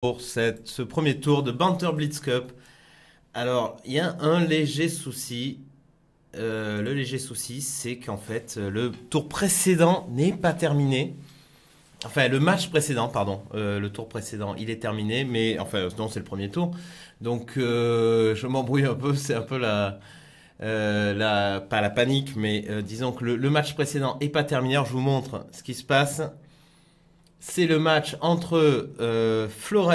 pour cette, ce premier tour de Banter Blitz Cup. Alors, il y a un léger souci. Euh, le léger souci, c'est qu'en fait, le tour précédent n'est pas terminé. Enfin, le match précédent, pardon. Euh, le tour précédent, il est terminé, mais enfin, non, c'est le premier tour. Donc, euh, je m'embrouille un peu, c'est un peu la, la. pas la panique, mais disons que le, le match précédent n'est pas terminé. Alors, je vous montre ce qui se passe c'est le match entre euh, Flores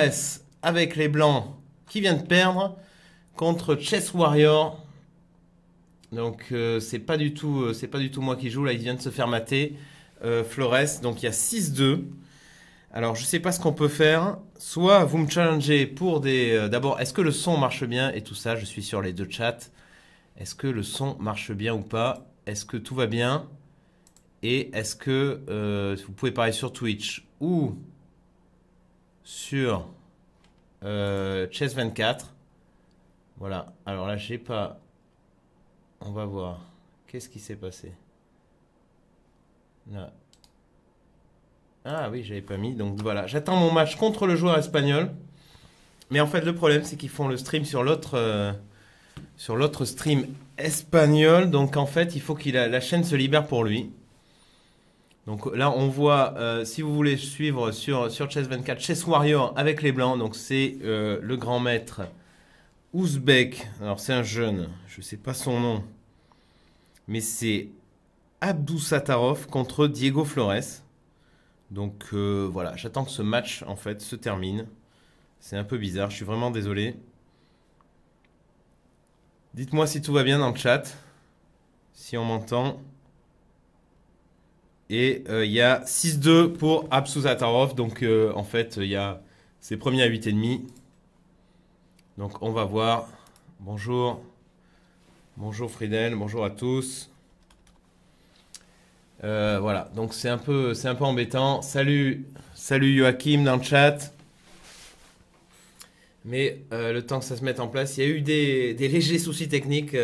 avec les Blancs qui vient de perdre contre Chess Warrior. Donc euh, c'est pas du tout euh, c'est pas du tout moi qui joue là, il vient de se faire mater Flores. Donc il y a 6-2. Alors je sais pas ce qu'on peut faire. Soit vous me challengez pour des d'abord est-ce que le son marche bien et tout ça, je suis sur les deux chats. Est-ce que le son marche bien ou pas Est-ce que tout va bien Et est-ce que vous pouvez parler sur Twitch ou sur euh, Chess 24. Voilà. Alors là, j'ai pas. On va voir. Qu'est-ce qui s'est passé Ah oui, j'avais pas mis. Donc voilà. J'attends mon match contre le joueur espagnol. Mais en fait, le problème, c'est qu'ils font le stream sur l'autre. Euh, sur l'autre stream espagnol, donc en fait il faut que la chaîne se libère pour lui. Donc là, on voit, euh, si vous voulez suivre sur, Chess 24, Chess Warrior avec les Blancs. Donc c'est euh, le grand maître ouzbek. Alors c'est un jeune, je ne sais pas son nom. Mais c'est Abdou Satarov contre Diego Flores. Donc euh, voilà, j'attends que ce match en fait se termine. C'est un peu bizarre, je suis vraiment désolé. Dites-moi si tout va bien dans le chat. Si on m'entend. Et euh, il y a 6-2 pour Absuzatarov, Donc euh, en fait, il y a ses premiers à 8,5. Donc on va voir. Bonjour. Bonjour Friedel, bonjour à tous. Euh, voilà, donc c'est un peu c'est un peu embêtant. Salut, salut Joachim dans le chat. Mais le temps que ça se mette en place, il y a eu des, légers soucis techniques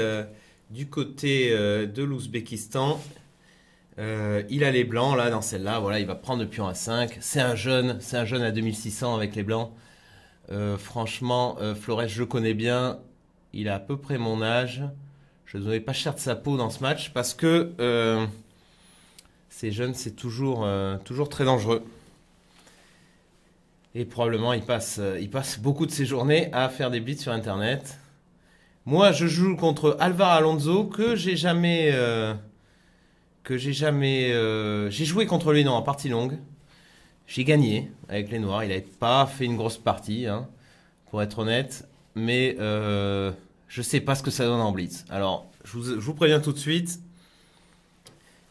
du côté de l'Ouzbékistan. Euh, il a les blancs là dans celle-là, voilà, il va prendre le pion à 5. C'est un jeune, c'est un jeune à 2600 avec les blancs. Euh, franchement, euh, Flores, je le connais bien. Il a à peu près mon âge. Je ne donnais pas cher de sa peau dans ce match parce que ces jeunes, c'est toujours, toujours très dangereux. Et probablement, il passe, il passe beaucoup de ses journées à faire des blitz sur Internet. Moi, je joue contre Alvar Alonso que j'ai jamais que j'ai jamais. Euh, j'ai joué contre lui non, en partie longue. J'ai gagné avec les Noirs. Il n'avait pas fait une grosse partie, hein, pour être honnête. Mais je euh, je sais pas ce que ça donne en blitz. Alors, je vous, préviens tout de suite.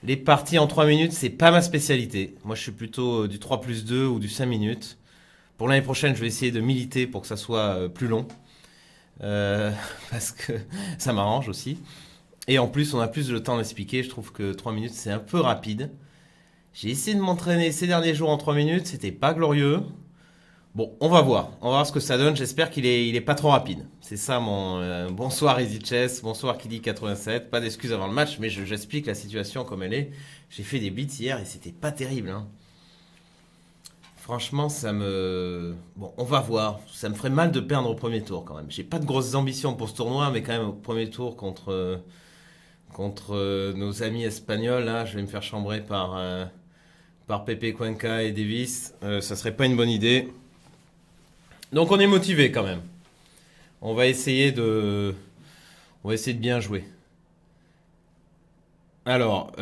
Les parties en 3 minutes, c'est pas ma spécialité. Moi, je suis plutôt euh, du 3 plus 2 ou du 5 minutes. Pour l'année prochaine, je vais essayer de militer pour que ça soit plus long. parce que ça m'arrange aussi. Et en plus, on a plus le temps d'expliquer. Je trouve que 3 minutes, c'est un peu rapide. J'ai essayé de m'entraîner ces derniers jours en 3 minutes. C'était pas glorieux. Bon, on va voir. On va voir ce que ça donne. J'espère qu'il est, il est pas trop rapide. C'est ça mon euh, bonsoir Easy Chess. bonsoir kidi 87 Pas d'excuses avant le match, mais j'explique la situation comme elle est. J'ai fait des beats hier et c'était pas terrible. Hein. Franchement, ça me. Bon, on va voir. Ça me ferait mal de perdre au premier tour quand même. J'ai pas de grosses ambitions pour ce tournoi, mais quand même au premier tour contre. Euh, contre euh, nos amis espagnols. Là, je vais me faire chambrer par, euh, par Pepe Cuenca et Davis. Ce euh, ça serait pas une bonne idée. Donc, on est motivé quand même. On va essayer de, essayer de bien jouer. Alors,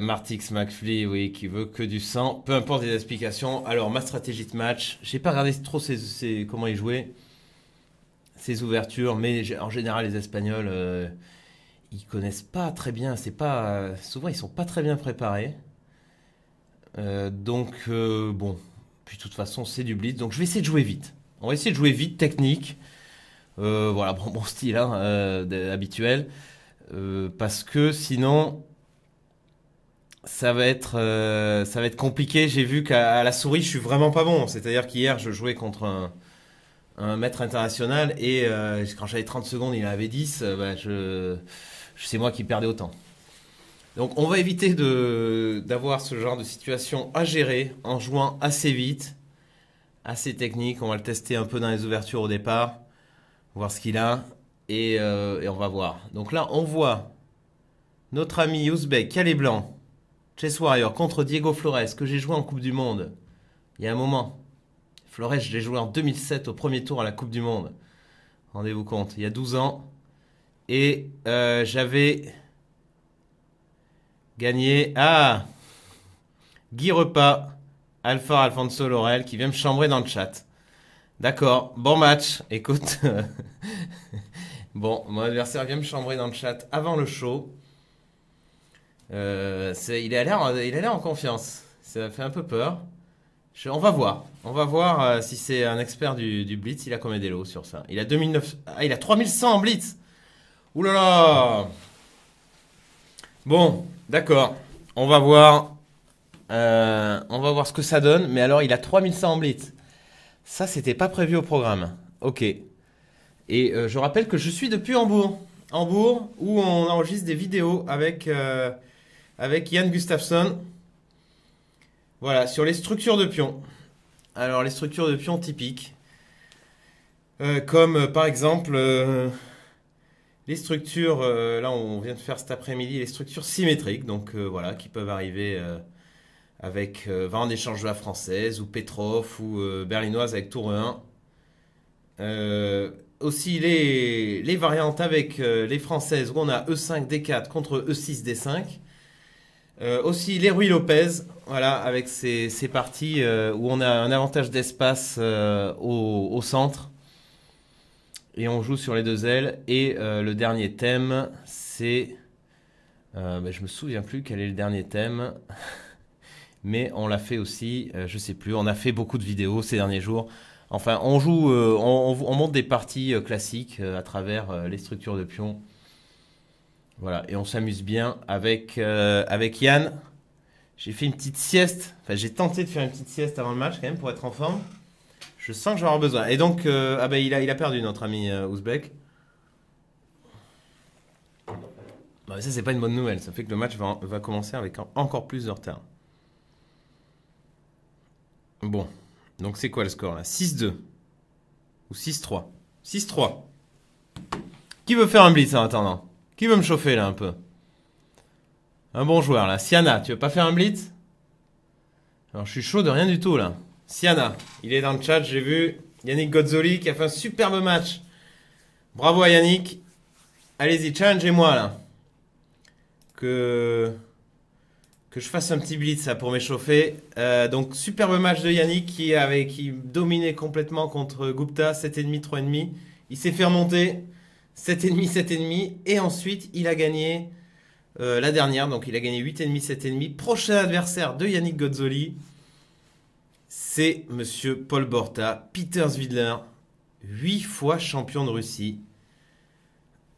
Martix McFly, oui, qui veut que du sang. Peu importe les explications. Alors, ma stratégie de match, j'ai pas regardé trop comment il jouait, ses ouvertures, mais en général, les Espagnols, ils connaissent pas très bien. C'est pas souvent ils sont pas très bien préparés. Euh, donc euh, bon, puis de toute façon c'est du blitz. Donc je vais essayer de jouer vite. On va essayer de jouer vite, technique. Euh, voilà, bon, mon style hein, habituel. parce que sinon, ça va être, ça va être compliqué. J'ai vu qu'à la souris, je suis vraiment pas bon. C'est-à-dire qu'hier, je jouais contre un, maître international et quand j'avais 30 secondes, il avait 10. Bah, je c'est moi qui perdais autant. Donc on va éviter d'avoir ce genre de situation à gérer en jouant assez vite, assez technique. On va le tester un peu dans les ouvertures au départ, voir ce qu'il a et, euh, on va voir. Donc là on voit notre ami Uzbek, Calais Blanc, Chess Warrior contre Diego Flores que j'ai joué en Coupe du Monde il y a un moment. Flores, je l'ai joué en 2007 au premier tour à la Coupe du Monde. Rendez-vous compte, il y a 12 ans. Et euh, j'avais gagné. Ah Guy Repas, Alpha Alfonso Laurel, qui vient me chambrer dans le chat. D'accord, bon match. Écoute. bon, mon adversaire vient me chambrer dans le chat avant le show. Euh, est, il, a l'air, en confiance. Ça fait un peu peur. on va voir. On va voir euh, si c'est un expert du, Blitz. Il a combien d'élo sur ça Il a 2009. Ah, il a 3100 en Blitz Oulala Bon, d'accord. On va voir. Euh, on va voir ce que ça donne. Mais alors, il a 3100 en blitz. Ça, c'était pas prévu au programme. Ok. Et euh, je rappelle que je suis depuis Hambourg. Hambourg, où on enregistre des vidéos avec, euh, avec Yann Gustafsson. Voilà, sur les structures de pions. Alors, les structures de pions typiques. comme par exemple les structures, euh, là on vient de faire cet après-midi, les structures symétriques, donc euh, voilà, qui peuvent arriver euh, avec, avec en échange de la française ou Petrov ou berlinoise avec Tour 1. aussi les, variantes avec les françaises où on a E5 D4 contre E6 D5. aussi les Ruy Lopez, voilà, avec ces, parties où on a un avantage d'espace au, centre et on joue sur les deux ailes. Et euh, le dernier thème, c'est. Euh, ne ben, je me souviens plus quel est le dernier thème. Mais on l'a fait aussi, je euh, je sais plus. On a fait beaucoup de vidéos ces derniers jours. Enfin, on joue, euh, on, on, monte des parties classiques à travers les structures de pions. Voilà, et on s'amuse bien avec, avec Yann. J'ai fait une petite sieste. Enfin, j'ai tenté de faire une petite sieste avant le match quand même pour être en forme. Je sens que j'en aurai besoin. Et donc, euh, ah bah, il, a, il a perdu notre ami euh, ouzbek. ça, c'est pas une bonne nouvelle. Ça fait que le match va, commencer avec encore plus de retard. Bon. Donc, c'est quoi le score là 6-2. Ou 6-3. 6-3. Qui veut faire un blitz en attendant Qui veut me chauffer là un peu Un bon joueur là. Siana, tu veux pas faire un blitz Alors, je suis chaud de rien du tout là. Siana, il est dans le chat, j'ai vu. Yannick Godzoli qui a fait un superbe match. Bravo à Yannick. Allez-y, challengez-moi là. Que... que je fasse un petit blitz pour m'échauffer. Euh, donc superbe match de Yannick qui avait qui dominait complètement contre Gupta 7,5 3,5. Il s'est fait remonter 7,5 7,5 et ensuite il a gagné euh, la dernière donc il a gagné 8,5 7,5. Prochain adversaire de Yannick Godzoli, c'est Monsieur Paul Borta, Peter Zwidler, 8 fois champion de Russie.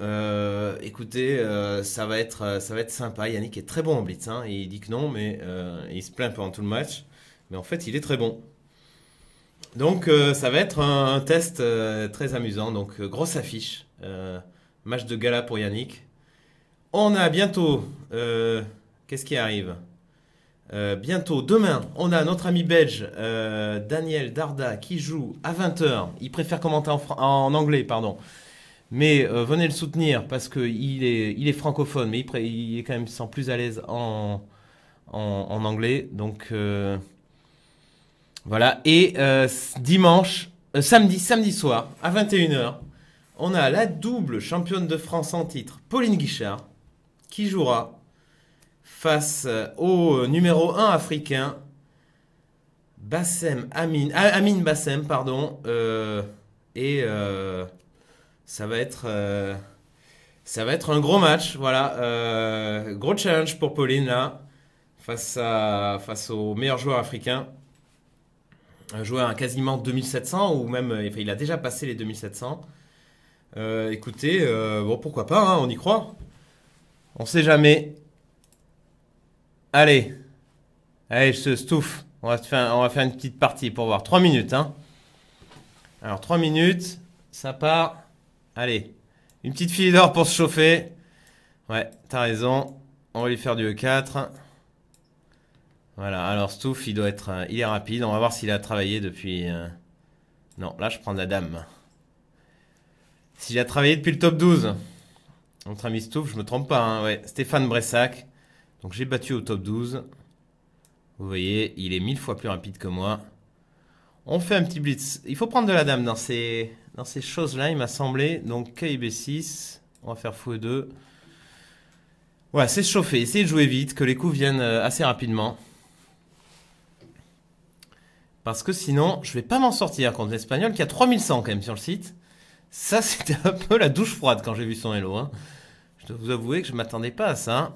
Euh, écoutez, euh, ça, va être, euh, ça va être sympa. Yannick est très bon en blitz. Hein. Il dit que non, mais il se plaint pendant tout le match. Mais en fait, il est très bon. Donc, ça va être un test très amusant. Donc, grosse affiche. match de gala pour Yannick. On a bientôt. Qu'est-ce qui arrive euh, bientôt, demain, on a notre ami belge euh, Daniel Darda qui joue à 20h. Il préfère commenter en, anglais, pardon. Mais euh, venez le soutenir parce qu'il est, il est francophone, mais il, il est quand même sans plus à l'aise en, anglais. Donc voilà. Et dimanche, samedi, samedi soir, à 21h, on a la double championne de France en titre, Pauline Guichard, qui jouera face euh, au numéro 1 africain, Bassem Amin, ah, Amin Bassem, pardon, euh, et euh, ça va être ça va être un gros match, voilà, gros challenge pour Pauline là, face à face au meilleur joueur africain, un joueur à quasiment 2700 ou même, il a déjà passé les 2700. écoutez, bon pourquoi pas, hein, on y croit, on sait jamais. Allez. Allez, je stouffe. On va, faire, une petite partie pour voir. 3 minutes, hein. Alors, 3 minutes. Ça part. Allez. Une petite fille d'or pour se chauffer. Ouais, t'as raison. On va lui faire du E4. Voilà, alors Stouff, il doit être... Euh, il est rapide. On va voir s'il a travaillé depuis... Euh, non, là, je prends la dame. S'il a travaillé depuis le top 12. Notre ami Stouff, je me trompe pas. Hein. ouais, Stéphane Bressac. Donc j'ai battu au top 12. Vous voyez, il est mille fois plus rapide que moi. On fait un petit blitz. Il faut prendre de la dame dans ces, dans ces choses-là, il m'a semblé. Donc kb 6 on va faire fou 2. Voilà, c'est chauffé essayez de jouer vite, que les coups viennent euh, assez rapidement. Parce que sinon, je vais pas m'en sortir contre l'Espagnol qui a 3100 quand même sur le site. Ça, c'était un peu la douche froide quand j'ai vu son hello. Hein. Je dois vous avouer que je m'attendais pas à ça.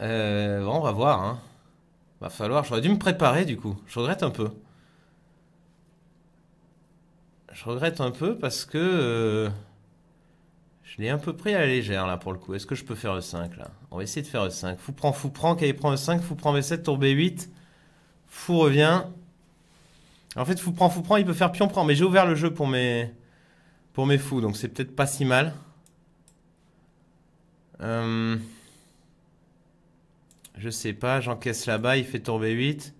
Euh, on va voir. Hein. Va falloir. J'aurais dû me préparer du coup. Je regrette un peu. Je regrette un peu parce que euh, je l'ai un peu pris à la légère là pour le coup. Est-ce que je peux faire E5 là On va essayer de faire E5. Fou prend, fou prend, cahier prend E5, fou prend B7, tour B8. Fou revient. En fait, fou prend, fou prend, il peut faire pion prend. Mais j'ai ouvert le jeu pour mes, pour mes fous donc c'est peut-être pas si mal. Euh... Je sais pas, j'encaisse là-bas, il fait tour b 8.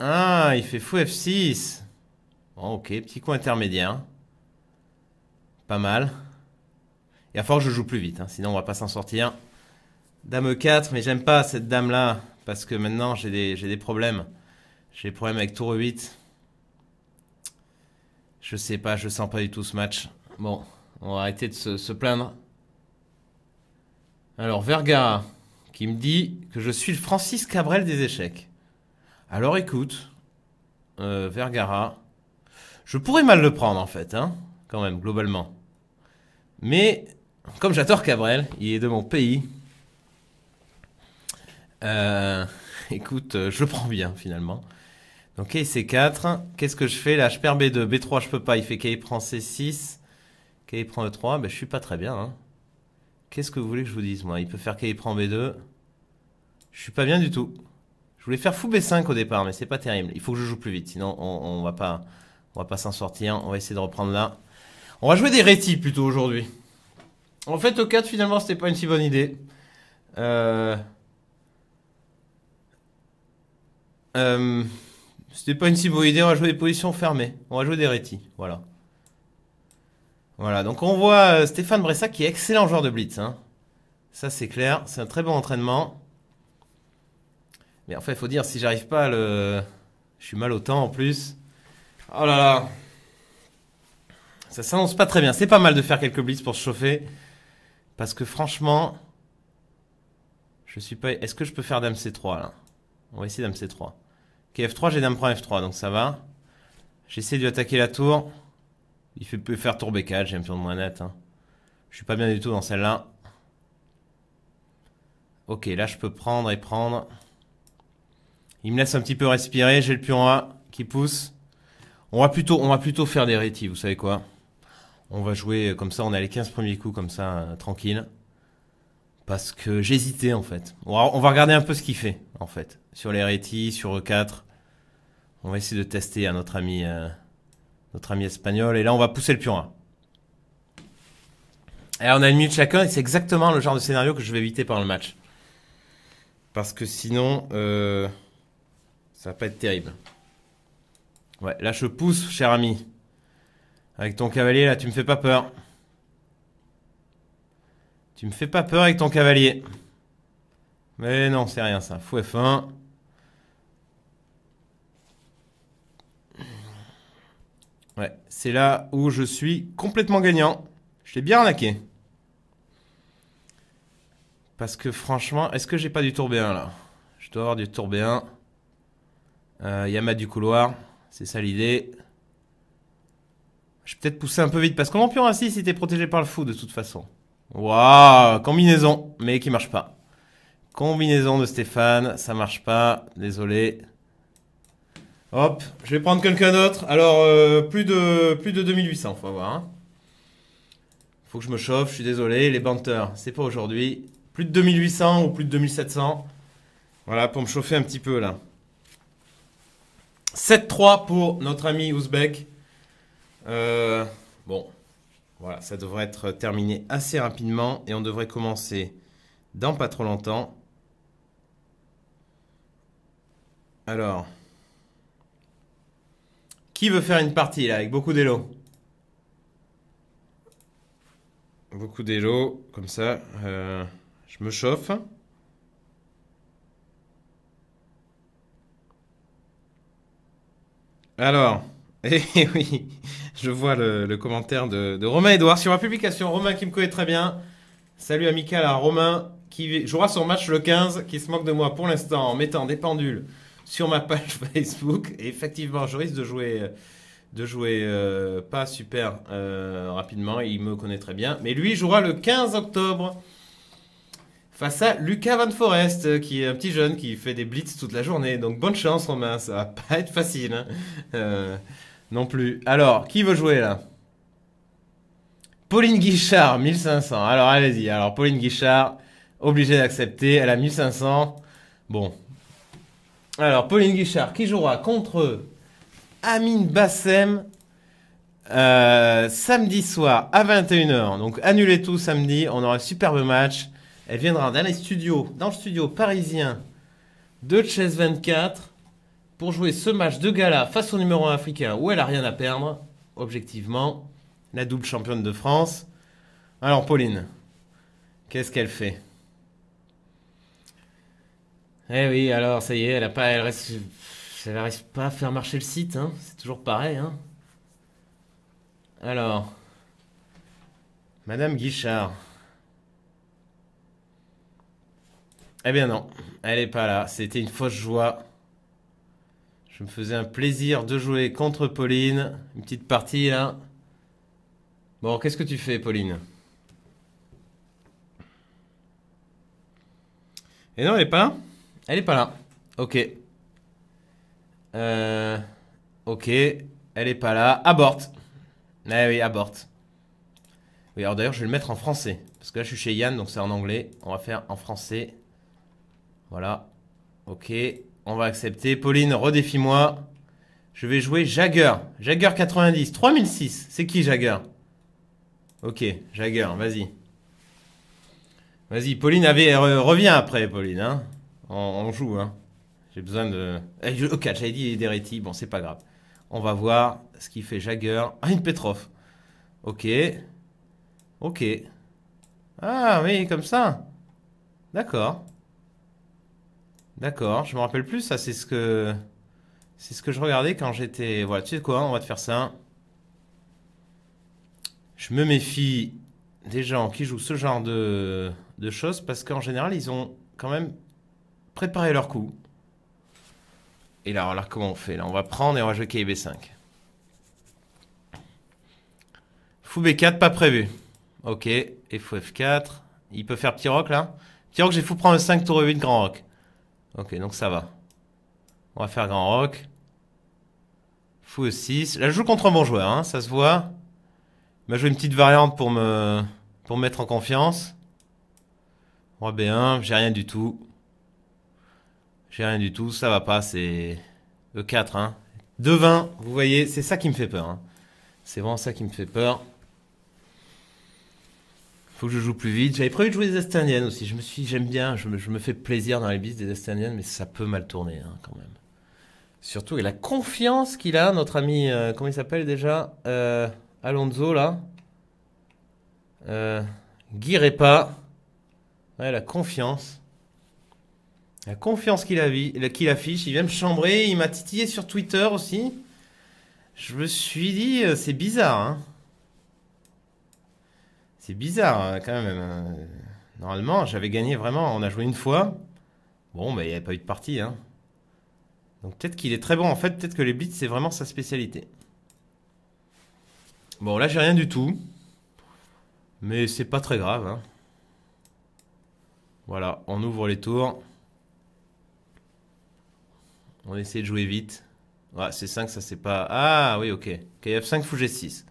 Ah, il fait fou F6. Bon, ok, petit coup intermédiaire. Pas mal. Et à force, je joue plus vite, hein, sinon on va pas s'en sortir. Dame E4, mais j'aime pas cette dame-là, parce que maintenant j'ai des, problèmes. J'ai des problèmes avec tour E8. Je sais pas, je sens pas du tout ce match. Bon, on va arrêter de se plaindre. Alors, Vergara, qui me dit que je suis le Francis Cabrel des échecs. Alors, écoute, euh, Vergara, je pourrais mal le prendre, en fait, hein, quand même, globalement. Mais, comme j'adore Cabrel, il est de mon pays. Euh, écoute, euh, je prends bien, finalement. Donc kc 4 Qu'est-ce que je fais là Je perds B2. B3, je peux pas. Il fait K prend C6. K prend E3. Ben, je suis pas très bien. Hein. Qu'est-ce que vous voulez que je vous dise, moi Il peut faire qu'il prend B2. Je suis pas bien du tout. Je voulais faire fou B5 au départ, mais c'est pas terrible. Il faut que je joue plus vite, sinon on, on va pas on va pas s'en sortir. On va essayer de reprendre là. On va jouer des rétis plutôt aujourd'hui. En fait, au 4, finalement, c'était pas une si bonne idée. Euh... Euh... C'était pas une si bonne idée. On va jouer des positions fermées. On va jouer des rétis. Voilà. Voilà, donc on voit euh, Stéphane Bressa qui est excellent joueur de blitz. Hein. Ça c'est clair, c'est un très bon entraînement. Mais en fait, il faut dire, si j'arrive pas le... Je suis mal au temps en plus. Oh là là Ça s'annonce pas très bien. C'est pas mal de faire quelques blitz pour se chauffer. Parce que franchement... Je suis pas... Est-ce que je peux faire dame C3 là On va essayer dame C3. Ok, F3, j'ai dame prend F3, donc ça va. J'essaie de attaquer la tour. Il fait, peut faire tour B4, champion de moins net. Hein. Je suis pas bien du tout dans celle-là. Ok, là je peux prendre et prendre. Il me laisse un petit peu respirer. J'ai le pion A qui pousse. On va plutôt, on va plutôt faire des rétis, vous savez quoi On va jouer euh, comme ça, on a les 15 premiers coups comme ça, euh, tranquille. Parce que j'hésitais en fait. On va, regarder un peu ce qu'il fait en fait. Sur les rétis, sur E4. On va essayer de tester à notre ami... Euh, notre ami espagnol. Et là, on va pousser le pion. Et on a une minute chacun et c'est exactement le genre de scénario que je vais éviter pendant le match. Parce que sinon, euh, ça va pas être terrible. Ouais, là je pousse, cher ami. Avec ton cavalier, là, tu me fais pas peur. Tu me fais pas peur avec ton cavalier. Mais non, c'est rien ça. Fou F1. Ouais, c'est là où je suis complètement gagnant. Je t'ai bien arnaqué. Parce que franchement, est-ce que j'ai pas du B1 là Je dois avoir du b Euh, Yama du couloir, c'est ça l'idée. Je vais peut-être pousser un peu vite parce qu'en pion assis, il était protégé par le fou de toute façon. Waouh, combinaison, mais qui marche pas. Combinaison de Stéphane, ça marche pas, désolé. Hop, je vais prendre quelqu'un d'autre. Alors, euh, plus, de, plus de 2800, faut voir. Il hein. Faut que je me chauffe, je suis désolé. Les banteurs, c'est pas aujourd'hui. Plus de 2800 ou plus de 2700. Voilà, pour me chauffer un petit peu là. 7-3 pour notre ami Ouzbek. Euh, bon, voilà, ça devrait être terminé assez rapidement et on devrait commencer dans pas trop longtemps. Alors, qui veut faire une partie là avec beaucoup d'élo Beaucoup d'élo, comme ça, euh, je me chauffe. Alors, et eh oui, je vois le, commentaire de, Romain Edouard sur ma publication. Romain qui me connaît très bien. Salut amical à Romain qui jouera son match le 15, qui se moque de moi pour l'instant en mettant des pendules sur ma page Facebook. effectivement, je risque de jouer, de jouer euh, pas super euh, rapidement. Il me connaît très bien. Mais lui jouera le 15 octobre face à Lucas Van Forest, euh, qui est un petit jeune qui fait des blitz toute la journée. Donc bonne chance, Romain. Ça va pas être facile. Hein. non plus. Alors, qui veut jouer là Pauline Guichard, 1500. Alors allez-y. Alors Pauline Guichard, obligée d'accepter. Elle a 1500. Bon, alors, Pauline Guichard qui jouera contre Amine Bassem euh, samedi soir à 21h. Donc, annulez tout samedi. On aura un superbe match. Elle viendra dans les studios, dans le studio parisien de Chess 24 pour jouer ce match de gala face au numéro 1 africain où elle a rien à perdre, objectivement, la double championne de France. Alors, Pauline, qu'est-ce qu'elle fait eh oui, alors ça y est, elle a pas, elle reste, pas à faire marcher le site, hein. C'est toujours pareil, hein. Alors, Madame Guichard. Eh bien non, elle est pas là. C'était une fausse joie. Je me faisais un plaisir de jouer contre Pauline. Une petite partie là. Bon, qu'est-ce que tu fais, Pauline Et eh non, elle est pas là elle est pas là. Ok. Euh, ok. Elle est pas là. Aborte. Ah oui, aborte. Oui, alors d'ailleurs, je vais le mettre en français. Parce que là, je suis chez Yann, donc c'est en anglais. On va faire en français. Voilà. Ok. On va accepter. Pauline, redéfie-moi. Je vais jouer Jagger. Jagger 90. 3006. C'est qui Jagger Ok, Jagger, vas-y. Vas-y, Pauline euh, Reviens après, Pauline. Hein on, joue, hein. J'ai besoin de. Eh, ok, j'avais dit bon, c'est pas grave. On va voir ce qu'il fait Jagger. Ah, une Petrov. Ok. Ok. Ah, oui, comme ça. D'accord. D'accord, je me rappelle plus, ça, c'est ce que. C'est ce que je regardais quand j'étais. Voilà, tu sais quoi, on va te faire ça. Je me méfie des gens qui jouent ce genre de, de choses parce qu'en général, ils ont quand même préparer leur coup. Et là, alors comment on fait Là, on va prendre et on va jouer kb 5 Fou B4, pas prévu. Ok, et fou F4. Il peut faire petit Rock là Petit rock, j'ai fou prendre e 5, tour e 8, grand rock Ok, donc ça va. On va faire grand rock Fou E6. Là, je joue contre un bon joueur, hein, ça se voit. Il m'a joué une petite variante pour me, pour me mettre en confiance. Roi B1, j'ai rien du tout. J'ai rien du tout, ça va pas, c'est E4. Hein. De 20, vous voyez, c'est ça qui me fait peur. Hein. C'est vraiment ça qui me fait peur. Faut que je joue plus vite. J'avais prévu de jouer des Astaniennes aussi. Je me suis, j'aime bien, je me, je me, fais plaisir dans les bis des Esterniennes. mais ça peut mal tourner hein, quand même. Surtout, et la confiance qu'il a, notre ami, euh, comment il s'appelle déjà euh, Alonso là. Euh, pas Ouais, la confiance. La confiance qu'il affiche, il vient me chambrer, il m'a titillé sur Twitter aussi. Je me suis dit, euh, c'est bizarre. Hein. c'est bizarre hein, quand même. Hein. Normalement, j'avais gagné vraiment. On a joué une fois. Bon, bah, il n'y avait pas eu de partie. Donc peut-être qu'il est très bon. En fait, peut-être que les bits, c'est vraiment sa spécialité. Bon, là, j'ai rien du tout. Mais c'est pas très grave. Voilà, on ouvre les tours. On essaie de jouer vite. Ouais, C5, ça c'est pas... Ah oui, ok. KF5, fou 6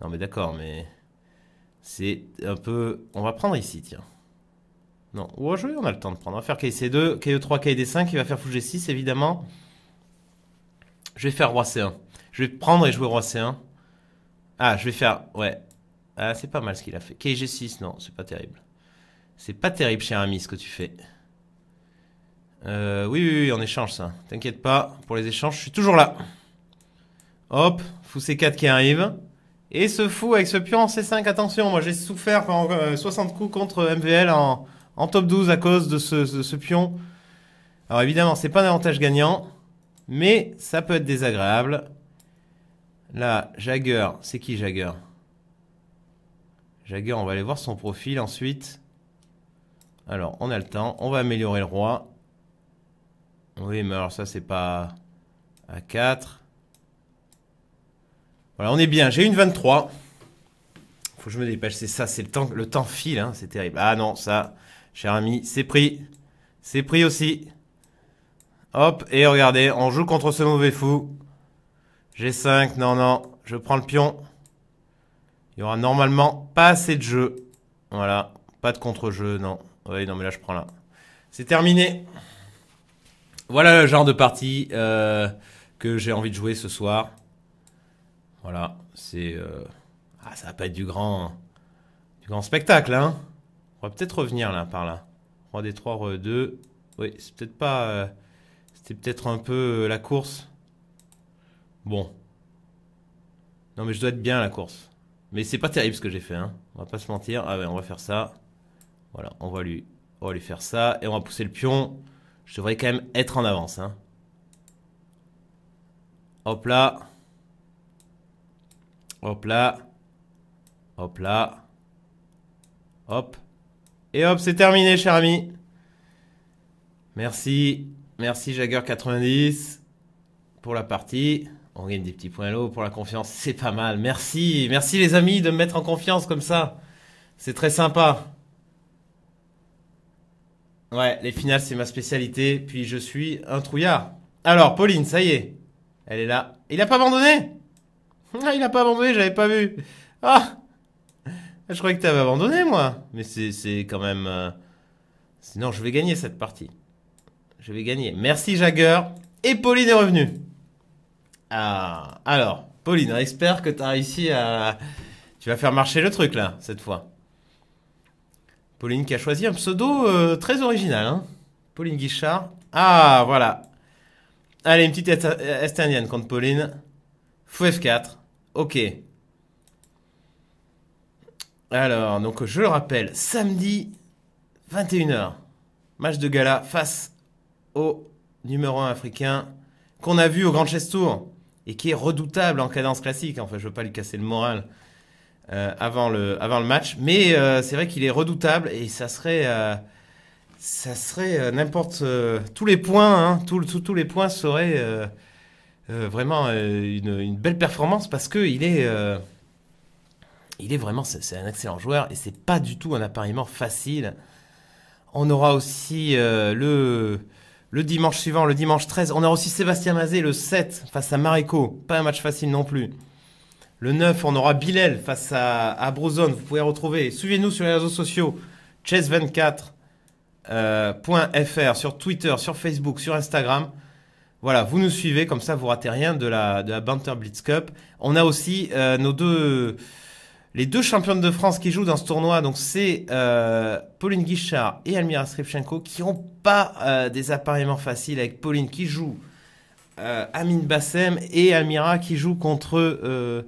Non mais d'accord, mais... C'est un peu... On va prendre ici, tiens. Non, va jouer. on a le temps de prendre. On va faire KC2, KE3, KD5, il va faire fou 6 évidemment. Je vais faire roi C1. Je vais prendre et jouer roi C1. Ah, je vais faire... Ouais. Ah, c'est pas mal ce qu'il a fait. KG6, non, c'est pas terrible. C'est pas terrible, cher ami, ce que tu fais. Euh, oui, oui, on échange ça. T'inquiète pas, pour les échanges, je suis toujours là. Hop, fou C4 qui arrive. Et ce fou avec ce pion en C5, attention, moi j'ai souffert 60 euh, coups contre MVL en, top 12 à cause de ce, pion. Alors évidemment, c'est pas un avantage gagnant, mais ça peut être désagréable. Là, Jagger, c'est qui Jagger Jagger, on va aller voir son profil ensuite. Alors, on a le temps, on va améliorer le roi. Oui, mais alors ça, c'est pas à 4. Voilà, on est bien. J'ai une 23. Faut que je me dépêche. C'est ça, c'est le temps. Le temps file, hein. c'est terrible. Ah non, ça, cher ami, c'est pris. C'est pris aussi. Hop, et regardez, on joue contre ce mauvais fou. J'ai 5 non, non, je prends le pion. Il y aura normalement pas assez de jeu. Voilà, pas de contre-jeu, non. Oui, non, mais là, je prends là. C'est terminé. Voilà le genre de partie euh, que j'ai envie de jouer ce soir. Voilà, c'est... Euh, ah, ça va pas être du grand... Du grand spectacle, hein On va peut-être revenir, là, par là. 3, des 3, 2. Oui, c'est peut-être pas... Euh, c'était peut-être un peu la course. Bon. Non, mais je dois être bien à la course. Mais c'est pas terrible ce que j'ai fait, hein. On va pas se mentir. Ah ouais, on va faire ça. Voilà, on va lui, on va lui faire ça. Et on va pousser le pion. Je devrais quand même être en avance. Hein. Hop là. Hop là. Hop là. Hop. Et hop, c'est terminé, cher ami. Merci. Merci, Jagger90 pour la partie. On gagne des petits points à l'eau pour la confiance. C'est pas mal. Merci. Merci, les amis, de me mettre en confiance comme ça. C'est très sympa. Ouais, les finales, c'est ma spécialité. Puis je suis un trouillard. Alors, Pauline, ça y est. Elle est là. Il a pas abandonné ah, Il a pas abandonné, j'avais pas vu. Ah Je croyais que t'avais abandonné, moi. Mais c'est quand même... Euh, Sinon, je vais gagner cette partie. Je vais gagner. Merci, Jagger. Et Pauline est revenue. Ah, alors, Pauline, j'espère que as réussi à... Tu vas faire marcher le truc, là, cette fois. Pauline qui a choisi un pseudo euh, très original. Hein. Pauline Guichard. Ah, voilà. Allez, une petite indienne contre Pauline. Fou F4. Ok. Alors, donc je le rappelle, samedi 21h, match de gala face au numéro 1 africain qu'on a vu au Grand Chess Tour et qui est redoutable en cadence classique. Enfin, je veux pas lui casser le moral. Euh, avant, le, avant le match. Mais euh, c'est vrai qu'il est redoutable et ça serait, euh, ça serait n'importe. tous les points, hein, tous les points seraient vraiment une, belle performance parce il est. il est vraiment, c'est un excellent joueur et c'est pas du tout un appareillement facile. On aura aussi le, le dimanche suivant, le dimanche 13, on aura aussi Sébastien Mazé le 7 face à Maréco. Pas un match facile non plus. Le 9, on aura Bilel face à, à Brozone. Vous pouvez retrouver, suivez-nous sur les réseaux sociaux, chess24.fr, euh, sur Twitter, sur Facebook, sur Instagram. Voilà, vous nous suivez, comme ça vous ratez rien de la, Banter Blitz Cup. On a aussi euh, nos deux, les deux championnes de France qui jouent dans ce tournoi. Donc c'est euh, Pauline Guichard et Almira Stripchenko qui n'ont pas des appareillements faciles avec Pauline qui joue euh, Amin Bassem et Amira qui jouent contre euh,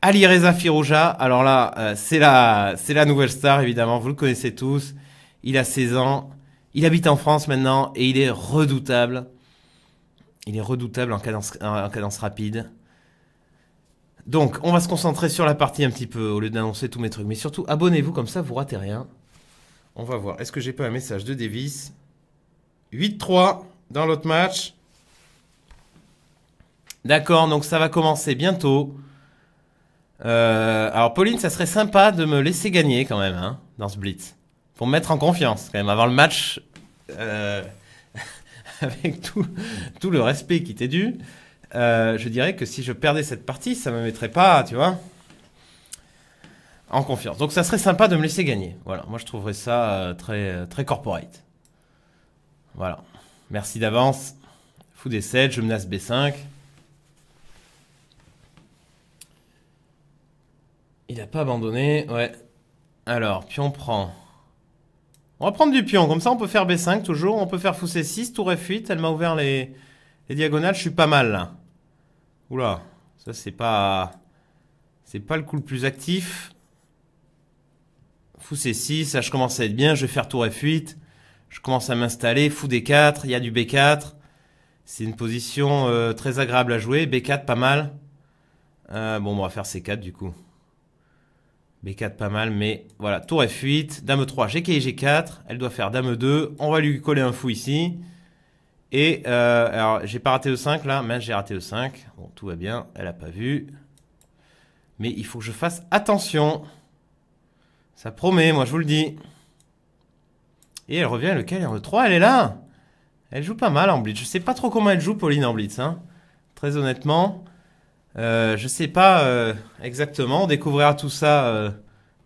Ali Reza Firouja. Alors là, euh, c'est la, c'est la nouvelle star, évidemment, vous le connaissez tous. Il a 16 ans, il habite en France maintenant et il est redoutable. Il est redoutable en cadence, en cadence rapide. Donc, on va se concentrer sur la partie un petit peu au lieu d'annoncer tous mes trucs. Mais surtout, abonnez-vous, comme ça vous ratez rien. On va voir. Est-ce que j'ai pas un message de Davis 8-3 dans l'autre match. D'accord, donc ça va commencer bientôt. Euh, alors Pauline, ça serait sympa de me laisser gagner quand même hein, dans ce blitz. Pour me mettre en confiance quand même avant le match. Euh, avec tout, le respect qui t'est dû. Euh, je dirais que si je perdais cette partie, ça me mettrait pas, tu vois, en confiance. Donc ça serait sympa de me laisser gagner. Voilà, moi je trouverais ça très, très corporate. Voilà. Merci d'avance. Fou des 7, je menace B5. Il a pas abandonné, ouais. Alors, pion prend. On va prendre du pion, comme ça on peut faire B5 toujours, on peut faire fou C6, tour F8, elle m'a ouvert les, diagonales, je suis pas mal Oula, ça c'est pas... C'est pas le coup le plus actif. Fou C6, ça je commence à être bien, je vais faire tour F8. Je commence à m'installer, fou D4, il y a du B4. C'est une position euh, très agréable à jouer, B4 pas mal. Euh, bon, on va faire C4 du coup. B4 pas mal, mais voilà, tour F8, dame 3, GK et G4, elle doit faire dame 2, on va lui coller un fou ici. Et, euh, alors, j'ai pas raté E5 là, mais j'ai raté E5, bon, tout va bien, elle a pas vu. Mais il faut que je fasse attention, ça promet, moi je vous le dis. Et elle revient, lequel en E3, elle est là Elle joue pas mal en blitz, je sais pas trop comment elle joue Pauline en blitz, hein. très honnêtement. Euh, je sais pas euh, exactement. On découvrira tout ça euh,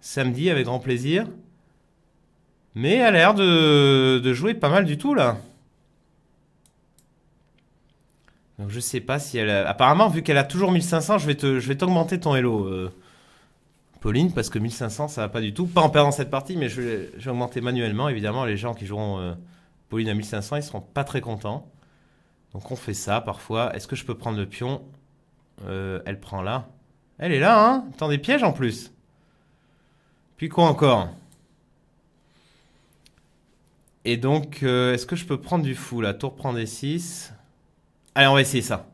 samedi avec grand plaisir. Mais elle a l'air de, jouer pas mal du tout là. Donc je sais pas si elle Apparemment vu qu'elle a toujours 1500 je vais te, je vais t'augmenter ton hello Pauline parce que 1500 ça va pas du tout. Pas en perdant cette partie mais je vais, je augmenter manuellement évidemment. Les gens qui joueront Pauline à 1500 ils seront pas très contents. Donc on fait ça parfois. Est-ce que je peux prendre le pion euh, elle prend là. Elle est là, hein Tant des pièges en plus. Puis quoi encore Et donc, euh, est-ce que je peux prendre du fou là Tour prend des 6. Allez, on va essayer ça.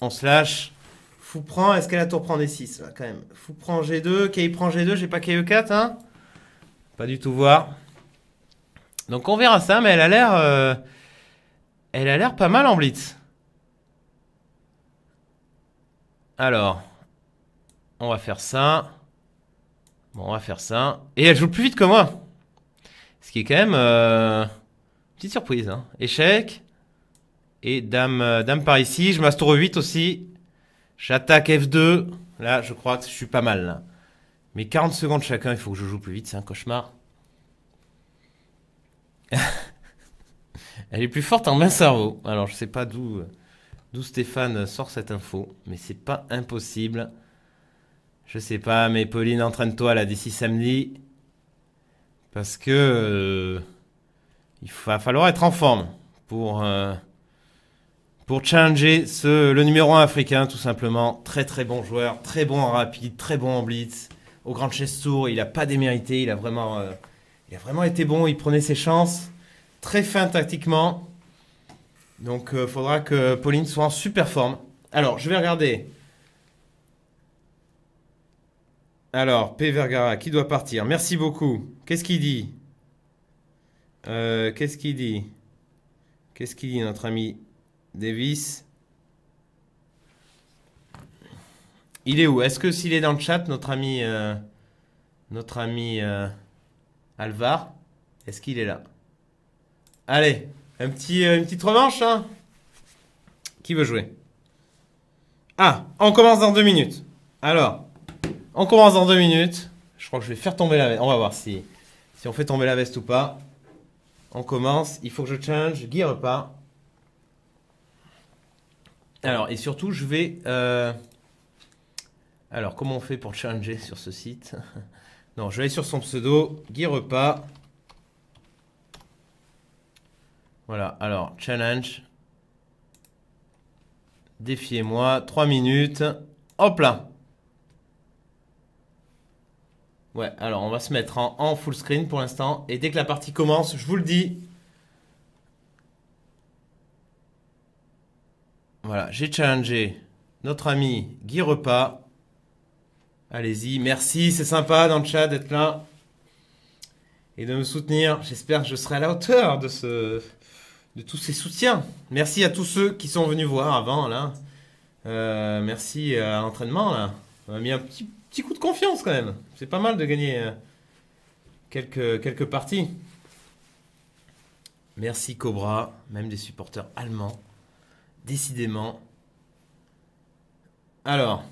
On se lâche. Fou prend, est-ce qu'elle a tour prend des 6 là quand même Fou prend G2, KI prend G2, j'ai pas KE4, e hein Pas du tout voir. Donc on verra ça, mais elle a l'air... Euh, elle a l'air pas mal en blitz. Alors, on va faire ça. Bon, on va faire ça. Et elle joue plus vite que moi. Ce qui est quand même... Euh, petite surprise. Hein. Échec. Et dame, euh, dame par ici. Je au 8 aussi. J'attaque F2. Là, je crois que je suis pas mal. Mais 40 secondes chacun, il faut que je joue plus vite. C'est un cauchemar. elle est plus forte en main cerveau. Alors, je sais pas d'où... Euh, d'où Stéphane sort cette info, mais c'est pas impossible. Je sais pas, mais Pauline, entraîne-toi là d'ici samedi. Parce que. Euh, il va falloir être en forme pour. Euh, pour challenger ce, le numéro 1 africain, tout simplement. Très très bon joueur, très bon en rapide, très bon en blitz. Au grand chess tour, il n'a pas démérité, il a, vraiment, euh, il a vraiment été bon, il prenait ses chances. Très fin tactiquement. Donc, il euh, faudra que Pauline soit en super forme. Alors, je vais regarder. Alors, P. Vergara, qui doit partir Merci beaucoup. Qu'est-ce qu'il dit euh, Qu'est-ce qu'il dit Qu'est-ce qu'il dit, notre ami Davis Il est où Est-ce que s'il est dans le chat, notre ami, euh, notre ami Alvar, est-ce qu'il est là Allez un petit, euh, une petite revanche, hein Qui veut jouer Ah, on commence dans deux minutes. Alors, on commence dans deux minutes. Je crois que je vais faire tomber la veste. On va voir si, si on fait tomber la veste ou pas. On commence. Il faut que je change. Guy repart. Alors, et surtout, je vais... Euh, alors, comment on fait pour changer sur ce site Non, je vais aller sur son pseudo, Guy Repas. Voilà, alors challenge. Défiez-moi, 3 minutes. Hop là Ouais, alors on va se mettre en, full screen pour l'instant. Et dès que la partie commence, je vous le dis. Voilà, j'ai challengé notre ami Guy Repas. Allez-y, merci, c'est sympa dans le chat d'être là et de me soutenir. J'espère que je serai à la hauteur de ce, de tous ces soutiens. Merci à tous ceux qui sont venus voir avant, là. Euh, merci euh, à l'entraînement, On a mis un petit, coup de confiance, quand même. C'est pas mal de gagner euh, quelques, quelques parties. Merci Cobra, même des supporters allemands. Décidément. Alors.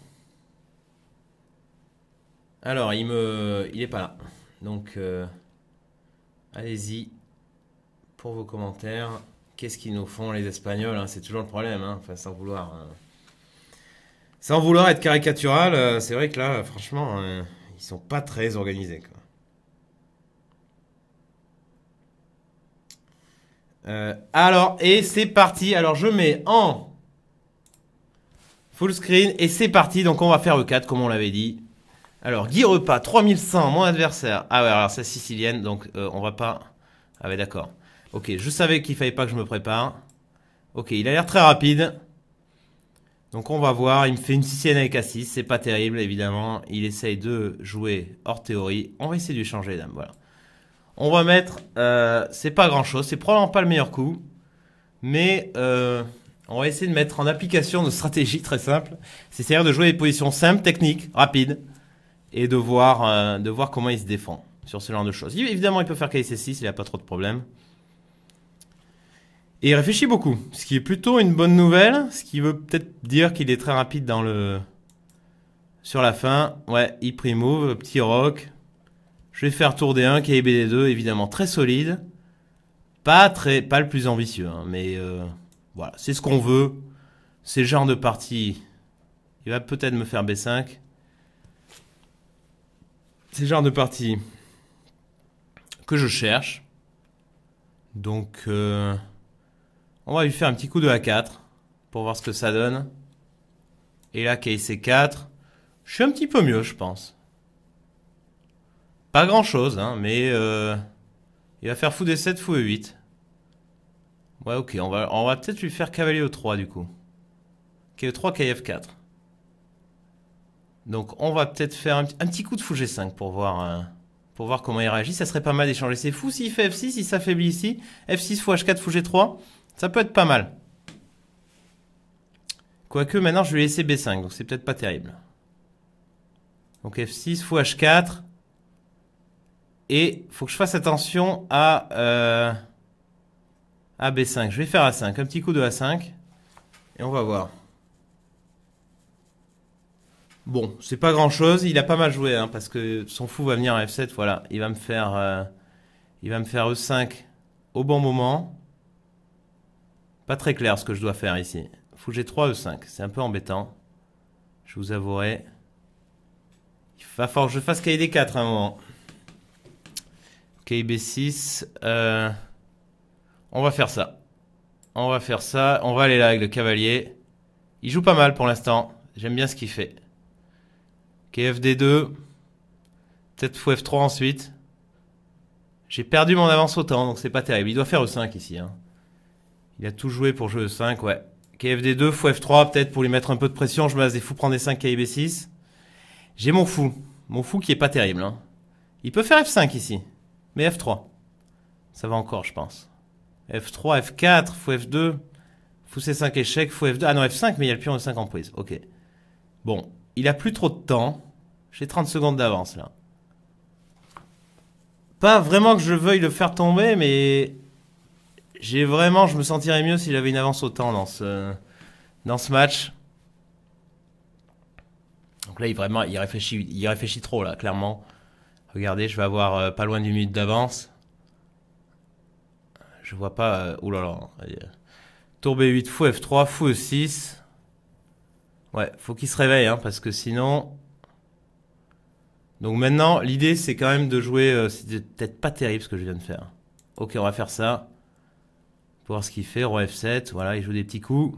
Alors, il me. Il est pas là. Donc. Allez-y pour vos commentaires. Qu'est-ce qu'ils nous font les Espagnols hein, C'est toujours le problème, hein, sans vouloir. Hein. Sans vouloir être caricatural, euh, c'est vrai que là, franchement, ils euh, ils sont pas très organisés. Euh, alors, et c'est parti. Alors, je mets en full screen et c'est parti. Donc, on va faire E4 comme on l'avait dit. Alors, Guy Repas, 3100, mon adversaire. Ah ouais, alors c'est sicilienne, donc on va pas... Ah ouais, d'accord. Ok, je savais qu'il fallait pas que je me prépare. Ok, il a l'air très rapide. Donc on va voir, il me fait une 6 avec A6, c'est pas terrible évidemment. Il essaye de jouer hors théorie. On va essayer de lui changer les dames, voilà. On va mettre, euh, c'est pas grand chose, c'est probablement pas le meilleur coup. Mais euh, on va essayer de mettre en application nos stratégies très simples. C'est-à-dire de jouer des positions simples, techniques, rapides. Et de voir, euh, de voir comment il se défend sur ce genre de choses. évidemment il peut faire KC6, il a pas trop de problèmes. Et il réfléchit beaucoup, ce qui est plutôt une bonne nouvelle, ce qui veut peut-être dire qu'il est très rapide dans le... Sur la fin, ouais, il pre-move, petit rock. Je vais faire tour d 1, KBD 2, évidemment très solide. Pas très, pas le plus ambitieux, hein, mais euh, voilà, c'est ce qu'on veut. C'est le genre de partie. Il va peut-être me faire B5. C'est le genre de partie que je cherche. Donc... Euh, on va lui faire un petit coup de A4 pour voir ce que ça donne. Et là, KC4, je suis un petit peu mieux, je pense. Pas grand chose, hein, mais euh, il va faire fou des 7, fou e 8. Ouais, ok, on va, on va peut-être lui faire cavalier e 3 du coup. KE3, KF4. Donc on va peut-être faire un, petit coup de fou G5 pour voir, euh, pour voir comment il réagit. Ça serait pas mal d'échanger ses fous. S'il fait F6, il s'affaiblit ici. F6 fou H4, fou G3. Ça peut être pas mal. Quoique maintenant je vais laisser B5, donc c'est peut-être pas terrible. Donc F6 fou H4. Et faut que je fasse attention à, euh, à B5. Je vais faire A5, un petit coup de A5. Et on va voir. Bon, c'est pas grand chose. Il a pas mal joué, hein, parce que son fou va venir en F7. Voilà, il va me faire, euh, il va me faire E5 au bon moment. Pas très clair ce que je dois faire ici. Faut que j'ai 3 E5. C'est un peu embêtant. Je vous avouerai. Il va falloir que je fasse kd 4 à un moment. Kb 6 euh, On va faire ça. On va faire ça. On va aller là avec le cavalier. Il joue pas mal pour l'instant. J'aime bien ce qu'il fait. KFD2. Peut-être fou F3 ensuite. J'ai perdu mon avance au temps, donc c'est pas terrible. Il doit faire E5 ici. Hein. Il a tout joué pour jouer e 5, ouais. KFD2, fou F3, peut-être pour lui mettre un peu de pression. Je me des fous prendre des 5 KIB6. J'ai mon fou. Mon fou qui est pas terrible. Hein. Il peut faire F5 ici. Mais F3. Ça va encore, je pense. F3, F4, fou F2. Fou C5 échec, fou F2. Ah non, F5, mais il y a le pion E5 en prise. Ok. Bon. Il a plus trop de temps. J'ai 30 secondes d'avance, là. Pas vraiment que je veuille le faire tomber, mais j'ai vraiment, je me sentirais mieux s'il avait une avance au temps dans ce, dans ce match. Donc là, il vraiment, il réfléchit, il réfléchit trop là, clairement. Regardez, je vais avoir euh, pas loin d'une minute d'avance. Je vois pas. Euh, là là, euh, tour B8, fou F3, fou E6. Ouais, faut qu'il se réveille, hein, parce que sinon. Donc maintenant, l'idée, c'est quand même de jouer. C'est C'était peut-être pas terrible ce que je viens de faire. Ok, on va faire ça voir ce qu'il fait. Roi F7, voilà, il joue des petits coups.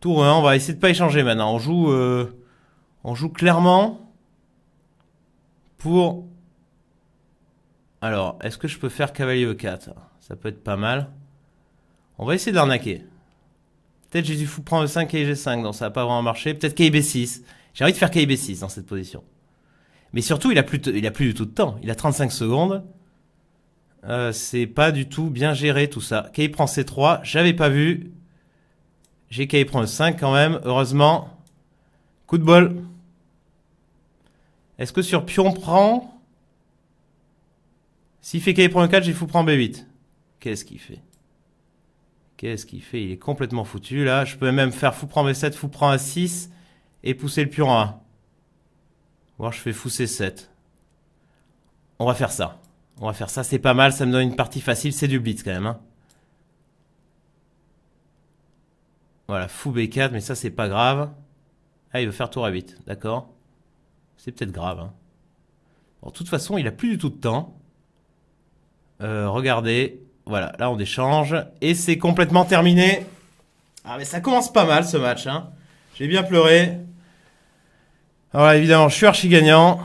Tour 1, on va essayer de pas échanger maintenant. On joue, euh, on joue clairement pour... Alors, est-ce que je peux faire cavalier E4 Ça peut être pas mal. On va essayer de l'arnaquer. Peut-être j'ai dû prendre E5 et G5, donc ça va pas vraiment marché. Peut-être kb 6 J'ai envie de faire kb 6 dans cette position. Mais surtout, il a plus, il a plus du tout de temps. Il a 35 secondes. Euh, c'est pas du tout bien géré tout ça. Kay prend C3, j'avais pas vu. J'ai Kay prend E5 quand même, heureusement. Coup de bol. Est-ce que sur pion prend S'il fait K prend E4, j'ai fou prend B8. Qu'est-ce qu'il fait Qu'est-ce qu'il fait Il est complètement foutu là. Je peux même faire fou prend B7, fou prend A6 et pousser le pion A. voir je fais fou C7. On va faire ça. On va faire ça, c'est pas mal, ça me donne une partie facile, c'est du blitz quand même. Hein. Voilà, fou B4, mais ça c'est pas grave. Ah, il veut faire tour à 8, d'accord. C'est peut-être grave. Hein. Bon, de toute façon, il a plus du tout de temps. Euh, regardez, voilà, là on échange. Et c'est complètement terminé. Ah mais ça commence pas mal ce match. Hein. J'ai bien pleuré. Alors évidemment, je suis archi gagnant.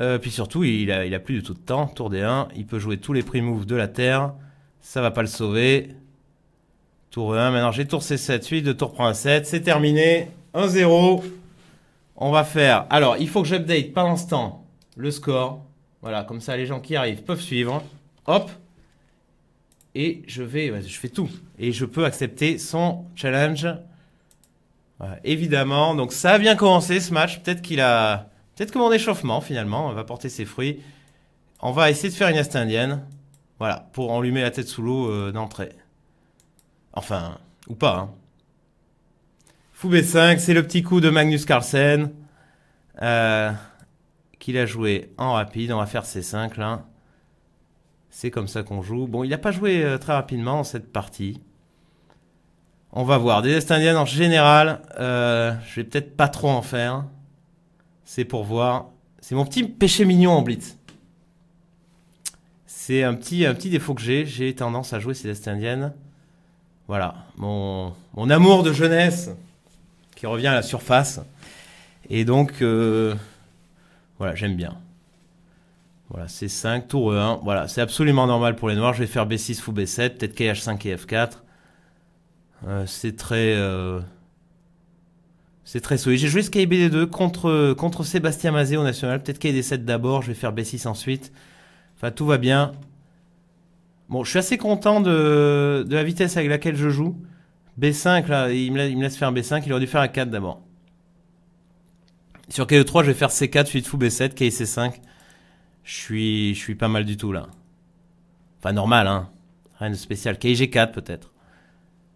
Euh, puis surtout, il a, plus du tout de temps. Tour des 1, il peut jouer tous les prime moves de la terre. Ça va pas le sauver. Tour 1, maintenant j'ai tour C7, 8, de tour prend à 7. C'est terminé. 1-0. On va faire. Alors, il faut que j'update pendant ce temps le score. Voilà, comme ça les gens qui arrivent peuvent suivre. Hop. Et je vais. Je fais tout. Et je peux accepter son challenge. évidemment. Donc ça a bien commencé ce match. Peut-être qu'il a. Peut-être que mon échauffement, finalement, va porter ses fruits. On va essayer de faire une Est indienne. Voilà, pour enlumer la tête sous l'eau euh, d'entrée. Enfin, ou pas. Hein. Fou B5, c'est le petit coup de Magnus Carlsen. Euh, qu'il a joué en rapide. On va faire C5 là. C'est comme ça qu'on joue. Bon, il n'a pas joué euh, très rapidement cette partie. On va voir. Des Est indiennes en général, je vais peut-être pas trop en faire c'est pour voir. C'est mon petit péché mignon en blitz. C'est un petit, un petit défaut que j'ai. J'ai tendance à jouer Céleste Indienne. Voilà, mon, mon amour de jeunesse qui revient à la surface. Et donc, euh, voilà, j'aime bien. Voilà, c'est 5 tour 1 Voilà, c'est absolument normal pour les noirs. Je vais faire B6, fou B7, peut-être KH5 et F4. Euh, c'est très... Euh, c'est très solide. J'ai joué bd 2 contre, contre Sébastien Mazé au national. Peut-être KD7 d'abord, je vais faire B6 ensuite. Enfin, tout va bien. Bon, je suis assez content de, de la vitesse avec laquelle je joue. B5, là, il me, laisse faire un B5. Il aurait dû faire un 4 d'abord. Sur KD3, je vais faire C4, suite fou B7, KC5. Je suis, je suis pas mal du tout, là. Enfin, normal, hein. Rien de spécial. g 4 peut-être.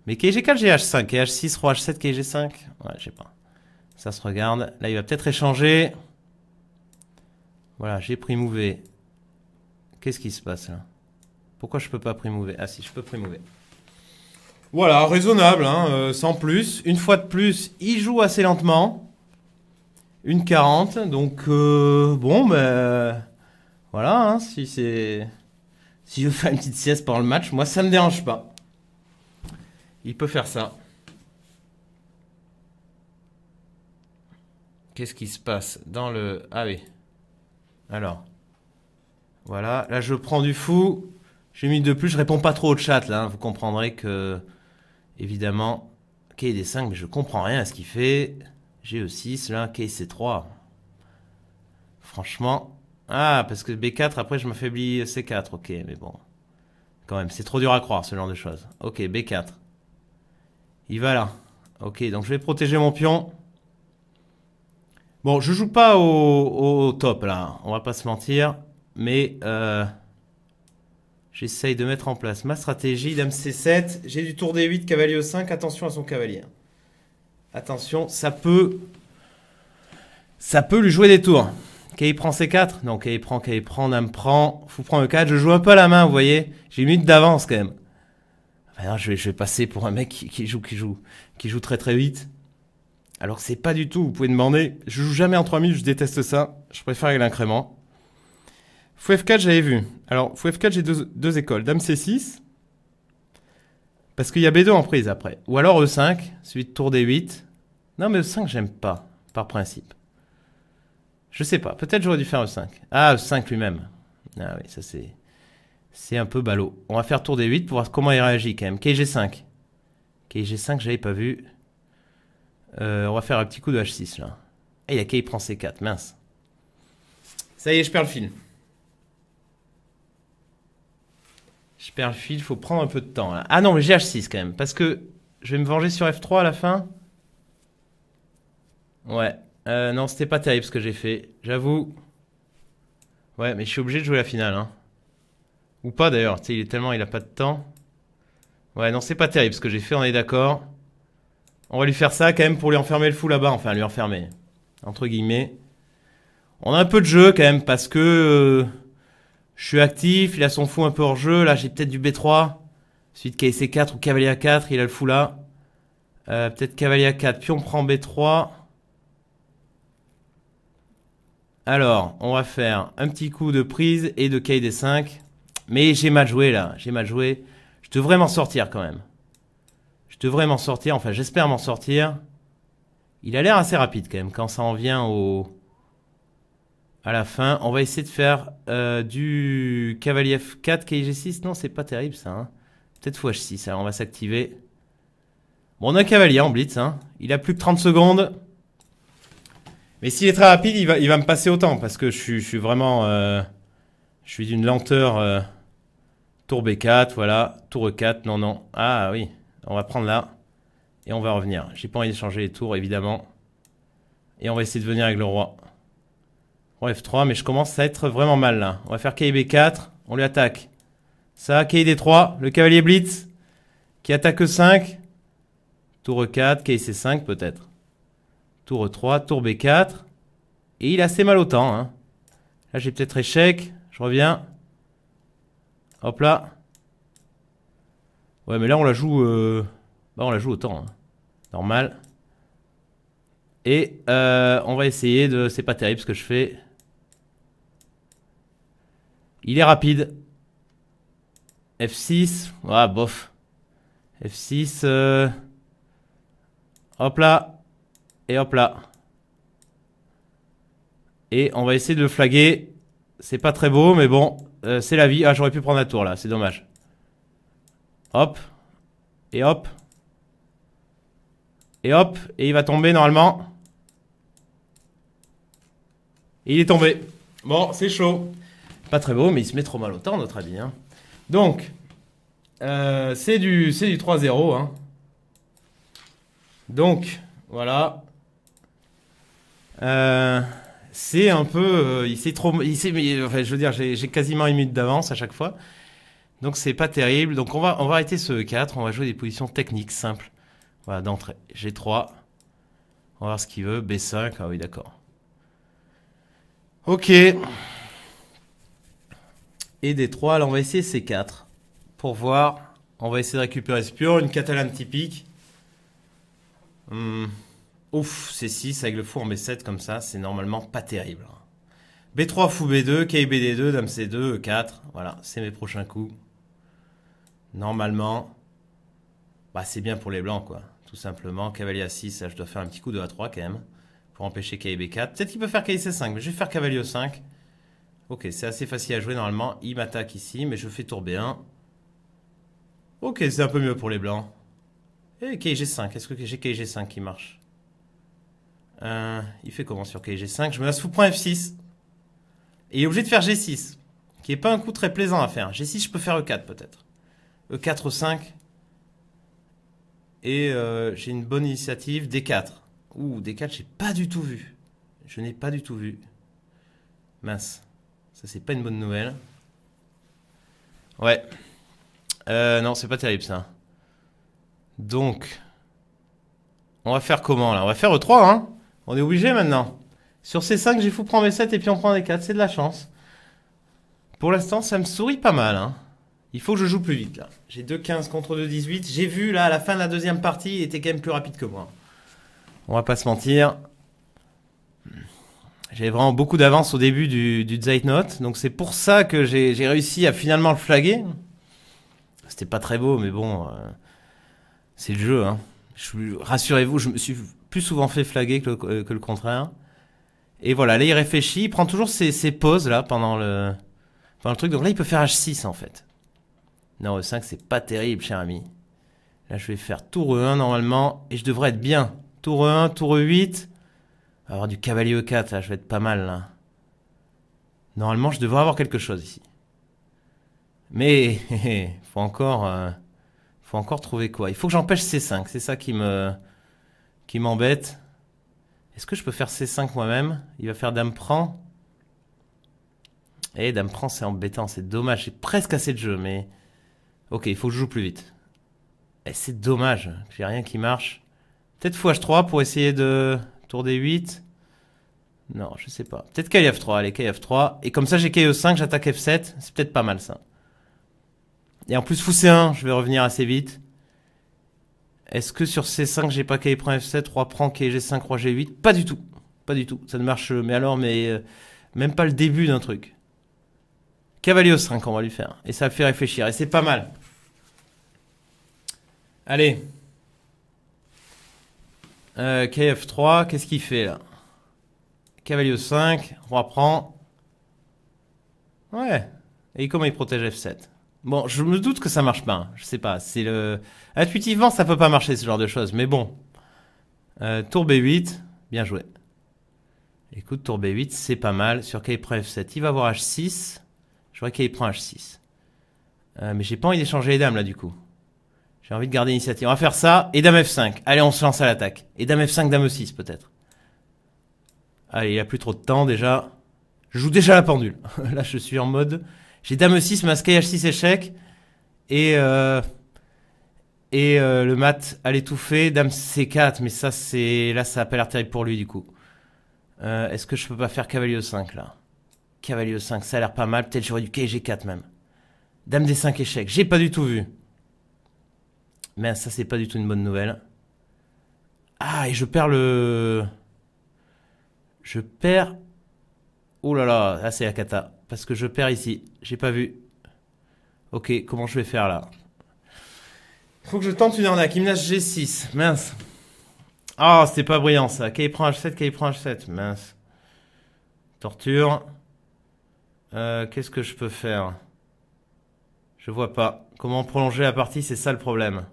Mais KG4, h 5 h 6 Roi H7, KG5. Ouais, je sais pas. Ça se regarde. Là, il va peut-être échanger. Voilà, j'ai pris mauvais. Qu'est-ce qui se passe là Pourquoi je peux pas mauvais Ah si, je peux mauvais. Voilà, raisonnable, hein, euh, sans plus. Une fois de plus, il joue assez lentement. Une 40, donc euh, bon, ben voilà, hein, si c'est... Si je fais une petite sieste pendant le match, moi ça me dérange pas. Il peut faire ça. qu'est-ce qui se passe dans le... Ah oui. Alors. Voilà, là je prends du fou. J'ai mis de plus, je réponds pas trop au chat là. Hein. Vous comprendrez que, évidemment, est 5 mais je comprends rien à ce qu'il fait. J'ai g 6 là, c 3 Franchement. Ah, parce que B4, après je m'affaiblis C4, ok, mais bon. Quand même, c'est trop dur à croire ce genre de choses. Ok, B4. Il va là. Ok, donc je vais protéger mon pion. Bon, je joue pas au, top là, on va pas se mentir, mais euh, j'essaye de mettre en place ma stratégie. Dame C7, j'ai du tour D8, cavalier E5, attention à son cavalier. Attention, ça peut, ça peut lui jouer des tours. Kay prend C4, non, Kay prend, Kay prend, Dame prend, Fou prend E4, je joue un peu à la main, vous voyez, j'ai une minute d'avance quand même. je, vais, passer pour un mec qui joue, qui joue, qui joue très très vite. Alors c'est pas du tout, vous pouvez demander, je joue jamais en 3000, je déteste ça, je préfère avec l'incrément. Fou F4, j'avais vu. Alors, Fou F4, j'ai deux, écoles. Dame C6, parce qu'il y a B2 en prise après. Ou alors E5, celui de tour D8. Non, mais E5, j'aime pas, par principe. Je sais pas, peut-être j'aurais dû faire E5. Ah, E5 lui-même. Ah oui, ça c'est... C'est un peu ballot. On va faire tour D8 pour voir comment il réagit quand même. KG5. KG5, j'avais pas vu. Euh, on va faire un petit coup de H6 là. Et eh, il y a Kay prend C4, mince. Ça y est, je perds le fil. Je perds le fil, faut prendre un peu de temps Ah non, mais j'ai H6 quand même, parce que je vais me venger sur F3 à la fin. Ouais, euh, non, c'était pas terrible ce que j'ai fait, j'avoue. Ouais, mais je suis obligé de jouer la finale. Hein. Ou pas d'ailleurs, il est tellement il a pas de temps. Ouais, non, c'est pas terrible ce que j'ai fait, on est d'accord. On va lui faire ça quand même pour lui enfermer le fou là-bas. Enfin, lui enfermer. Entre guillemets. On a un peu de jeu quand même parce que euh, je suis actif, il a son fou un peu hors jeu. Là, j'ai peut-être du B3. Suite KC4 e ou cavalier A4, il a le fou là. Euh, peut-être cavalier A4, puis on prend B3. Alors, on va faire un petit coup de prise et de kd 5 Mais j'ai mal joué là, j'ai mal joué. Je devrais m'en sortir quand même. Je devrais m'en sortir, enfin j'espère m'en sortir. Il a l'air assez rapide quand même, quand ça en vient au... À la fin, on va essayer de faire euh, du cavalier F4, KG6. Non, c'est pas terrible ça. Hein. Peut-être fois 6 alors on va s'activer. Bon, on a un cavalier en blitz. Hein. Il a plus que 30 secondes. Mais s'il est très rapide, il va, il va me passer autant. Parce que je, suis, je suis vraiment... Euh, je suis d'une lenteur... Euh, tour B4, voilà. Tour E4, non, non. Ah oui. On va prendre là. Et on va revenir. J'ai pas envie de changer les tours, évidemment. Et on va essayer de venir avec le roi. Roi F3, mais je commence à être vraiment mal là. On va faire kb 4 on lui attaque. Ça, kd 3 le cavalier blitz, qui attaque E5. Tour E4, kc 5 peut-être. Tour E3, tour B4. Et il a assez mal autant. Hein. Là, j'ai peut-être échec. Je reviens. Hop là. Ouais, mais là, on la joue... Euh, bah, on la joue autant. Hein. Normal. Et euh, on va essayer de... C'est pas terrible ce que je fais. Il est rapide. F6. Ah, bof. F6. Euh, hop là. Et hop là. Et on va essayer de le flaguer. C'est pas très beau, mais bon, euh, c'est la vie. Ah, j'aurais pu prendre la tour là, c'est dommage. Hop. Et hop. Et hop. Et il va tomber normalement. Et il est tombé. Bon, c'est chaud. Pas très beau, mais il se met trop mal au temps, notre ami. Hein. Donc, euh, c'est du, du 3-0. Hein. Donc, voilà. Euh, c'est un peu... Euh, il s'est trop... enfin, je veux dire, j'ai quasiment une minute d'avance à chaque fois. Donc c'est pas terrible. Donc on va, on va arrêter ce E4. On va jouer des positions techniques simples. Voilà, d'entrée. G3. On va voir ce qu'il veut. B5. Ah oui, d'accord. Ok. Et D3. Alors on va essayer C4. Pour voir. On va essayer de récupérer ce pion. Une catalane typique. Hmm. Ouf, C6 avec le fou en B7 comme ça. C'est normalement pas terrible. B3 fou B2, KBD2, Dame C2, E4. Voilà, c'est mes prochains coups normalement, bah, c'est bien pour les blancs, quoi. Tout simplement, cavalier a 6, je dois faire un petit coup de A3 quand même, pour empêcher kb 4 Peut-être qu'il peut faire kc 5 mais je vais faire cavalier E5. Ok, c'est assez facile à jouer normalement. Il m'attaque ici, mais je fais tour B1. Ok, c'est un peu mieux pour les blancs. Et kg 5 est-ce que j'ai kg 5 qui marche euh, Il fait comment sur kg 5 Je me laisse fou point F6. Et il est obligé de faire G6, qui n'est pas un coup très plaisant à faire. G6, je peux faire E4 peut-être. E4-5 euh, et euh, j'ai une bonne initiative D4. Ouh, D4, j'ai pas du tout vu. Je n'ai pas du tout vu. Mince. Ça, c'est pas une bonne nouvelle. Ouais. Euh, non, c'est pas terrible ça. Donc, on va faire comment là On va faire E3, hein On est obligé maintenant. Sur C5, j'ai fou prendre B7 et puis on prend D4. C'est de la chance. Pour l'instant, ça me sourit pas mal, hein. Il faut que je joue plus vite là. J'ai 2-15 contre 2-18. J'ai vu là à la fin de la deuxième partie, il était quand même plus rapide que moi. On va pas se mentir. J'avais vraiment beaucoup d'avance au début du, du Zeitnot. Donc c'est pour ça que j'ai réussi à finalement le flaguer. C'était pas très beau, mais bon. Euh, c'est le jeu. Hein. Rassurez-vous, je me suis plus souvent fait flaguer euh, que le, contraire. Et voilà, là il réfléchit. Il prend toujours ses, pauses là pendant le, pendant le truc. Donc là il peut faire H6 en fait. Non, E5, c'est pas terrible, cher ami. Là, je vais faire tour E1 normalement, et je devrais être bien. Tour E1, tour E8. avoir du cavalier E4, là, je vais être pas mal, là. Normalement, je devrais avoir quelque chose ici. Mais, faut encore... Euh, faut encore trouver quoi Il faut que j'empêche C5, c'est ça qui me... qui m'embête. Est-ce que je peux faire C5 moi-même Il va faire dame prend. Eh, dame prend, c'est embêtant, c'est dommage. J'ai presque assez de jeu, mais... Ok, il faut que je joue plus vite. Eh, c'est dommage, j'ai rien qui marche. Peut-être fou h 3 pour essayer de tour d 8. Non, je sais pas. Peut-être KF3, allez, KF3. Et comme ça, j'ai KE5, j'attaque F7. C'est peut-être pas mal ça. Et en plus, fou C1, je vais revenir assez vite. Est-ce que sur C5, j'ai pas K e prend F7, 3 prend e g 5 3 G8 Pas du tout. Pas du tout. Ça ne marche, mais alors, euh, mais même pas le début d'un truc. Cavalier hein, au 5, on va lui faire. Et ça fait réfléchir. Et c'est pas mal. Allez. Euh, KF3, qu'est-ce qu'il fait là Cavalier au 5, roi prend. Ouais. Et comment il protège F7 Bon, je me doute que ça marche pas. Hein. Je sais pas. C'est le. Intuitivement, ça peut pas marcher ce genre de choses. Mais bon. Euh, tour B8, bien joué. Écoute, tour B8, c'est pas mal. Sur kf 7 il va avoir H6. Je vois qu'il prend H6. Euh, mais j'ai pas envie d'échanger les dames là du coup. J'ai envie de garder l'initiative. On va faire ça. Et dame F5. Allez, on se lance à l'attaque. Et dame F5, dame E6 peut-être. Allez, il a plus trop de temps déjà. Je joue déjà la pendule. là, je suis en mode. J'ai dame E6, masqué H6 échec. Et euh... et euh, le mat à l'étouffer. Dame C4. Mais ça, c'est là, ça a pas terrible pour lui du coup. Euh, est-ce que je peux pas faire cavalier E5 là Cavalier e 5, ça a l'air pas mal. Peut-être j'aurais du KG4 même. Dame des 5 échecs, j'ai pas du tout vu. Mais ça, c'est pas du tout une bonne nouvelle. Ah, et je perds le... Je perds... Oh là là, ça ah, c'est la cata. Parce que je perds ici. J'ai pas vu. Ok, comment je vais faire là Faut que je tente une arnaque. Il me laisse G6. Mince. Ah, oh, c'était pas brillant ça. K prend H7, K prend H7. Mince. Torture. Euh, qu'est-ce que je peux faire Je vois pas. Comment prolonger la partie, c'est ça le problème.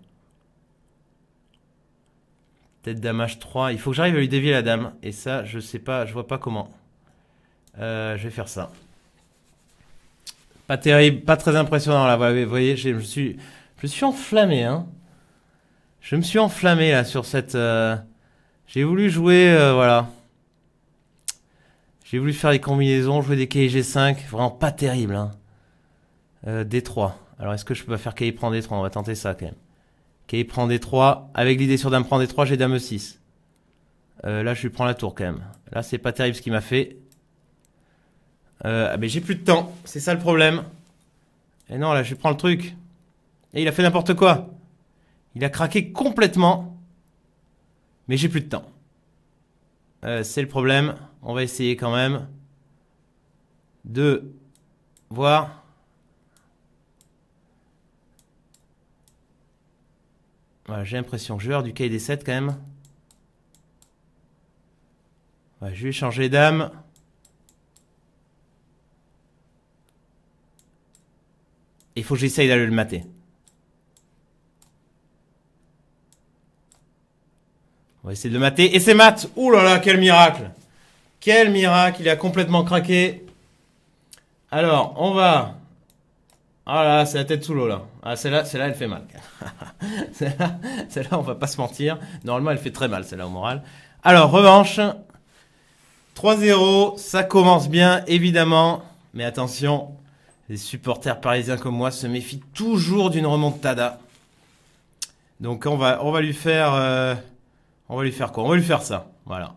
Tête dame 3 Il faut que j'arrive à lui dévier la dame. Et ça, je sais pas, je vois pas comment. Euh, je vais faire ça. Pas terrible, pas très impressionnant là. Vous voyez, je me suis, je suis enflammé. Hein. Je me suis enflammé là sur cette. Euh, j'ai voulu jouer, euh, voilà. J'ai voulu faire les combinaisons, jouer des g 5 vraiment pas terrible. Hein. Euh, D3. Alors est-ce que je peux pas faire K prend D3 On va tenter ça quand même. K prend D3, avec l'idée sur Dame prend D3, j'ai Dame E6. Euh, là je lui prends la tour quand même. Là c'est pas terrible ce qu'il m'a fait. Euh, ah, mais j'ai plus de temps, c'est ça le problème. Et non, là je lui prends le truc. Et il a fait n'importe quoi. Il a craqué complètement. Mais j'ai plus de temps. Euh, c'est le problème on va essayer quand même de voir. j'ai l'impression. Je du kd des 7 quand même. je vais changer d'âme. Il faut que j'essaye d'aller le mater. On va essayer de le mater. Et c'est mat Ouh là là, quel miracle quel miracle, il a complètement craqué. Alors, on va... Ah là, c'est la tête sous l'eau là. Ah, celle-là, c'est là elle fait mal. celle-là, on on va pas se mentir. Normalement, elle fait très mal, celle-là, au moral. Alors, revanche. 3-0, ça commence bien, évidemment. Mais attention, les supporters parisiens comme moi se méfient toujours d'une remontada. Donc, on va, on va lui faire... Euh, on va lui faire quoi On va lui faire ça, voilà.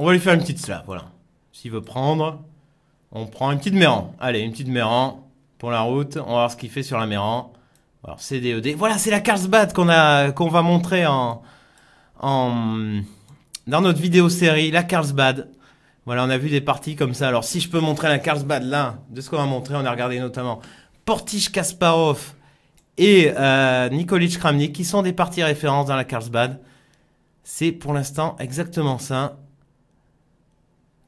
On va lui faire une petite slap, voilà. S'il veut prendre, on prend une petite Méran. Allez, une petite Méran pour la route. On va voir ce qu'il fait sur la Méran. Alors, CDED. E voilà, c'est la Carlsbad qu'on a, va montrer en, en, dans notre vidéo série, la Carlsbad. Voilà, on a vu des parties comme ça. Alors, si je peux montrer la Carlsbad là, de ce qu'on va montrer, on a regardé notamment Portiche Kasparov et euh, Nikolic Kramnik, qui sont des parties références dans la Carlsbad. C'est pour l'instant exactement ça.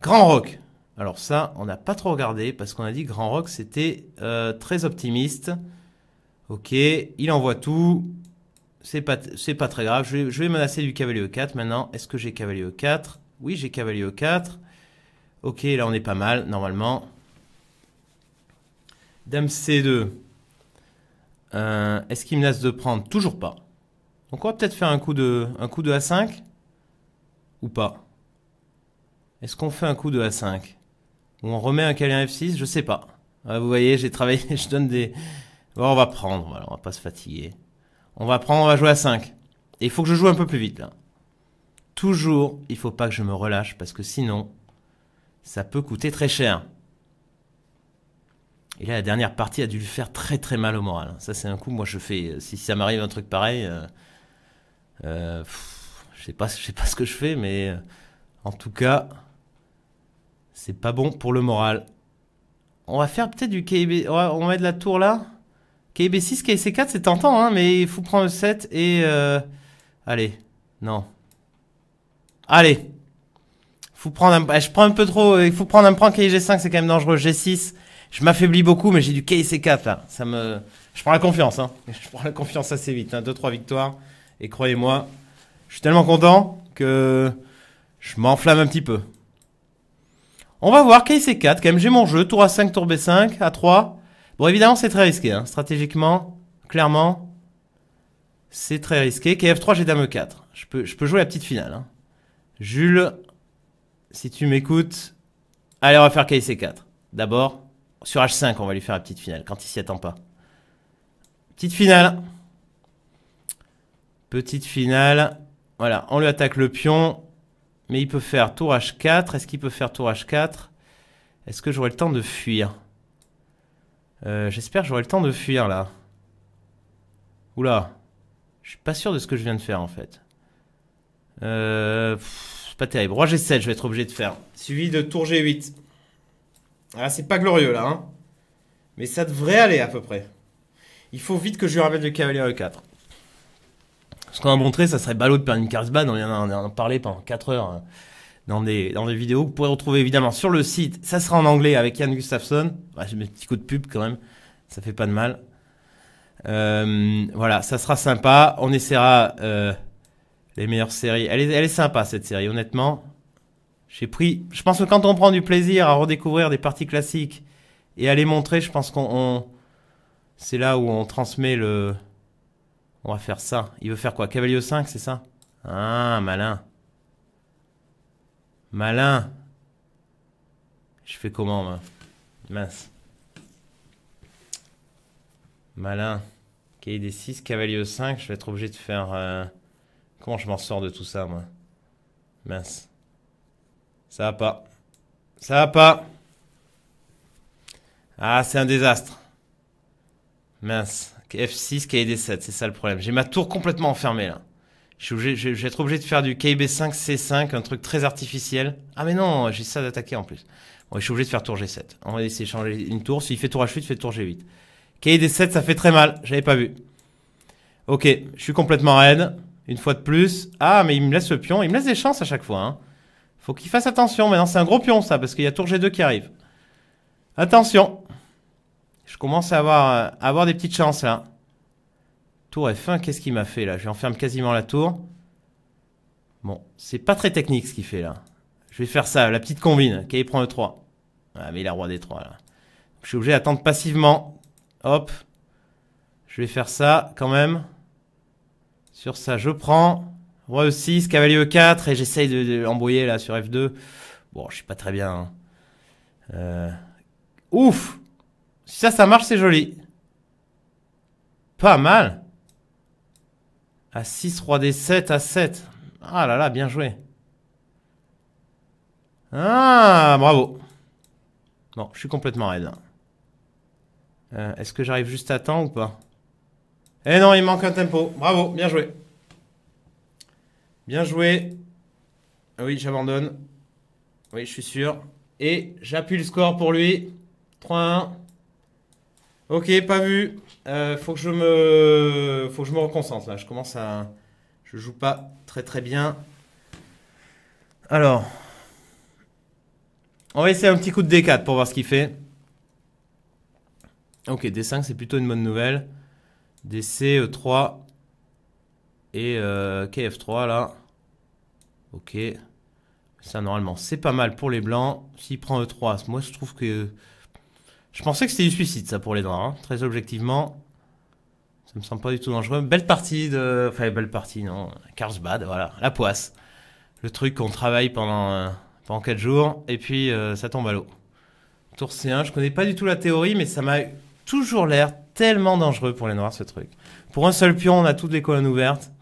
Grand Rock. Alors ça, on n'a pas trop regardé parce qu'on a dit Grand Rock, c'était euh, très optimiste. Ok, il envoie tout. C'est pas, pas très grave. Je vais, menacer du cavalier E4 maintenant. Est-ce que j'ai cavalier E4 Oui, j'ai cavalier E4. Ok, là on est pas mal, normalement. Dame C2. Euh, est-ce qu'il menace de prendre Toujours pas. Donc on va peut-être faire un coup de, un coup de A5 ou pas est-ce qu'on fait un coup de A5 Ou on remet un câlin F6 Je sais pas. vous voyez, j'ai travaillé, je donne des... on va prendre, voilà, on va pas se fatiguer. On va prendre, on va jouer a 5. Et il faut que je joue un peu plus vite, là. Toujours, il faut pas que je me relâche, parce que sinon, ça peut coûter très cher. Et là, la dernière partie a dû lui faire très très mal au moral. Ça, c'est un coup, moi, je fais... Euh, si ça m'arrive un truc pareil... Euh, euh, je sais pas, sais pas ce que je fais, mais... en tout cas, c'est pas bon pour le moral. On va faire peut-être du KB. On va, on de la tour là. KIB6, kc 4 c'est tentant, hein, mais il faut prendre le 7 et. Euh, allez. Non. Allez. Faut prendre eh, Je prends un peu trop. Il faut prendre un prend KIG5, c'est quand même dangereux. G6. Je m'affaiblis beaucoup, mais j'ai du kc 4 là. Ça me. Je prends la confiance, hein. Je prends la confiance assez vite. 2-3 hein. victoires. Et croyez-moi, je suis tellement content que je m'enflamme un petit peu. On va voir KC4, quand même j'ai mon jeu, tour A5, tour B5, A3. Bon évidemment c'est très risqué, hein. stratégiquement, clairement, c'est très risqué. KF3, j'ai dame 4 Je peux, je peux jouer la petite finale. Hein. Jules, si tu m'écoutes, allez on va faire KC4. D'abord, sur H5 on va lui faire la petite finale, quand il s'y attend pas. Petite finale. Petite finale. Voilà, on lui attaque le pion. Mais il peut faire tour H4. Est-ce qu'il peut faire tour H4 Est-ce que j'aurai le temps de fuir euh, J'espère que j'aurai le temps de fuir là. Oula. Je suis pas sûr de ce que je viens de faire en fait. Euh, pas terrible. Roi G7, je vais être obligé de faire. Suivi de tour G8. Ah, c'est pas glorieux là. Hein. Mais ça devrait aller à peu près. Il faut vite que je lui ramène le cavalier E4 ce qu'on a montré, ça serait ballot de perdre une Carlsbad. On en a, en parlé pendant 4 heures euh, dans des, vidéos vous pourrez retrouver évidemment sur le site. Ça sera en anglais avec Yann Gustafsson. Bah, je mets un petit de pub quand même. Ça fait pas de mal. Euh, voilà, ça sera sympa. On essaiera euh, les meilleures séries. Elle est, elle est sympa cette série, honnêtement. J'ai pris. Je pense que quand on prend du plaisir à redécouvrir des parties classiques et à les montrer, je pense qu'on. C'est là où on transmet le. On va faire ça. Il veut faire quoi Cavalier 5, c'est ça Ah, malin. Malin. Je fais comment, moi Mince. Malin. kd des 6, cavalier 5. Je vais être obligé de faire... Euh, comment je m'en sors de tout ça, moi Mince. Ça va pas. Ça va pas. Ah, c'est un désastre. Mince. F6, KD7, c'est ça le problème. J'ai ma tour complètement enfermée là. Je vais être obligé de faire du KB5, C5, un truc très artificiel. Ah mais non, j'ai ça d'attaquer en plus. Bon, je suis obligé de faire tour G7. On va essayer de changer une tour. S'il fait tour H8, il fait tour G8. KD7, ça fait très mal. J'avais pas vu. Ok, je suis complètement raide. Une fois de plus. Ah, mais il me laisse le pion. Il me laisse des chances à chaque fois. Hein. Faut qu'il fasse attention. Maintenant, c'est un gros pion, ça, parce qu'il y a tour G2 qui arrive. Attention. Je commence à avoir, avoir des petites chances là. Tour F1, qu'est-ce qu'il m'a fait là Je enferme quasiment la tour. Bon, c'est pas très technique ce qu'il fait là. Je vais faire ça, la petite combine. qui prend le 3. Ah, mais il a roi des 3 là. Je suis obligé d'attendre passivement. Hop. Je vais faire ça quand même. Sur ça, je prends. Roi E6, cavalier E4, et j'essaye de, l'embrouiller là sur F2. Bon, je suis pas très bien. Hein. Euh, ouf si ça, ça marche, c'est joli. Pas mal. a 6, 3 d 7, a 7. Ah là là, bien joué. Ah, bravo. Bon, je suis complètement raide. Euh, est-ce que j'arrive juste à temps ou pas Eh non, il manque un tempo. Bravo, bien joué. Bien joué. Ah oui, j'abandonne. Oui, je suis sûr. Et j'appuie le score pour lui. 3-1. Ok, pas vu. Euh, faut que je me, faut que je me reconcentre là. Je commence à, je joue pas très très bien. Alors, on va essayer un petit coup de D4 pour voir ce qu'il fait. Ok, D5 c'est plutôt une bonne nouvelle. DC 3 e et euh, KF3 là. Ok. Ça normalement c'est pas mal pour les blancs. S'il prend E3, moi je trouve que je pensais que c'était du suicide, ça, pour les noirs. Hein. Très objectivement, ça me semble pas du tout dangereux. Belle partie de... Enfin, belle partie, non. Carlsbad, voilà. La poisse. Le truc qu'on travaille pendant, euh, pendant 4 jours, et puis euh, ça tombe à l'eau. Tour C1, je connais pas du tout la théorie, mais ça m'a toujours l'air tellement dangereux pour les noirs, ce truc. Pour un seul pion, on a toutes les colonnes ouvertes.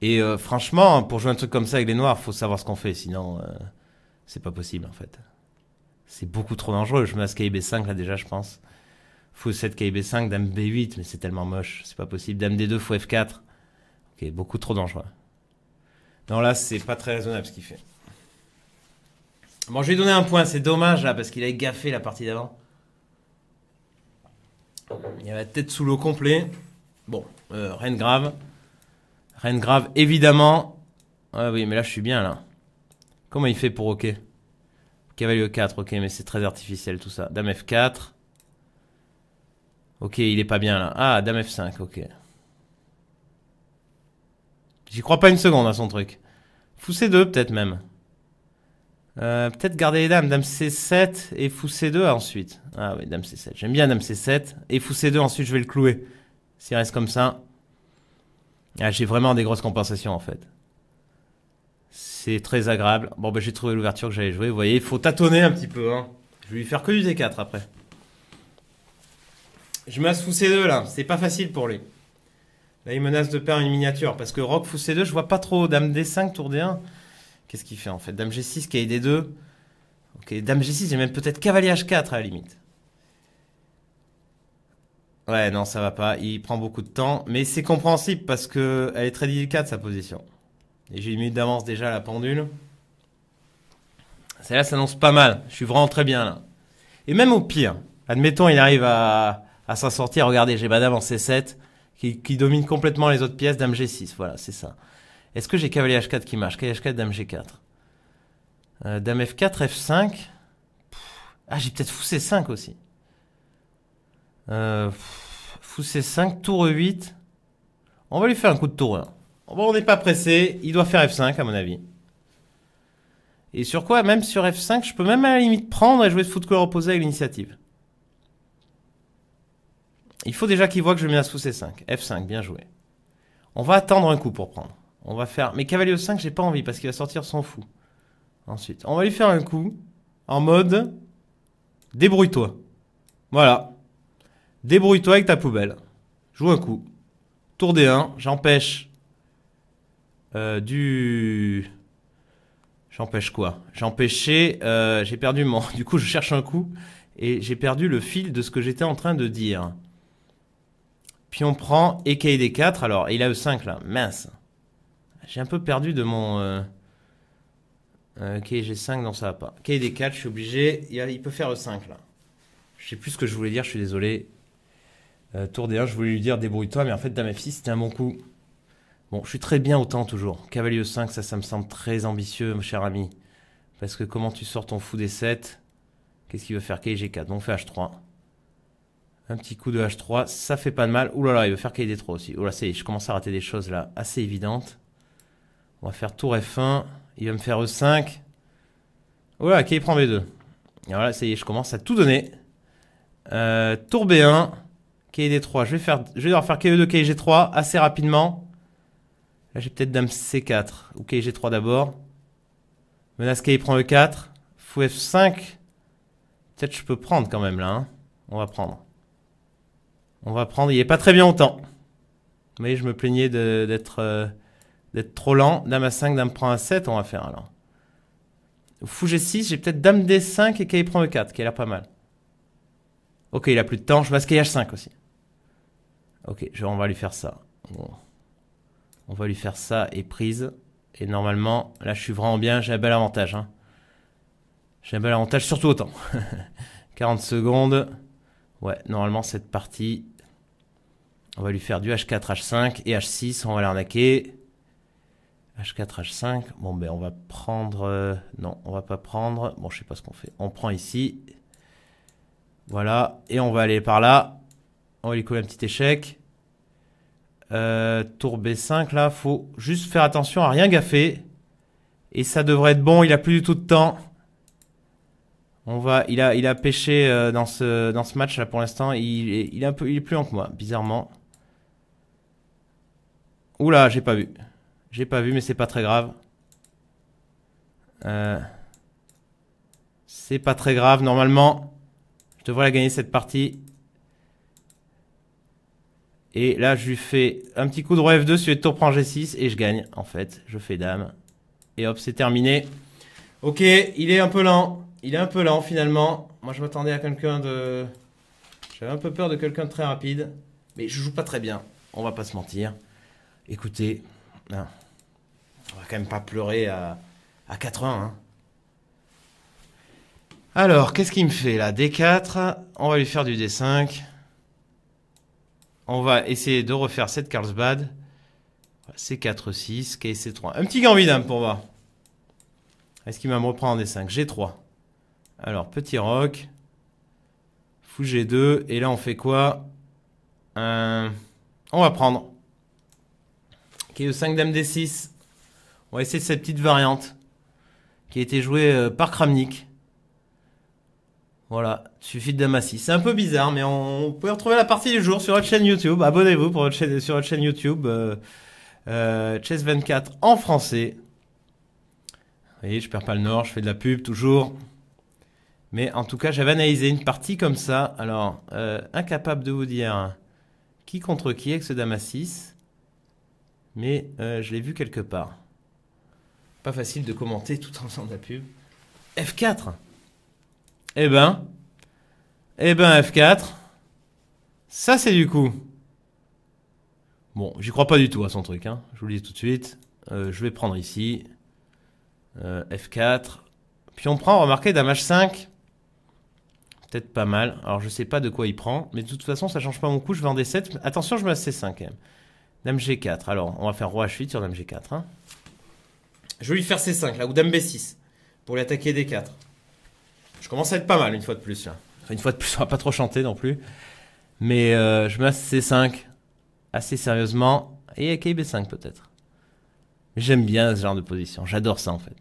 Et euh, franchement, pour jouer un truc comme ça avec les noirs, faut savoir ce qu'on fait, sinon c'est pas possible en fait c'est beaucoup trop dangereux. Je mets kb 5 là déjà, je pense. Fou 7 kb 5 Dame B8, mais c'est tellement moche, c'est pas possible. Dame D2, Fou F4. Ok, beaucoup trop dangereux. Non, là, c'est pas très raisonnable ce qu'il fait. Bon, je lui ai donné un point, c'est dommage là, parce qu'il a gaffé la partie d'avant. Il avait la tête sous l'eau complet. Bon, euh, rien de grave. Rien de grave, évidemment. Ah oui, mais là, je suis bien là. Comment il fait pour OK Cavalier 4, ok, mais c'est très artificiel tout ça. Dame F4. Ok, il est pas bien là. Ah, Dame F5, ok. J'y crois pas une seconde à hein, son truc. Fou C2 peut-être même. Euh, peut-être garder les dames. Dame C7 et Fou C2 ensuite. Ah oui, Dame C7. J'aime bien Dame C7. Et Fou C2 ensuite, je vais le clouer. S'il reste comme ça. Ah, j'ai vraiment des grosses compensations en fait. C'est très agréable. Bon, bah, j'ai trouvé l'ouverture que j'allais jouer. Vous voyez, il faut tâtonner un petit peu. Hein. Je vais lui faire que du D4 après. Je masse fou C2 là. C'est pas facile pour lui. Là, il menace de perdre une miniature. Parce que Rock fou C2, je vois pas trop. Dame D5, tour D1. Qu'est-ce qu'il fait en fait Dame G6, kd D2. Ok, Dame G6, j'ai même peut-être Cavalier H4 à la limite. Ouais, non, ça va pas. Il prend beaucoup de temps. Mais c'est compréhensible parce qu'elle est très délicate sa position. Et j'ai une minute d'avance déjà à la pendule. Celle-là s'annonce pas mal. Je suis vraiment très bien là. Et même au pire, admettons, il arrive à, s'en sortir. Regardez, j'ai Madame en C7 qui, domine complètement les autres pièces. Dame G6, voilà, c'est ça. Est-ce que j'ai cavalier H4 qui marche Cavalier H4, Dame G4. dame F4, F5. ah, j'ai peut-être fou C5 aussi. Euh, fou C5, tour E8. On va lui faire un coup de tour 1. Bon, on n'est pas pressé. Il doit faire F5, à mon avis. Et sur quoi Même sur F5, je peux même à la limite prendre et jouer de foot opposé avec l'initiative. Il faut déjà qu'il voit que je mets un sous C5. F5, bien joué. On va attendre un coup pour prendre. On va faire... Mais cavalier E5, j'ai pas envie parce qu'il va sortir son fou. Ensuite, on va lui faire un coup en mode... Débrouille-toi. Voilà. Débrouille-toi avec ta poubelle. Joue un coup. Tour D1, j'empêche euh, du... J'empêche quoi J'empêchais... Euh, j'ai perdu mon... Du coup, je cherche un coup et j'ai perdu le fil de ce que j'étais en train de dire. Puis on prend Et des 4. Alors, il a E5 là. Mince. J'ai un peu perdu de mon... Euh... euh j'ai 5 non, ça va pas. KD4, je suis obligé. Il, peut faire E5 là. Je sais plus ce que je voulais dire, je suis désolé. tour D1, je voulais lui dire débrouille-toi, mais en fait, Dame F6, c'était un bon coup. Bon, je suis très bien autant toujours. Cavalier 5, ça, ça me semble très ambitieux, mon cher ami. Parce que comment tu sors ton fou des 7 Qu'est-ce qu'il veut faire Kg 4 Donc on fait H3. Un petit coup de H3, ça fait pas de mal. Ouh là là, il veut faire Kd 3 aussi. Ouh là, est, je commence à rater des choses là assez évidentes. On va faire tour F1. Il va me faire E5. Ouh là, K prend B2. Et voilà, ça y est, je commence à tout donner. Euh, tour B1. Kd 3 je vais, faire, je vais devoir faire Ke2, Kg3 assez rapidement. Là, j'ai peut-être dame C4. Ok, G3 d'abord. Menace K, il prend E4. Fou F5. Peut-être je peux prendre quand même là. Hein. On va prendre. On va prendre. Il est pas très bien autant. Vous voyez, je me plaignais d'être euh, d'être trop lent. Dame a 5, dame prend a 7, on va faire alors. Fou G6, j'ai peut-être dame D5 et K prend E4, qui a l'air pas mal. Ok, il a plus de temps, je masque H5 aussi. Ok, on va lui faire ça. Bon. On va lui faire ça et prise. Et normalement, là, je suis vraiment bien. J'ai un bel avantage. Hein. J'ai un bel avantage, surtout autant. 40 secondes. Ouais, normalement, cette partie, on va lui faire du H4, H5 et H6. On va l'arnaquer. H4, H5. Bon, ben, on va prendre... Euh, non, on va pas prendre. Bon, je sais pas ce qu'on fait. On prend ici. Voilà. Et on va aller par là. On va lui coller un petit échec. Euh, tour B5, là, faut juste faire attention à rien gaffer. Et ça devrait être bon, il a plus du tout de temps. On va, il a, il a pêché euh, dans ce, dans ce match là pour l'instant. Il, il, est un peu, il est plus long que moi, bizarrement. Oula, j'ai pas vu. J'ai pas vu, mais c'est pas très grave. Euh, c'est pas très grave, normalement. Je devrais gagner cette partie. Et là, je lui fais un petit coup de roi F2 sur les prend G6 et je gagne, en fait. Je fais dame. Et hop, c'est terminé. Ok, il est un peu lent. Il est un peu lent, finalement. Moi, je m'attendais à quelqu'un de... J'avais un peu peur de quelqu'un de très rapide. Mais je joue pas très bien. On va pas se mentir. Écoutez, on hein, on va quand même pas pleurer à, à 4 hein. Alors, qu'est-ce qu'il me fait là D4, on va lui faire du D5. On va essayer de refaire cette Carlsbad. C4, 6, KC 3. Un petit Gambit dame pour voir. Est-ce qu'il va me reprendre en D5 G3. Alors, petit rock. Fou G2. Et là, on fait quoi On va prendre. Qui 5 dame D6. On va essayer cette petite variante qui a été jouée euh, par Kramnik. Voilà, suffit de A6. C'est un peu bizarre, mais on, on peut retrouver la partie du jour sur notre chaîne YouTube. Abonnez-vous pour sur notre chaîne YouTube euh, euh Chess 24 en français. Vous voyez, je perds pas le nord, je fais de la pub toujours. Mais en tout cas, j'avais analysé une partie comme ça. Alors, euh, incapable de vous dire qui contre qui avec ce Dama 6. Mais euh, je l'ai vu quelque part. Pas facile de commenter tout en faisant de la pub. F4 eh ben. Eh ben, F4. Ça, c'est du coup. Bon, j'y crois pas du tout à son truc, hein. Je vous le dis tout de suite. Euh, je vais prendre ici. Euh, F4. Puis on prend, remarquez, Dame H5. Peut-être pas mal. Alors, je sais pas de quoi il prend. Mais de toute façon, ça change pas mon coup. Je vais en D7. Attention, je me C5 quand même. Dame G4. Alors, on va faire Roi H8 sur Dame G4. Hein. Je vais lui faire C5 là, ou Dame B6. Pour l'attaquer D4 je commence à être pas mal une fois de plus. Enfin, une fois de plus, on va pas trop chanter non plus. Mais euh, je mets C5 assez sérieusement et kb 5 peut-être. J'aime bien ce genre de position, j'adore ça en fait.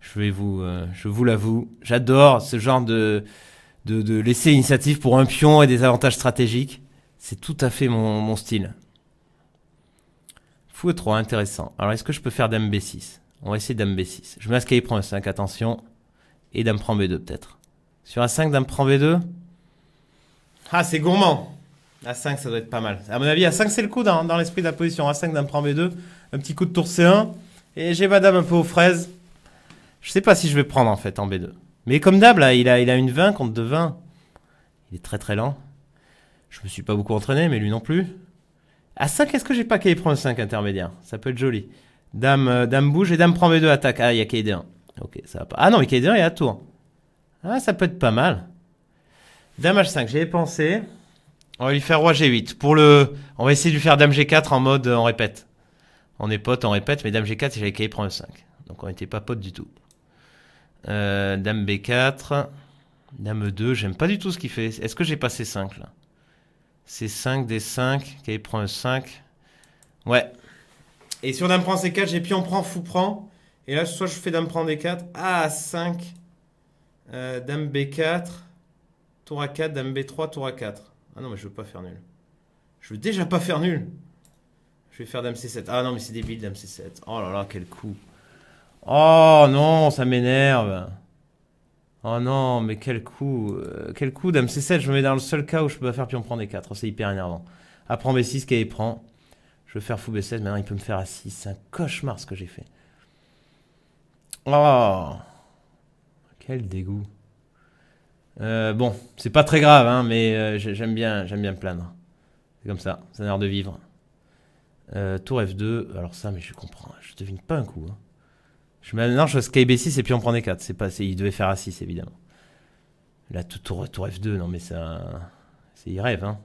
Je vais vous, euh, je vous l'avoue, j'adore ce genre de, de, de laisser l'initiative pour un pion et des avantages stratégiques. C'est tout à fait mon, mon style. Fou et 3, intéressant. Alors est-ce que je peux faire dame B6 On va essayer dame B6. Je masque kb prend 5, attention et Dame prend B2 peut-être. Sur A5, Dame prend B2. Ah, c'est gourmand. A5, ça doit être pas mal. À mon avis, A5, c'est le coup dans, l'esprit de la position. A5, Dame prend B2. Un petit coup de tour C1. Et j'ai ma Dame un peu aux fraises. Je sais pas si je vais prendre en fait en B2. Mais comme dame, là, il a, il a une 20 contre 2 20. Il est très très lent. Je me suis pas beaucoup entraîné, mais lui non plus. A5, est-ce que j'ai pas K prend 5 intermédiaire Ça peut être joli. Dame, euh, dame bouge et dame prend B2 attaque. Ah, il y a KD1. Ok, ça va pas. Ah non, mais Kader est à tour. Ah, ça peut être pas mal. Dame H5, j'y pensé. On va lui faire roi G8. Pour le... On va essayer de lui faire dame G4 en mode on euh, répète. On est potes, on répète, mais dame G4, j'avais kd prend E5. Donc on était pas potes du tout. Euh, dame B4. Dame E2, j'aime pas du tout ce qu'il fait. Est-ce que j'ai pas C5 là C5, D5, qu'il prend E5. Ouais. Et si on dame prend C4, j'ai pion prend, fou prend. Et là, soit je fais dame prend d4, a 5, euh, dame b4, tour a4, dame b3, tour a4. Ah non, mais je veux pas faire nul. Je veux déjà pas faire nul. Je vais faire dame c7. Ah non, mais c'est débile, dame c7. Oh là là, quel coup. Oh non, ça m'énerve. Oh non, mais quel coup. Euh, quel coup, dame c7. Je me mets dans le seul cas où je peux pas faire pion prend d4. c'est hyper énervant. Apprend b6, qu'elle prend. Je veux faire fou b7. Maintenant, il peut me faire a6. C'est un cauchemar ce que j'ai fait. Oh Quel dégoût. Euh, bon, c'est pas très grave, hein, mais euh, j'aime bien, bien me plaindre. C'est comme ça, ça a l'air de vivre. Euh, tour F2, alors ça, mais je comprends, hein, je devine pas un coup. Hein. Je fais kb 6 et puis on prend des 4. C'est pas, il devait faire A6 évidemment. Là, tout tour, F2, non mais ça. C'est, il rêve, hein.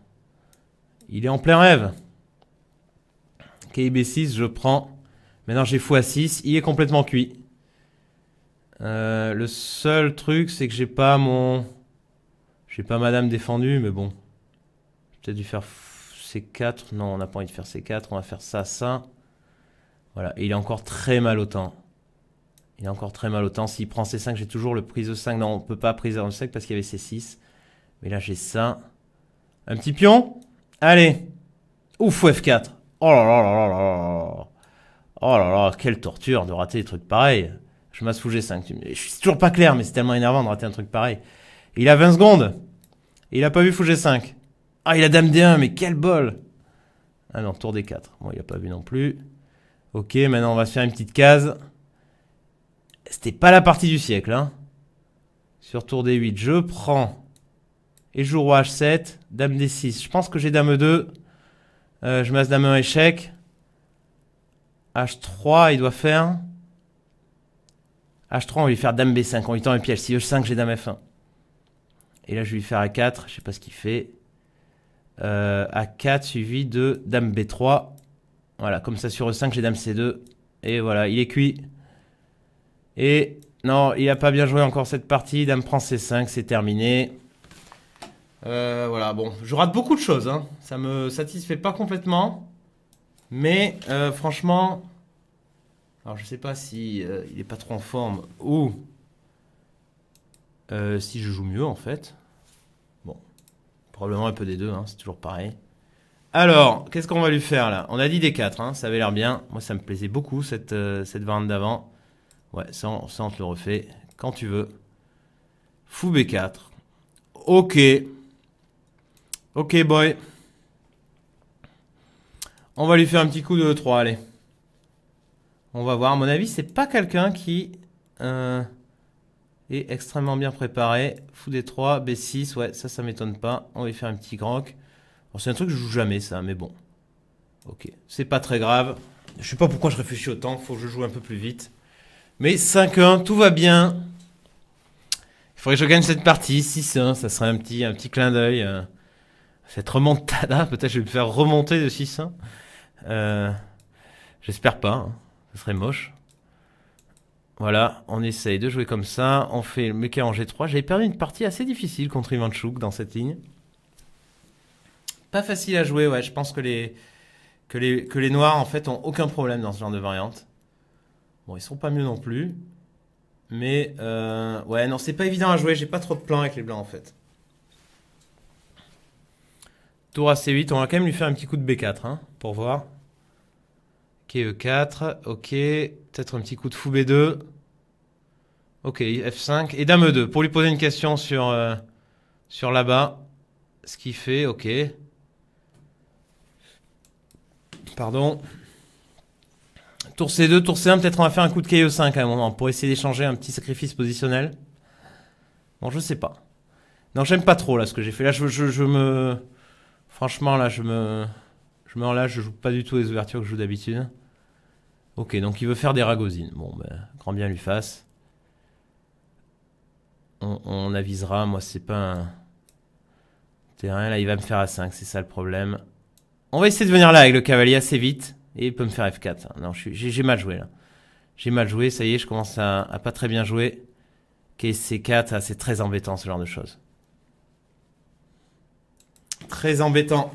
Il est en plein rêve. Kb6, je prends. Maintenant j'ai fou a 6, il est complètement cuit. Euh, le seul truc, c'est que j'ai pas mon. J'ai pas Madame défendue, mais bon. J'ai peut-être dû faire C4. Non, on n'a pas envie de faire C4. On va faire ça, ça. Voilà. Et il est encore très mal au temps. Il est encore très mal au temps. S'il prend C5, j'ai toujours le prise de 5. Non, on peut pas prise de 5 parce qu'il y avait C6. Mais là, j'ai ça. Un petit pion. Allez. Ouf, F4. Oh là là là là là. Oh là là, quelle torture de rater des trucs pareils. Je masse fou 5 Je suis toujours pas clair, mais c'est tellement énervant de rater un truc pareil. Il a 20 secondes. il a pas vu fou G5. Ah, il a dame D1, mais quel bol Ah non, tour D4. Bon, il a pas vu non plus. Ok, maintenant on va se faire une petite case. C'était pas la partie du siècle, hein. Sur tour D8, je prends. Et joue roi H7, dame D6. Je pense que j'ai dame 2 euh, je masse dame 1 échec. H3, il doit faire. H3, on va lui faire dame B5. On lui tend piège. Si E5, j'ai dame F1. Et là, je vais lui faire A4. Je sais pas ce qu'il fait. Euh, A4 suivi de dame B3. Voilà, comme ça sur E5, j'ai dame C2. Et voilà, il est cuit. Et non, il n'a pas bien joué encore cette partie. Dame prend C5, c'est terminé. Euh, voilà, bon, je rate beaucoup de choses. Ça hein. Ça me satisfait pas complètement. Mais euh, franchement, alors je sais pas si euh, il est pas trop en forme ou euh, si je joue mieux en fait. Bon, probablement un peu des deux, hein, c'est toujours pareil. Alors, qu'est-ce qu'on va lui faire là On a dit des 4, hein, ça avait l'air bien. Moi ça me plaisait beaucoup cette, euh, cette variante d'avant. Ouais, ça on, te le refait quand tu veux. Fou B4. Ok. Ok boy. On va lui faire un petit coup de 3, allez. On va voir. À mon avis, c'est pas quelqu'un qui euh, est extrêmement bien préparé. Fou des 3, B6, ouais, ça, ça m'étonne pas. On va y faire un petit grand. c'est un truc que je joue jamais, ça, mais bon. Ok, c'est pas très grave. Je sais pas pourquoi je réfléchis autant, faut que je joue un peu plus vite. Mais 5-1, tout va bien. Il faudrait que je gagne cette partie, 6-1, ça serait un petit, un petit clin d'œil. Euh, cette remontada, peut-être je vais me faire remonter de 6-1. Euh, j'espère pas. Hein. Ce moche. Voilà, on essaye de jouer comme ça. On fait le mec en G3. J'avais perdu une partie assez difficile contre Ivanchuk dans cette ligne. Pas facile à jouer, ouais. Je pense que les, que les, que les noirs, en fait, ont aucun problème dans ce genre de variante. Bon, ils sont pas mieux non plus. Mais, euh, ouais, non, c'est pas évident à jouer. J'ai pas trop de plans avec les blancs, en fait. Tour à C8. On va quand même lui faire un petit coup de B4, hein, pour voir ke 4 ok. Peut-être un petit coup de fou B2. Ok, F5. Et Dame E2, pour lui poser une question sur, euh, sur là-bas. Ce qu'il fait, ok. Pardon. Tour C2, tour C1, peut-être on va faire un coup de KE5 e à un moment pour essayer d'échanger un petit sacrifice positionnel. Bon, je sais pas. Non, j'aime pas trop là ce que j'ai fait. Là, je me... Franchement, là, je me là, je joue pas du tout les ouvertures que je joue d'habitude. Ok, donc il veut faire des ragosines. Bon, ben, grand bien lui fasse. On, avisera, moi c'est pas un... Terrain, là il va me faire a 5, c'est ça le problème. On va essayer de venir là avec le cavalier assez vite. Et il peut me faire F4. Hein. Non, j'ai mal joué là. J'ai mal joué, ça y est, je commence à, pas très bien jouer. c 4 ah, c'est très embêtant ce genre de choses. Très embêtant.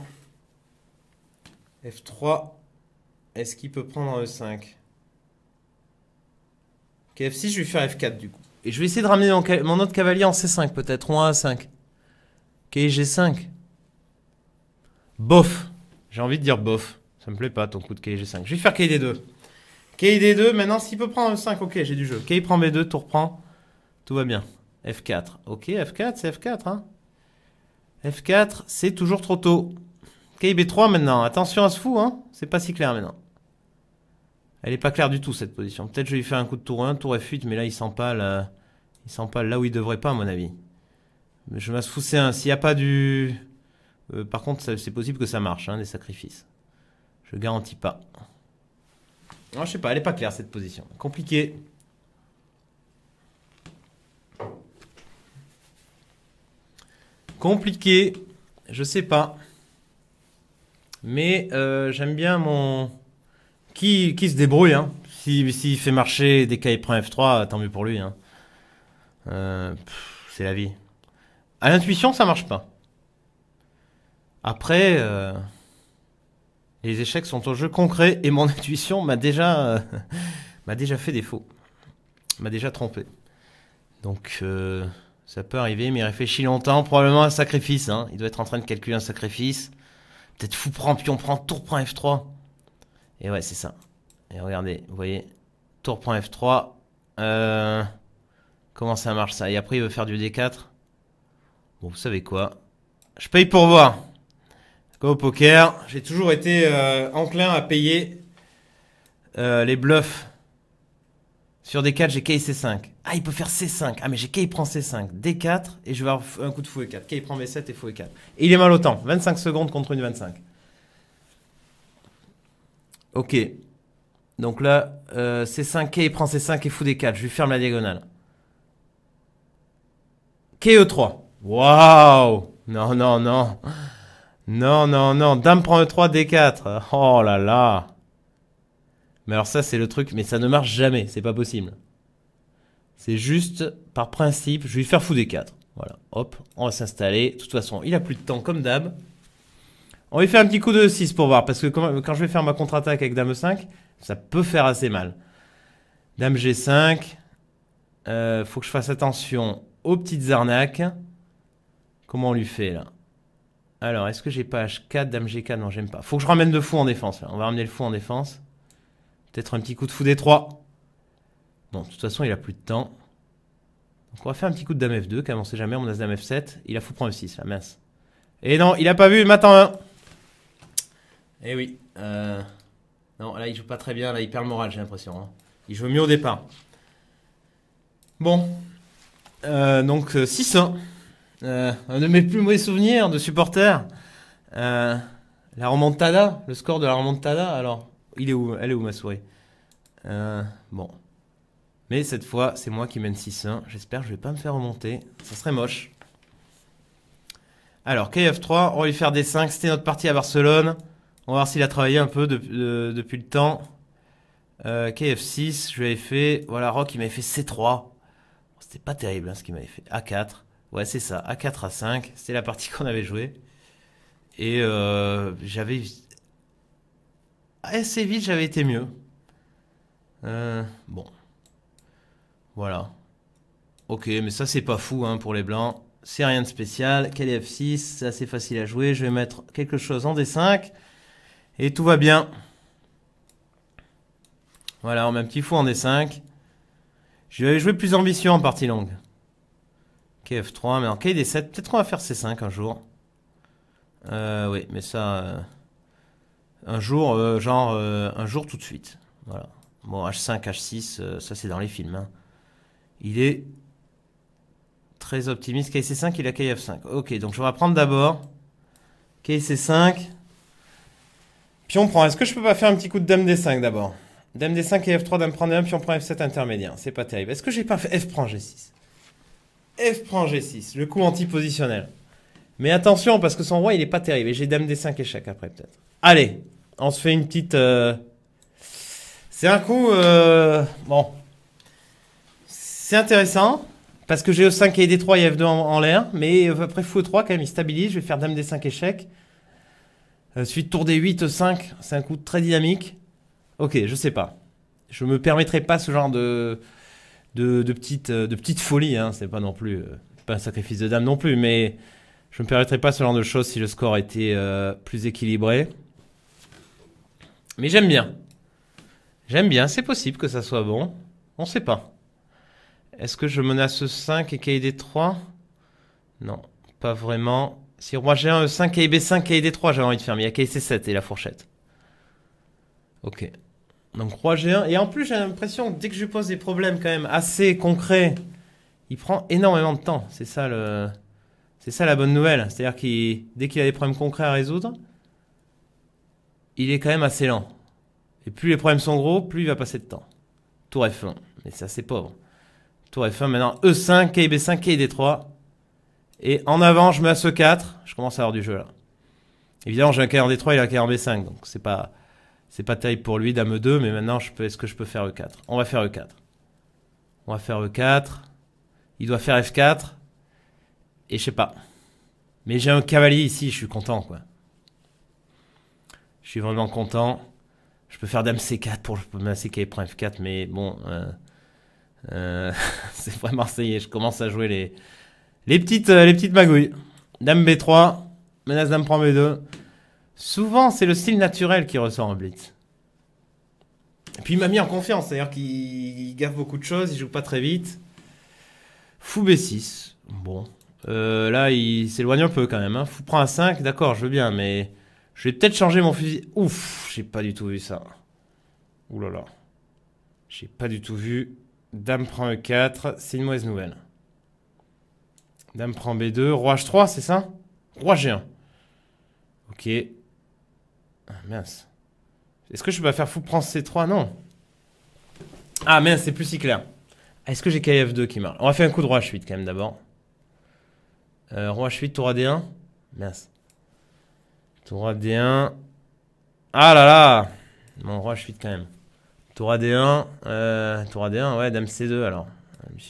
F3. Est-ce qu'il peut prendre en E5 KF6, je vais faire F4 du coup. Et je vais essayer de ramener mon, autre cavalier en C5 peut-être, ou en A5. KG5. Bof. J'ai envie de dire bof. Ça me plaît pas ton coup de KG5. Je vais faire KD2. KD2, maintenant s'il peut prendre E5, ok, j'ai du jeu. K prend B2, tour prend. Tout va bien. F4. Ok, F4, c'est F4. Hein. F4, c'est toujours trop tôt b 3 maintenant. Attention à ce fou, hein. C'est pas si clair maintenant. Elle est pas claire du tout cette position. Peut-être je vais lui faire un coup de tour 1, tour F8, mais là il pas là. il pas là où il devrait pas à mon avis. Mais je m'as foussé un. S'il n'y a pas du. Euh, par contre, c'est possible que ça marche, des hein, sacrifices. Je garantis pas. Non, je sais pas, elle est pas claire cette position. Compliqué. Compliqué. Je sais pas. Mais euh, j'aime bien mon. Qui, qui se débrouille, hein. S'il si, fait marcher des K.E.F3, F3, tant mieux pour lui, hein. Euh, c'est la vie. À l'intuition, ça marche pas. Après, euh, les échecs sont au jeu concret et mon intuition m'a déjà, m'a déjà fait défaut. M'a déjà trompé. Donc, ça peut arriver, mais il réfléchit longtemps, probablement un sacrifice. Hein. Il doit être en train de calculer un sacrifice. Peut-être fou prend, pion prend, tour prend F3. Et ouais, c'est ça. Et regardez, vous voyez, tour prend F3. Euh, comment ça marche ça Et après, il veut faire du D4. Bon, vous savez quoi Je paye pour voir. Comme au poker, j'ai toujours été euh, enclin à payer euh, les bluffs. Sur D4, j'ai KC5. Ah, il peut faire C5. Ah, mais j'ai K, il prend C5. D4, et je vais avoir un coup de fou E4. K, il prend B7 et fou E4. Et il est mal au temps. 25 secondes contre une 25. Ok. Donc là, euh, C5, K, il prend C5 et fou D4. Je lui ferme la diagonale. K, E3. Waouh Non, non, non. Non, non, non. Dame prend E3, D4. Oh là là. Mais alors ça, c'est le truc. Mais ça ne marche jamais. C'est pas possible. C'est juste, par principe, je vais lui faire fou des 4. Voilà, hop, on va s'installer. De toute façon, il a plus de temps comme d'hab. On va lui faire un petit coup de 6 pour voir, parce que quand, je vais faire ma contre-attaque avec Dame 5, ça peut faire assez mal. Dame G5, euh, faut que je fasse attention aux petites arnaques. Comment on lui fait là Alors, est-ce que j'ai pas H4, Dame G4 Non, j'aime pas. Faut que je ramène le fou en défense On va ramener le fou en défense. Peut-être un petit coup de fou des 3. Bon, de toute façon, il a plus de temps. Donc on va faire un petit coup de dame F2, quand on sait jamais, on a dame F7. Il a fou prend le 6 la mince. Et non, il a pas vu, matin 1. Eh oui. Euh, non, là, il joue pas très bien, là, il perd le moral, j'ai l'impression. Hein. Il joue mieux au départ. Bon. Euh, donc, 6-1. Euh, un de mes plus mauvais souvenirs de supporter. la remontada, le score de la remontada, alors, il est où Elle est où ma souris Bon. Mais cette fois, c'est moi qui mène 6-1. J'espère que je vais pas me faire remonter. Ça serait moche. Alors, KF3, on va lui faire des 5. C'était notre partie à Barcelone. On va voir s'il a travaillé un peu depuis le temps. Euh, KF6, je lui fait... Voilà, Rock, il m'avait fait C3. C'était pas terrible hein, ce qu'il m'avait fait. A4. Ouais, c'est ça. A4, A5. C'était la partie qu'on avait jouée. Et euh, j'avais... Assez vite, j'avais été mieux. Euh, bon. Voilà. Ok, mais ça c'est pas fou hein, pour les blancs. C'est rien de spécial. kdf 6 c'est assez facile à jouer. Je vais mettre quelque chose en D5. Et tout va bien. Voilà, on met un petit fou en D5. Je vais jouer plus ambitieux en partie longue. KF3, mais en KD7, peut-être qu'on va faire C5 un jour. Euh, oui, mais ça... Euh, un jour, euh, genre, un jour tout de suite. Voilà. Bon, H5, H6, ça c'est dans les films. Hein. Il est très optimiste. KC5, il a KF5. Ok, donc je vais prendre d'abord KC5. Puis on prend. Est-ce que je peux pas faire un petit coup de dame D5 d'abord Dame D5 et 3 dame prend D1, on prend F7 intermédiaire. C'est pas terrible. Est-ce que j'ai pas fait F prend G6 F prend G6, le coup anti-positionnel. Mais attention, parce que son roi, il est pas terrible. Et j'ai dame D5 échec après, peut-être. Allez, on se fait une petite... Euh, c'est un coup... Euh, bon, c'est intéressant. Parce que j'ai e 5 et D3, et F2 en, l'air. Mais après fou 3 quand même, il stabilise. Je vais faire Dame D5 échec. Euh, suite tour D8, e 5. C'est un coup très dynamique. Ok, je sais pas. Je me permettrai pas ce genre de, de, de petite, euh, de petite folie. Hein. C'est pas non plus. Euh, pas un sacrifice de dame non plus. Mais je me permettrai pas ce genre de choses si le score était plus équilibré. Mais j'aime bien. J'aime bien. C'est possible que ça soit bon. On sait pas. Est-ce que je menace 5 et kd 3 Non, pas vraiment. Si roi G1, E5, kb 5 kd 3 j'avais envie de faire, mais il y a kc 7 et la fourchette. Ok. Donc roi G1. Et en plus, j'ai l'impression que dès que je pose des problèmes quand même assez concrets, il prend énormément de temps. C'est ça le... C'est ça la bonne nouvelle. C'est-à-dire qu'il, dès qu'il a des problèmes concrets à résoudre, il est quand même assez lent. Et plus les problèmes sont gros, plus il va passer de temps. Tour F1. Mais c'est assez pauvre. Tour F1 maintenant. E5, kb 5 kd 3 Et en avant, je mets à ce 4 Je commence à avoir du jeu là. Évidemment, j'ai un k en D3 et un k en B5. Donc c'est pas, c'est pas taille pour lui dame e 2. Mais maintenant, je peux, est-ce que je peux faire E4 On va faire E4. On va faire E4. Il doit faire F4. Et je sais pas. Mais j'ai un cavalier ici, je suis content quoi. Je suis vraiment content. Je peux faire dame C4 pour, pour ma c F4, mais bon, euh, euh, c'est vraiment, marseillais. je commence à jouer les, les, petites, euh, les petites magouilles. Dame B3, menace dame prend B2. Souvent, c'est le style naturel qui ressort en blitz. Et puis il m'a mis en confiance, D'ailleurs qu'il gaffe beaucoup de choses, il joue pas très vite. Fou B6, bon. Euh, là, il s'éloigne un peu quand même. Hein. Fou prend A5, d'accord, je veux bien, mais je vais peut-être changer mon fusil. Ouf, j'ai pas du tout vu ça. Oulala là là. J'ai pas du tout vu. Dame prend E4, c'est une mauvaise nouvelle. Dame prend B2, roi H3, c'est ça Roi G1. Ok. Ah, mince. Est-ce que je peux pas faire fou prendre C3 Non. Ah mince, c'est plus si clair. Est-ce que j'ai KF2 qui marche On va faire un coup de roi H8 quand même d'abord. Euh, roi H8, tour AD1. Mince. Tour AD1. Ah là là Mon roi H8 quand même. Tour AD1, euh, Tour d 1 ouais, Dame C2 alors.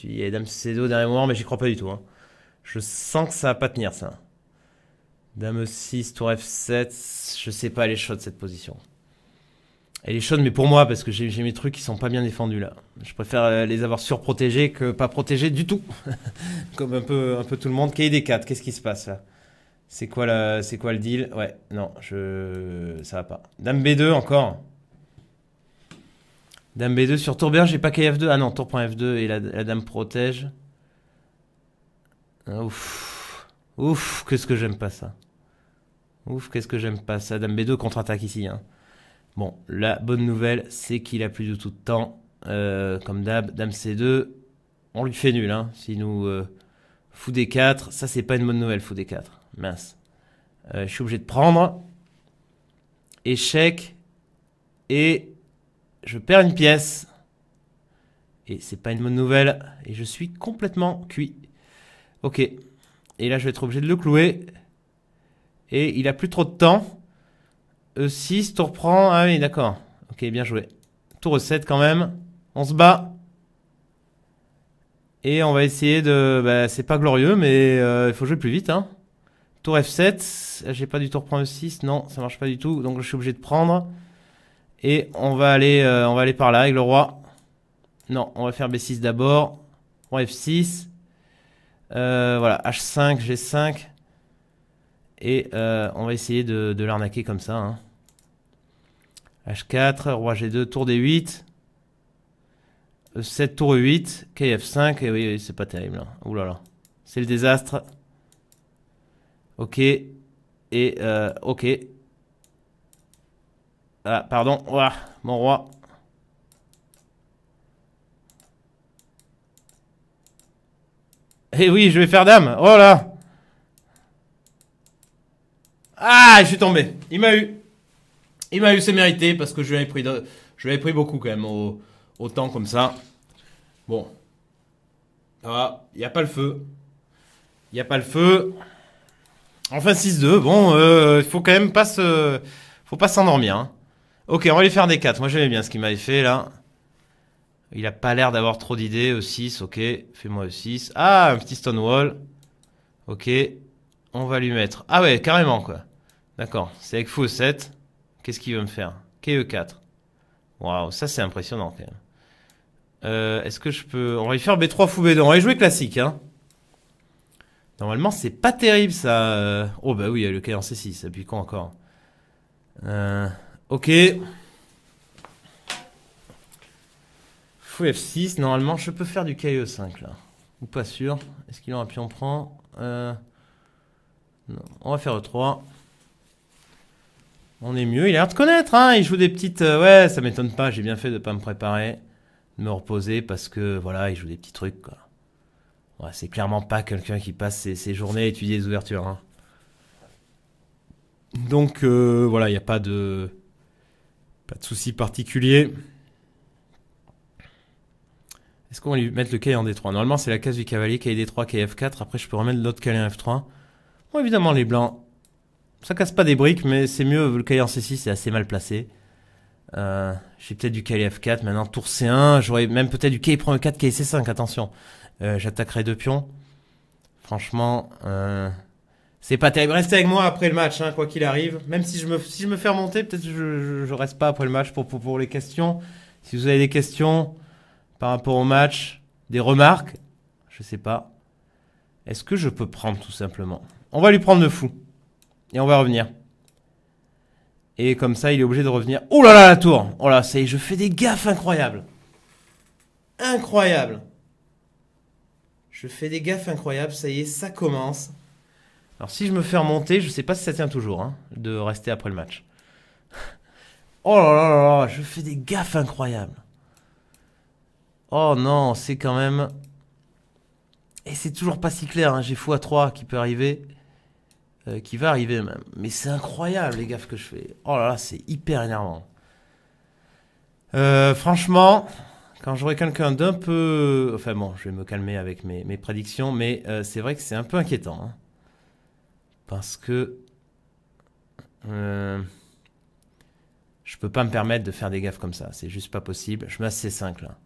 Il y a Dame C2 dernier moment, mais j'y crois pas du tout. Hein. Je sens que ça va pas tenir ça. Dame 6, Tour F7, je sais pas, elle est chaude cette position. Elle est chaude, mais pour moi, parce que j'ai mes trucs qui sont pas bien défendus là. Je préfère euh, les avoir surprotégés que pas protégés du tout. Comme un peu, un peu tout le monde. kd 4, qu'est-ce qui se passe là C'est quoi, quoi le deal Ouais, non, je, ça va pas. Dame B2 encore Dame B2 sur tour B1, j'ai pas KF2. Ah non, tour prend F2 et la, dame protège. Ah, ouf. Ouf, qu'est-ce que j'aime pas ça. Ouf, qu'est-ce que j'aime pas ça. Dame B2 contre-attaque ici. Hein. Bon, la bonne nouvelle, c'est qu'il a plus du tout de temps. Euh, comme d'hab, Dame C2, on lui fait nul. Hein. S'il nous euh, fout des 4, ça c'est pas une bonne nouvelle, fout des 4. Mince. Euh, je suis obligé de prendre. Échec. Et je perds une pièce. Et c'est pas une bonne nouvelle. Et je suis complètement cuit. Ok. Et là, je vais être obligé de le clouer. Et il a plus trop de temps. E6, tour prend. Ah oui, d'accord. Ok, bien joué. Tour E7 quand même. On se bat. Et on va essayer de... Bah, c'est pas glorieux, mais euh, il faut jouer plus vite. Hein. Tour F7. J'ai pas du tour prend E6. Non, ça marche pas du tout. Donc je suis obligé de prendre. Et on va aller, euh, on va aller par là avec le roi. Non, on va faire B6 d'abord. Roi F6. Euh, voilà, H5, G5. Et euh, on va essayer de, de l'arnaquer comme ça. H4, hein. Roi G2, Tour D8. E7, Tour E8. KF5. Et oui, c'est pas terrible. Hein. Ouh là là. C'est le désastre. Ok. Et ok. Ah, pardon. Ouah, mon roi. Eh oui, je vais faire dame. Oh là. Ah, je suis tombé. Il m'a eu. Il m'a eu, c'est mérité parce que je lui avais pris, je lui avais pris beaucoup quand même au... temps comme ça. Bon. Ah, il n'y a pas le feu. Il n'y a pas le feu. Enfin 6-2, bon, euh, il faut quand même pas se... Faut pas s'endormir. Hein. Ok, on va lui faire des 4. Moi, j'aimais bien ce qu'il m'avait fait, là. Il a pas l'air d'avoir trop d'idées. E6, ok. Fais-moi E6. Ah, un petit Stonewall. Ok. On va lui mettre... Ah ouais, carrément, quoi. D'accord. C'est avec fou 7. Qu'est-ce qu'il veut me faire KE4. Waouh, ça, c'est impressionnant, quand même. Euh, est-ce que je peux... On va lui faire B3, fou B2. On va y jouer classique, hein. Normalement, c'est pas terrible, ça. Euh. Oh, bah oui, il y a le k en C6. Et puis quoi encore euh, Ok. Fou F6. Normalement, je peux faire du KE5 là. Ou pas sûr. Est-ce qu'il aura pion prend euh... Non. On va faire E3. On est mieux. Il a l'air de connaître. Hein il joue des petites. Euh, ouais, ça m'étonne pas. J'ai bien fait de pas me préparer. De me reposer parce que voilà, il joue des petits trucs quoi. c'est clairement pas quelqu'un qui passe ses, journées à étudier les ouvertures. Hein. Donc euh, voilà, il n'y a pas de. Pas de soucis particulier. Est-ce qu'on va lui mettre le cahier en D3 Normalement, c'est la case du cavalier, cahier D3, cahier F4. Après, je peux remettre l'autre cahier en F3. Bon, évidemment, les blancs, ça casse pas des briques, mais c'est mieux. Le cahier en C6 c'est assez mal placé. Euh, J'ai peut-être du cahier F4. Maintenant, tour C1. J'aurais même peut-être du cahier prend E4, cahier C5. Attention. Euh, j'attaquerai deux pions. Franchement, euh, c'est pas terrible. Restez avec moi après le match, hein, quoi qu'il arrive. Même si je me, je me fais remonter, peut-être je, je, reste pas après le match pour, pour, les questions. Si vous avez des questions par rapport au match, des remarques, je sais pas. Est-ce que je peux prendre tout simplement On va lui prendre le fou. Et on va revenir. Et comme ça, il est obligé de revenir. Oh là là, la tour Oh là, ça y est, je fais des gaffes incroyables. Incroyable. Je fais des gaffes incroyables, ça y est, ça commence. Alors si je me fais remonter, je sais pas si ça tient toujours hein, de rester après le match. oh là là là là, je fais des gaffes incroyables. Oh non, c'est quand même... Et c'est toujours pas si clair, hein. j'ai x3 qui peut arriver, euh, qui va arriver même. Mais c'est incroyable les gaffes que je fais. Oh là là, c'est hyper énervant. Euh, franchement, quand j'aurai quelqu'un d'un peu... Enfin bon, je vais me calmer avec mes, prédictions, mais euh, c'est vrai que c'est un peu inquiétant. Hein parce que euh, je peux pas me permettre de faire des gaffes comme ça. C'est juste pas possible. Je masse C5 là.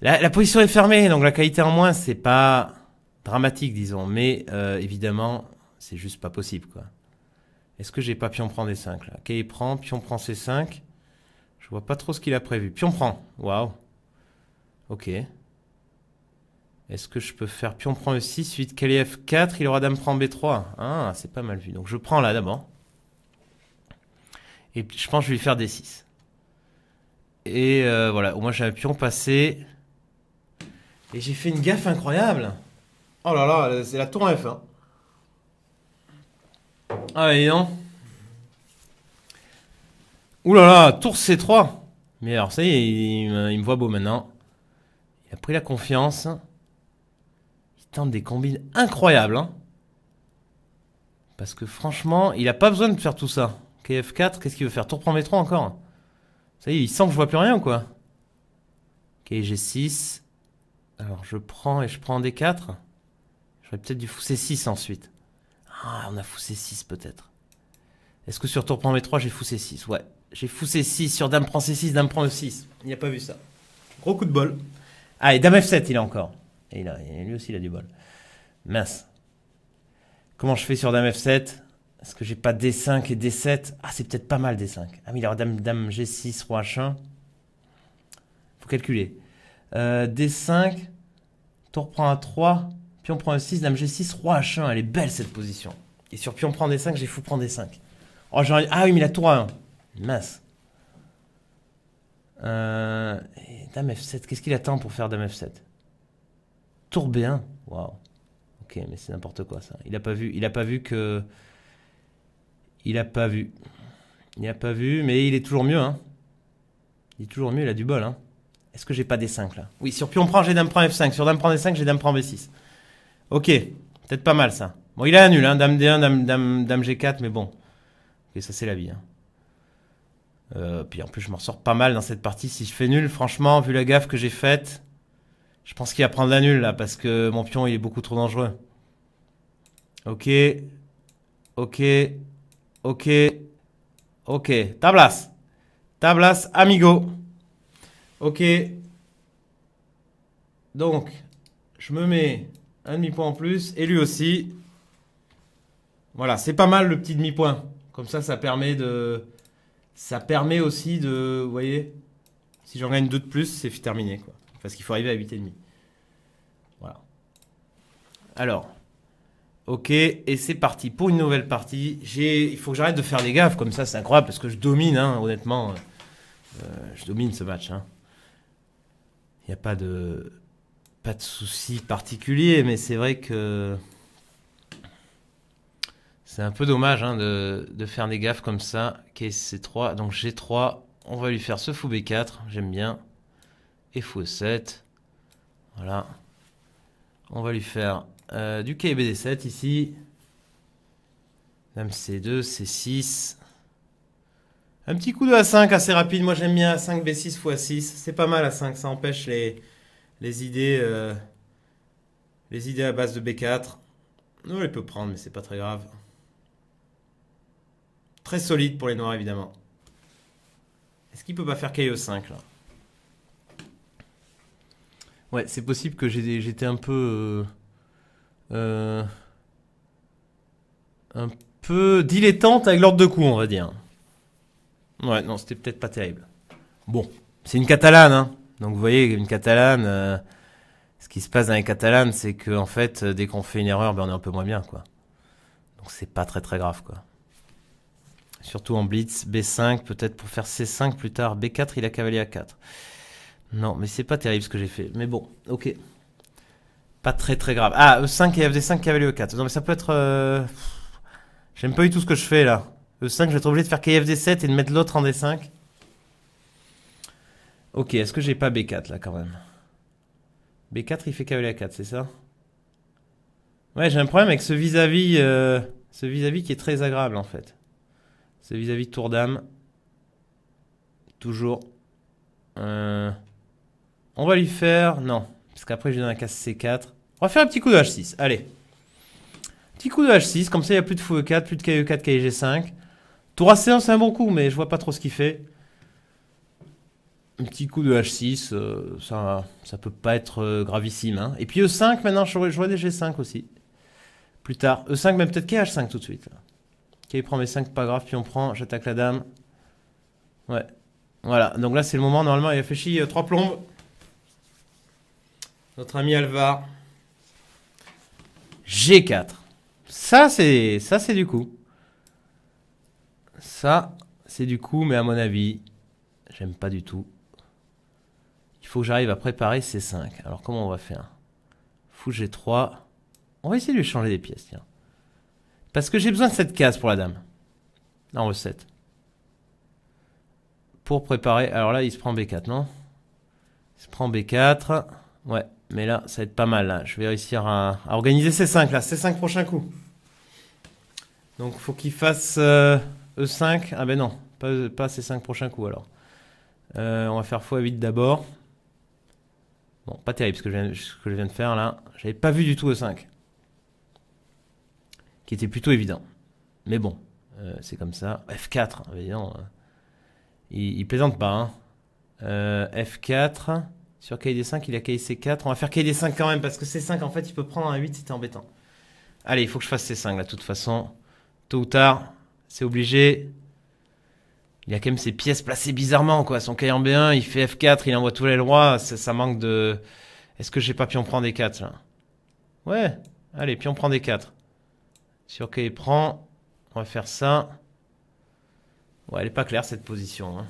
La, position est fermée, donc la qualité en moins, c'est pas dramatique, disons. Mais euh, évidemment, c'est juste pas possible, quoi. Est-ce que j'ai pas pion prend des 5 là il prend, pion prend C5. Je vois pas trop ce qu'il a prévu. Pion prend. Waouh. Ok. Est-ce que je peux faire pion prend E6, suite calé F4, il aura dame prend B3. Ah, c'est pas mal vu. Donc je prends là d'abord. Et je pense que je vais lui faire D6. Et euh, voilà, au moins j'ai un pion passé. Et j'ai fait une gaffe incroyable. Oh là là, c'est la tour F1. Hein. Ah et non. Ouh là là, tour C3. Mais alors ça y est, il me voit beau maintenant. Il a pris la confiance des combines incroyables, hein. Parce que franchement, il a pas besoin de faire tout ça. KF4, qu'est-ce qu'il veut faire Tour prend B3 encore Ça y est, il sent que je vois plus rien quoi Ok, G6. Alors je prends et je prends D4. J'aurais peut-être dû fou 6 ensuite. Ah, on a fou 6 peut-être. Est-ce que sur tour prend B3, j'ai fou 6 Ouais, j'ai fou 6 sur dame prend C6, dame prend E6. Il n'y a pas vu ça. Gros coup de bol. Allez, ah, dame F7, il est encore. Et lui aussi, il a du bol. Mince. Comment je fais sur Dame F7 Est-ce que j'ai pas D5 et D7 Ah, c'est peut-être pas mal D5. Ah, mais il Dame, Dame G6, Roi H1. Faut calculer. Euh, D5, tour prend à 3, pion prend un e 6 Dame G6, Roi H1. Elle est belle cette position. Et sur pion prend D5, j'ai fou prend D5. ah oui, mais la tour à 1. Mince. Euh, Dame F7, qu'est-ce qu'il attend pour faire Dame F7 tour B1, hein. Waouh. Ok, mais c'est n'importe quoi ça. Il a pas vu. Il a pas vu que. Il a pas vu. Il a pas vu, mais il est toujours mieux. Hein. Il est toujours mieux. Il a du bol. Hein. Est-ce que j'ai pas des 5 là Oui, sur pion prend, j'ai dame prend F5. Sur dame prend D5, j'ai dame prend B6. Ok, peut-être pas mal ça. Bon, il hein, a un nul. Dame D1, dame, G4, mais bon. ok ça, c'est la vie. Hein. Euh, puis en plus, je m'en sors pas mal dans cette partie. Si je fais nul, franchement, vu la gaffe que j'ai faite. Je pense qu'il va prendre la nulle là parce que mon pion il est beaucoup trop dangereux. Ok. Ok. Ok. Ok. Tablas. Tablas, amigo. Ok. Donc, je me mets un demi-point en plus et lui aussi. Voilà, c'est pas mal le petit demi-point. Comme ça, ça permet de. Ça permet aussi de. Vous voyez Si j'en gagne deux de plus, c'est terminé quoi parce qu'il faut arriver à 8,5. Voilà. Alors, ok, et c'est parti pour une nouvelle partie. Il faut que j'arrête de faire des gaffes comme ça, c'est incroyable, parce que je domine, hein, honnêtement. Euh, je domine ce match. Hein. Il n'y a pas de, pas de souci particulier, mais c'est vrai que c'est un peu dommage hein, de, faire des gaffes comme ça. c'est 3 donc G3, on va lui faire ce fou B4, j'aime bien et faux7. Voilà. On va lui faire euh, du KBD7 ici. Dame C2, C6. Un petit coup de A5 assez rapide. Moi j'aime bien A5, B6 x 6. C'est pas mal A5. Ça empêche les, les idées euh, les idées à base de B4. On les peut prendre, mais c'est pas très grave. Très solide pour les noirs évidemment. Est-ce qu'il peut pas faire ke 5 là Ouais, c'est possible que j'étais un peu. Euh, euh, un peu dilettante avec l'ordre de coups, on va dire. Ouais, non, c'était peut-être pas terrible. Bon, c'est une catalane, hein. Donc vous voyez, une catalane, euh, ce qui se passe dans les catalanes, c'est que fait, dès qu'on fait une erreur, ben, on est un peu moins bien, quoi. Donc c'est pas très très grave, quoi. Surtout en blitz, B5, peut-être pour faire C5 plus tard, B4, il a cavalier à 4 non, mais c'est pas terrible ce que j'ai fait. Mais bon, ok. Pas très très grave. Ah, E5 et FD5, cavalier E4. Non, mais ça peut être... Euh, j'aime pas du tout ce que je fais là. E5, je vais être obligé de faire KFD7 et de mettre l'autre en D5. Ok, est-ce que j'ai pas B4 là quand même B4, il fait cavalier e A4, c'est ça Ouais, j'ai un problème avec ce vis-à-vis, euh, ce vis-à-vis qui est très agréable en fait. Ce vis-à-vis tour d'âme. Toujours. Euh... On va lui faire... Non. Parce qu'après, je lui donne un casse C4. On va faire un petit coup de H6. Allez. Petit coup de H6. Comme ça, il n'y a plus de fou E4, plus de KE4, KG5. E Tour à 1 c'est un bon coup, mais je vois pas trop ce qu'il fait. Un petit coup de H6, euh, ça, ça peut pas être euh, gravissime. Hein. Et puis E5, maintenant, je, je vois des G5 aussi. Plus tard. E5, mais peut-être h 5 tout de suite. qui prend mes 5, pas grave, puis on prend, j'attaque la dame. Ouais. Voilà, donc là c'est le moment, normalement il a chier 3 euh, plombes notre ami Alvar. G4. Ça, c'est ça c'est du coup. Ça, c'est du coup, mais à mon avis, j'aime pas du tout. Il faut que j'arrive à préparer C5. Alors comment on va faire Fou G3. On va essayer de lui changer des pièces, tiens. Parce que j'ai besoin de cette case pour la dame. En recette. Pour préparer... Alors là, il se prend B4, non Il se prend B4. Ouais. Mais là, ça va être pas mal. Je vais réussir à, organiser ces 5 là, ces 5 prochains coups. Donc faut qu'il fasse E5. Euh, e ah ben non, pas, ces 5 prochains coups alors. Euh, on va faire x8 d'abord. Bon, pas terrible ce que je viens, de faire là. J'avais pas vu du tout E5. Qui était plutôt évident. Mais bon, euh, c'est comme ça. F4, évidemment. Hein. Il, plaisante pas. Hein. F4. Sur KD5, il a c 4 On va faire KD5 quand même, parce que C5, en fait, il peut prendre un 8, c'était embêtant. Allez, il faut que je fasse C5, là, de toute façon. Tôt ou tard, c'est obligé. Il a quand même ses pièces placées bizarrement, quoi. Son K en B1, il fait F4, il envoie tous les rois. Ça, manque de... Est-ce que j'ai pas pion prend D4, là Ouais. Allez, pion prend D4. Sur K, prend. On va faire ça. Ouais, elle est pas claire, cette position. Hein.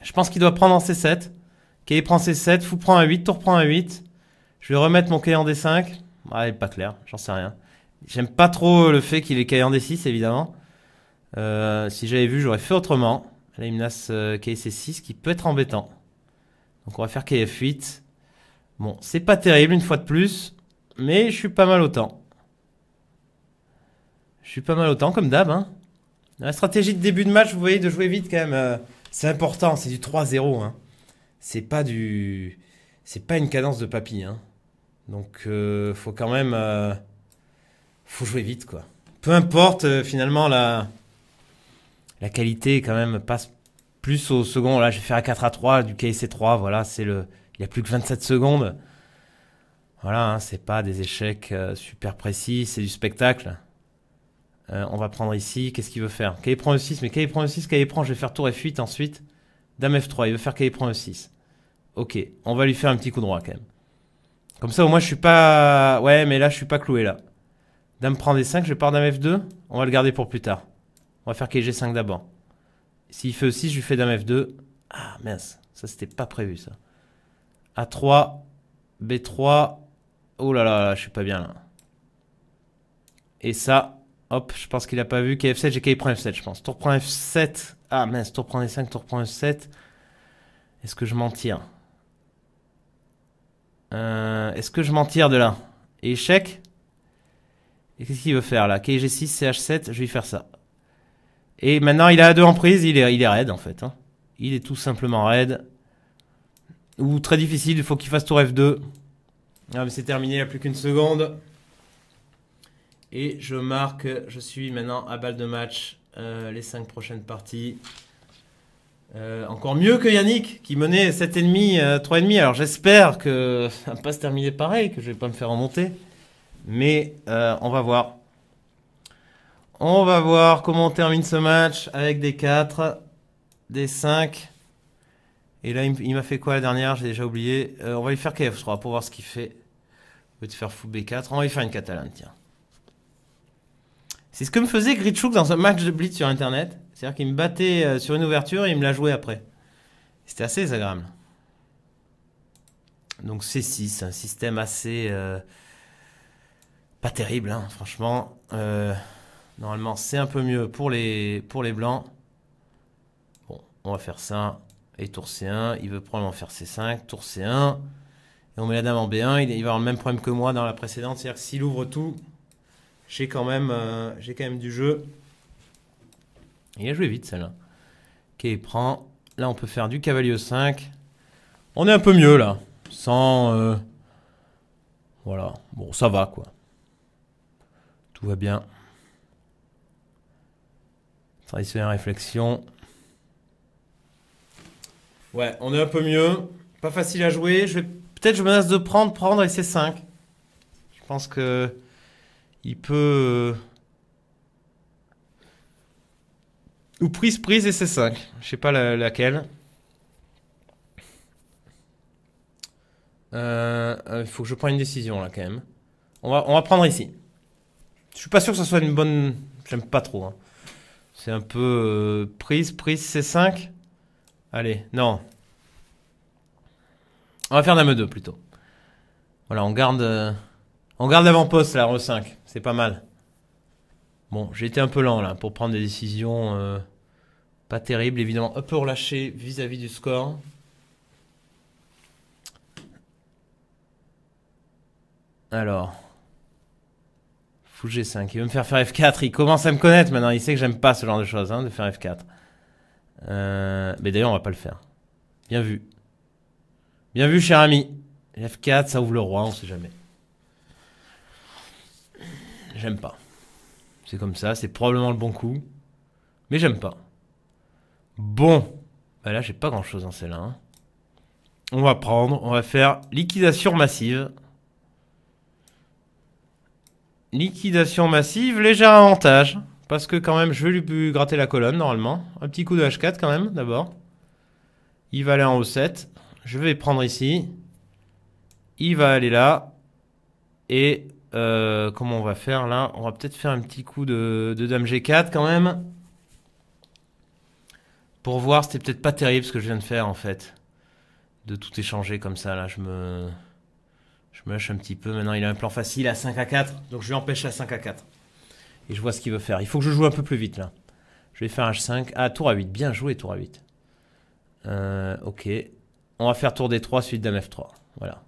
Je pense qu'il doit prendre en C7. Cahier prend c 7, fou prend un 8, tour prend un 8. Je vais remettre mon cahier en D5. Ah, pas clair, j'en sais rien. J'aime pas trop le fait qu'il est cahier en D6, évidemment. Euh, si j'avais vu, j'aurais fait autrement. Là, il menace euh, C6, qui peut être embêtant. Donc on va faire kf F8. Bon, c'est pas terrible, une fois de plus. Mais je suis pas mal autant. Je suis pas mal autant, comme d'hab. Hein. La stratégie de début de match, vous voyez, de jouer vite, quand même, euh, c'est important. C'est du 3-0. Hein c'est pas du, c'est pas une cadence de papy. Hein. Donc euh, faut quand même, euh, faut jouer vite quoi. Peu importe euh, finalement la, la qualité quand même passe plus au second. Là je vais faire à 4 à 3 du KC 3. Voilà c'est le, il y a plus que 27 secondes. Voilà hein, c'est pas des échecs euh, super précis, c'est du spectacle. on va prendre ici, qu'est-ce qu'il veut faire K prend le 6 mais K prend le 6 K prend, je vais faire tour F8 ensuite. Dame F3, il veut faire K prend E6 ok, on va lui faire un petit coup droit quand même. Comme ça, au moins, je suis pas. Ouais, mais là, je suis pas cloué là. Dame prend des 5, je pars dame F2. On va le garder pour plus tard. On va faire KG5 d'abord. S'il fait 6, je lui fais dame F2. Ah mince, ça c'était pas prévu ça. A3, B3. Oh là là, je suis pas bien là. Et ça, hop, je pense qu'il a pas vu. KF7, j'ai K prend 7 je pense. Tour prend F7. Ah mince, tour prend D5, tour prend F7. Est-ce que je m'en tire euh, est-ce que je m'en tire de là échec Et qu'est-ce qu'il veut faire là KG6, CH7, je vais faire ça. Et maintenant, il a deux en prise, il est, il est raide en fait. Hein. Il est tout simplement raide. Ou très difficile, il faut qu'il fasse tour F2. Ah, mais c'est terminé, il n'y a plus qu'une seconde. Et je marque, je suis maintenant à balle de match euh, les 5 prochaines parties. Euh, encore mieux que Yannick qui menait 7,5, euh, demi. Alors j'espère que ça va pas se terminer pareil, que je vais pas me faire remonter. Mais euh, on va voir. On va voir comment termine ce match avec des 4, des 5. Et là, il m'a fait quoi la dernière J'ai déjà oublié. Euh, on va lui faire KF, 3 pour voir ce qu'il fait. On va te faire fou B4. On va lui faire une catalane, tiens. C'est ce que me faisait Gritchouk dans un match de blitz sur internet. C'est-à-dire qu'il me battait euh, sur une ouverture et il me la jouait après. C'était assez désagréable. Donc C6, un système assez... Euh, pas terrible, hein, franchement. Euh, normalement, c'est un peu mieux pour les, pour les blancs. Bon, on va faire ça. Et tour C1, il veut probablement faire C5. Tour C1. Et on met la dame en B1. Il, va avoir le même problème que moi dans la précédente. C'est-à-dire que s'il ouvre tout, j'ai quand, quand même du jeu. Il a joué vite celle-là. Ok, prend. Là, on peut faire du cavalier 5. On est un peu mieux là. Sans. Euh, voilà. Bon, ça va quoi. Tout va bien. Traditionnelle réflexion. Ouais, on est un peu mieux. Pas facile à jouer. Peut-être je menace de prendre, prendre et c'est 5. Je pense que. Il peut. Euh, Ou prise, prise et C5. Je sais pas laquelle. Euh, il faut que je prenne une décision là quand même. On va, on va prendre ici. Je suis pas sûr que ce soit une bonne. J'aime pas trop. Hein. C'est un peu. Euh, prise, prise, C5. Allez, non. On va faire Dame 2 plutôt. Voilà, on garde. Euh, on garde l'avant-poste là, Re5. C'est pas mal. Bon, j'ai été un peu lent là pour prendre des décisions euh, pas terribles, évidemment. Un peu relâché vis-à-vis du score. Alors. Fou G5. Il veut me faire faire F4. Il commence à me connaître maintenant. Il sait que j'aime pas ce genre de choses, hein, de faire F4. Euh, mais d'ailleurs, on va pas le faire. Bien vu. Bien vu, cher ami. F4, ça ouvre le roi, on sait jamais. J'aime pas. C'est comme ça, c'est probablement le bon coup. Mais j'aime pas. Bon. Bah là, j'ai pas grand chose en celle-là. Hein. On va prendre, on va faire liquidation massive. Liquidation massive, léger avantage. Parce que quand même, je vais lui gratter la colonne normalement. Un petit coup de H4 quand même, d'abord. Il va aller en haut 7 Je vais prendre ici. Il va aller là. Et euh, comment on va faire là On va peut-être faire un petit coup de, Dame G4 quand même. Pour voir, c'était peut-être pas terrible ce que je viens de faire en fait. De tout échanger comme ça là, je me... Je me lâche un petit peu. Maintenant, il a un plan facile à 5 à 4. Donc je lui empêche la 5 à 4. Et je vois ce qu'il veut faire. Il faut que je joue un peu plus vite là. Je vais faire H5. Ah, tour à 8. Bien joué, tour à 8. Euh, ok. On va faire tour D3, suite Dame F3. Voilà.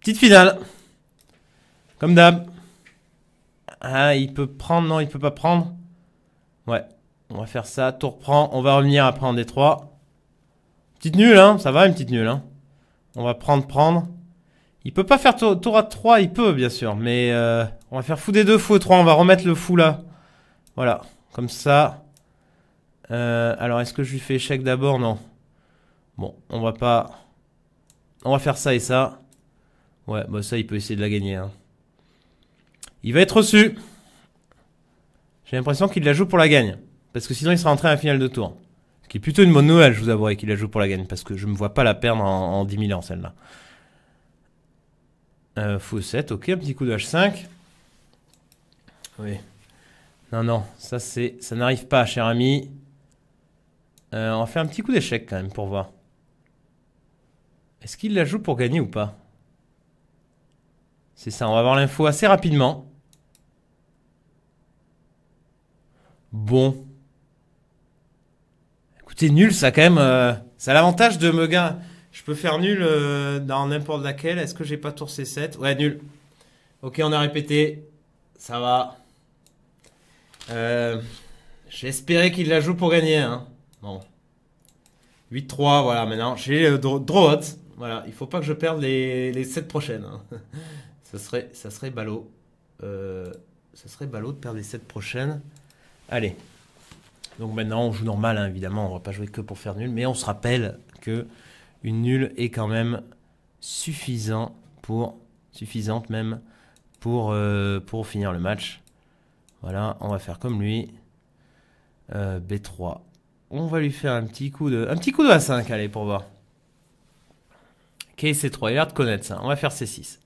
Petite finale comme d'hab. Ah, il peut prendre, non, il peut pas prendre. Ouais, on va faire ça. Tour prend, on va revenir après en D3. Petite nulle, hein, ça va une petite nulle. Hein. On va prendre, prendre. Il peut pas faire tour, à 3, il peut bien sûr, mais euh, on va faire fou des deux, fou 3, on va remettre le fou là. Voilà, comme ça. Euh, alors, est-ce que je lui fais échec d'abord Non. Bon, on va pas... On va faire ça et ça. Ouais, bah ça, il peut essayer de la gagner. Hein. Il va être reçu. J'ai l'impression qu'il la joue pour la gagne. Parce que sinon, il sera entré à la finale de tour. Ce qui est plutôt une bonne nouvelle, je vous avouerai, qu'il la joue pour la gagne. Parce que je ne me vois pas la perdre en, 10 000 ans, celle-là. Euh, faux 7, ok, un petit coup de H5. Oui. Non, non, ça c'est, ça n'arrive pas, cher ami. Euh, on fait un petit coup d'échec quand même pour voir. Est-ce qu'il la joue pour gagner ou pas C'est ça, on va voir l'info assez rapidement. Bon. Écoutez, nul, ça quand même. Euh, ça a l'avantage de me gagner. Je peux faire nul euh, dans n'importe laquelle. Est-ce que j'ai pas tourné C7 Ouais, nul. Ok, on a répété. Ça va. Euh, j'espérais qu'il la joue pour gagner. Hein. Bon. 8-3, voilà, maintenant. J'ai le draw, Voilà, il faut pas que je perde les, les 7 prochaines. Hein. ça, serait, ça serait ballot. ça serait ballot de perdre les 7 prochaines. Allez. Donc maintenant, on joue normal, hein, évidemment. On va pas jouer que pour faire nul. Mais on se rappelle que une nulle est quand même suffisant pour, suffisante même pour, euh, pour finir le match. Voilà, on va faire comme lui. Euh, B3. On va lui faire un petit coup de, un petit coup de A5, allez, pour voir. Ok, C3, il a l'air de connaître ça. On va faire C6.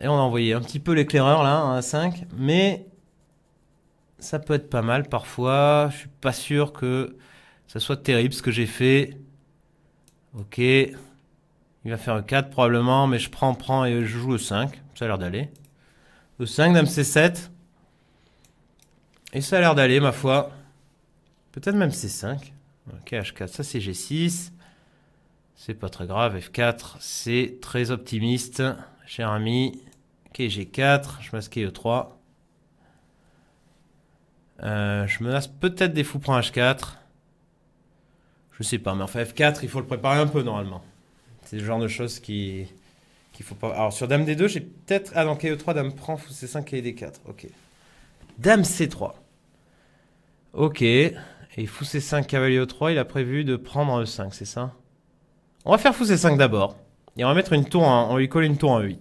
Et on a envoyé un petit peu l'éclaireur là, en hein, A5. Mais ça peut être pas mal parfois. Je suis pas sûr que ça soit terrible ce que j'ai fait. Ok. Il va faire un 4 probablement, mais je prends, prends et je joue E5. Ça a l'air d'aller. E5, dame C7. Et ça a l'air d'aller, ma foi. Peut-être même C5. Ok, H4, ça c'est G6. C'est pas très grave. F4, c'est très optimiste, cher ami. Ok, G4, je masquais E3. Euh, je menace peut-être des fous pour H4. Je sais pas, mais enfin F4, il faut le préparer un peu normalement. C'est le genre de choses qui qu'il faut pas. Alors sur Dame D2, j'ai peut-être ah non KE3, Dame prend fou C5 et D4. Ok. Dame C3. Ok. Et fou C5 cavalier E3, il a prévu de prendre E5, c'est ça On va faire fou C5 d'abord. Et on va mettre une tour, on lui colle une tour en E8.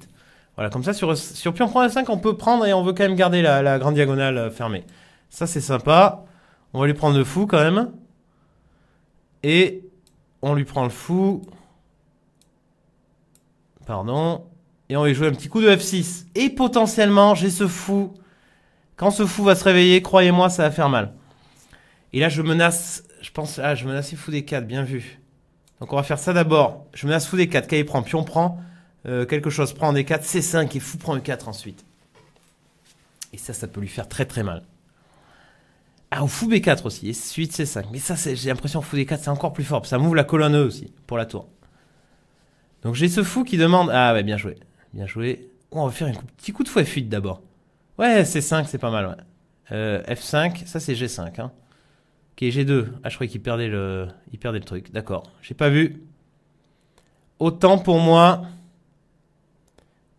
Voilà, comme ça sur, sur pion prend E5, on peut prendre et on veut quand même garder la grande diagonale euh, fermée. Ça, c'est sympa. On va lui prendre le fou quand même. Et on lui prend le fou. Pardon. Et on va jouer un petit coup de F6. Et potentiellement, j'ai ce fou. Quand ce fou va se réveiller, croyez-moi, ça va faire mal. Et là, je menace. Je pense. Ah, je menace fou des 4. Bien vu. Donc, on va faire ça d'abord. Je menace fou des 4. K, il prend. Pion prend. Euh, quelque chose prend des 4. C5. Et fou prend le 4 ensuite. Et ça, ça peut lui faire très très mal. Ah, on fou B4 aussi, et suite C5. Mais ça, j'ai l'impression que fou D4, c'est encore plus fort. Ça m'ouvre la colonne E aussi, pour la tour. Donc j'ai ce fou qui demande... Ah ouais, bien joué. Bien joué. Oh, on va faire un petit coup de F8 d'abord. Ouais, C5, c'est pas mal, ouais. Euh, F5, ça c'est G5. Hein. Ok, G2. Ah, je croyais qu'il perdait le, perdait le truc. D'accord, j'ai pas vu. Autant pour moi.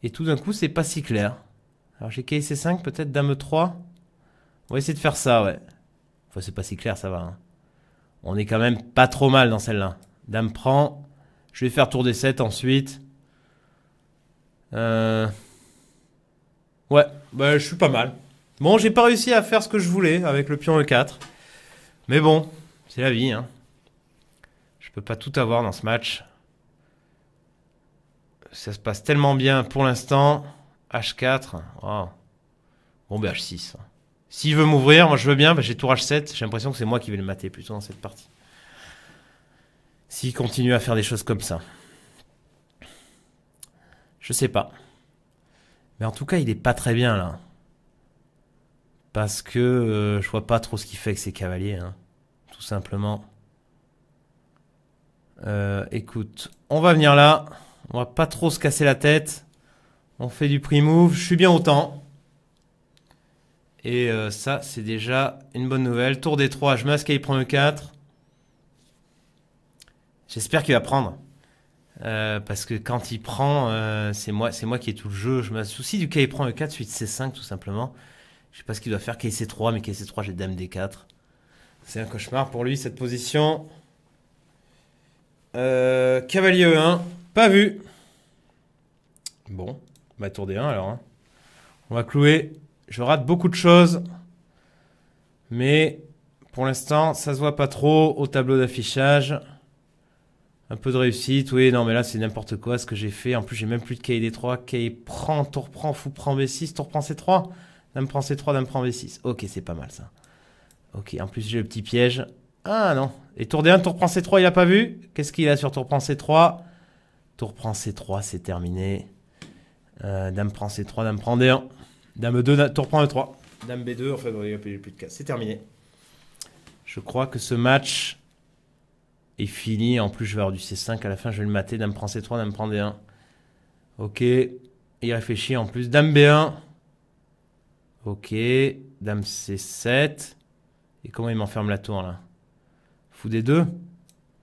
Et tout d'un coup, c'est pas si clair. Alors j'ai KC5, peut-être Dame 3. On va essayer de faire ça, ouais. Enfin, c'est pas si clair, ça va. Hein. On est quand même pas trop mal dans celle-là. Dame prend. Je vais faire tour des 7 ensuite. Euh, ouais, bah, je suis pas mal. Bon, j'ai pas réussi à faire ce que je voulais avec le pion E4. Mais bon, c'est la vie. Hein. Je peux pas tout avoir dans ce match. Ça se passe tellement bien pour l'instant. H4. Oh. Bon, bah H6. Hein. S'il veut m'ouvrir, moi je veux bien, bah, j'ai tour H7, j'ai l'impression que c'est moi qui vais le mater plutôt dans cette partie. S'il continue à faire des choses comme ça. Je sais pas. Mais en tout cas, il est pas très bien là. Parce que euh, je vois pas trop ce qu'il fait avec ses cavaliers. Hein. Tout simplement. Euh, écoute, on va venir là. On va pas trop se casser la tête. On fait du prix move. Je suis bien autant. Et euh, ça, c'est déjà une bonne nouvelle. Tour d 3, je masque il prend le 4. J'espère qu'il va prendre. Euh, parce que quand il prend, euh, c'est moi, qui ai tout le jeu. Je me soucie du cas il prend E4, suite C5 tout simplement. Je sais pas ce qu'il doit faire, KC3, mais KC3 j'ai Dame D4. C'est un cauchemar pour lui cette position. cavalier E1, pas vu. Bon, ma bah, tour D1 alors. Hein. On va clouer. Je rate beaucoup de choses. Mais pour l'instant, ça se voit pas trop au tableau d'affichage. Un peu de réussite, oui, non, mais là, c'est n'importe quoi ce que j'ai fait. En plus, j'ai même plus de cahier D3. Cahier prend, tour prend, fou prend B6, tour prend C3. Dame prend C3, dame prend B6. Ok, c'est pas mal ça. Ok, en plus, j'ai le petit piège. Ah non. Et tour D1, tour prend C3, il a pas vu. Qu'est-ce qu'il a sur tour prend C3 Tour prend C3, c'est terminé. Euh, dame prend C3, dame prend D1. Dame 2, tour prend e 3. Dame B2, en fait, il n'y a plus de cas. C'est terminé. Je crois que ce match est fini. En plus, je vais avoir du C5 à la fin, je vais le mater. Dame prend C3, dame prend D1. Ok. Il réfléchit en plus. Dame B1. Ok. Dame C7. Et comment il m'enferme la tour là Fou D2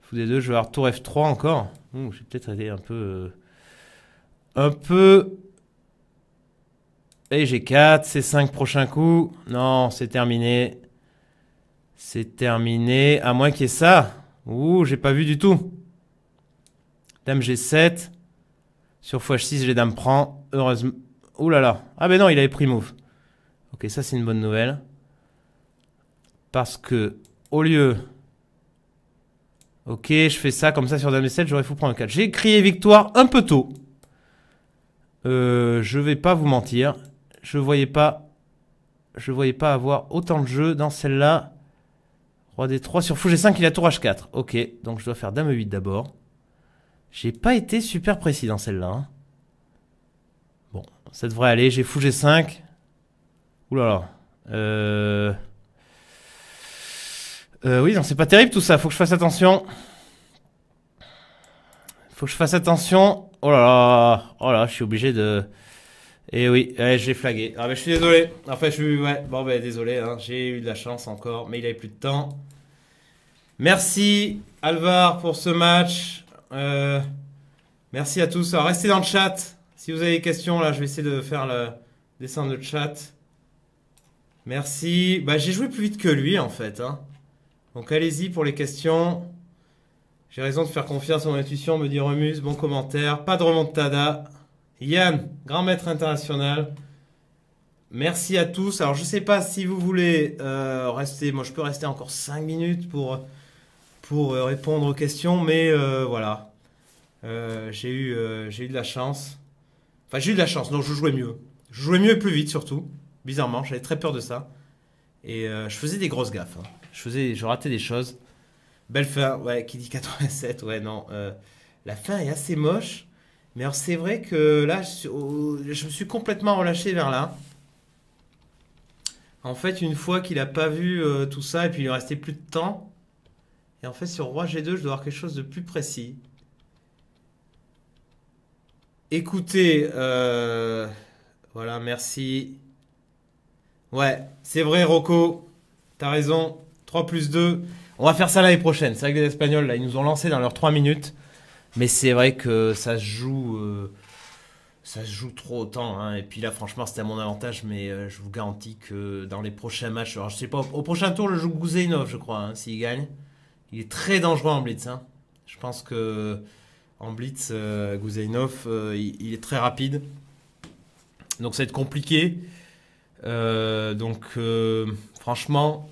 Fou D2, je vais avoir tour F3 encore. j'ai peut-être été un peu. Euh, un peu et j'ai 4, c'est 5 prochains coups. Non, c'est terminé. C'est terminé. À moins qu'il y ait ça. Ouh, j'ai pas vu du tout. Dame G7. Sur x6, j'ai dame prend. Heureusement. Ouh là là. Ah ben non, il avait pris move. Ok, ça c'est une bonne nouvelle. Parce que, au lieu... Ok, je fais ça comme ça sur Dame 7 j'aurais fou prendre 4. J'ai crié victoire un peu tôt. Euh, je vais pas vous mentir je voyais pas, je voyais pas avoir autant de jeux dans celle-là. Roi des 3 sur fou G5, il a tour H4. Ok, donc je dois faire dame 8 d'abord. J'ai pas été super précis dans celle-là. Hein. Bon, ça devrait aller. J'ai fou G5. Oulala. Euh... Euh, oui, non, c'est pas terrible tout ça. Faut que je fasse attention. Faut que je fasse attention. Oh là Oh là, je suis obligé de... Et eh oui, j'ai flagué. Ah, mais ben, je suis désolé. je bon, ben, désolé, hein. j'ai eu de la chance encore, mais il avait plus de temps. Merci, Alvar, pour ce match. Euh, merci à tous. restez dans le chat. Si vous avez des questions, là, je vais essayer de faire le dessin de chat. Merci. Bah, j'ai joué plus vite que lui, en fait. Hein. Donc, allez-y pour les questions. J'ai raison de faire confiance à mon intuition, me dit Remus. Bon commentaire. Pas de remontada. Yann, grand maître international. Merci à tous. Alors, je ne sais pas si vous voulez euh, rester. Moi, je peux rester encore 5 minutes pour, pour euh, répondre aux questions, mais euh, voilà. j'ai eu, j'ai eu de la chance. Enfin, j'ai eu de la chance. Non, je jouais mieux. Je jouais mieux et plus vite, surtout. Bizarrement, j'avais très peur de ça. Et je faisais des grosses gaffes. Hein. Je, faisais, je ratais des choses. Belle fin, ouais, qui dit 87, ouais, non. la fin est assez moche. Mais alors c'est vrai que là, je, me suis complètement relâché vers là. En fait, une fois qu'il a pas vu euh, tout ça, et puis il lui restait plus de temps. Et en fait, sur Roi G2, je dois avoir quelque chose de plus précis. Écoutez, euh, voilà, merci. Ouais, c'est vrai, Rocco. T'as raison. 3 plus 2. On va faire ça l'année prochaine. C'est vrai que les Espagnols, là, ils nous ont lancé dans leurs 3 minutes. Mais c'est vrai que ça se joue, euh, ça joue trop autant. Hein. Et puis là, franchement, c'était à mon avantage, mais euh, je vous garantis que dans les prochains matchs, alors je sais pas, au prochain tour, je joue Gouzeinov, je crois, hein, s'il gagne. Il est très dangereux en blitz. Hein. Je pense que en blitz, euh, euh, il, il, est très rapide. Donc ça va être compliqué. donc franchement,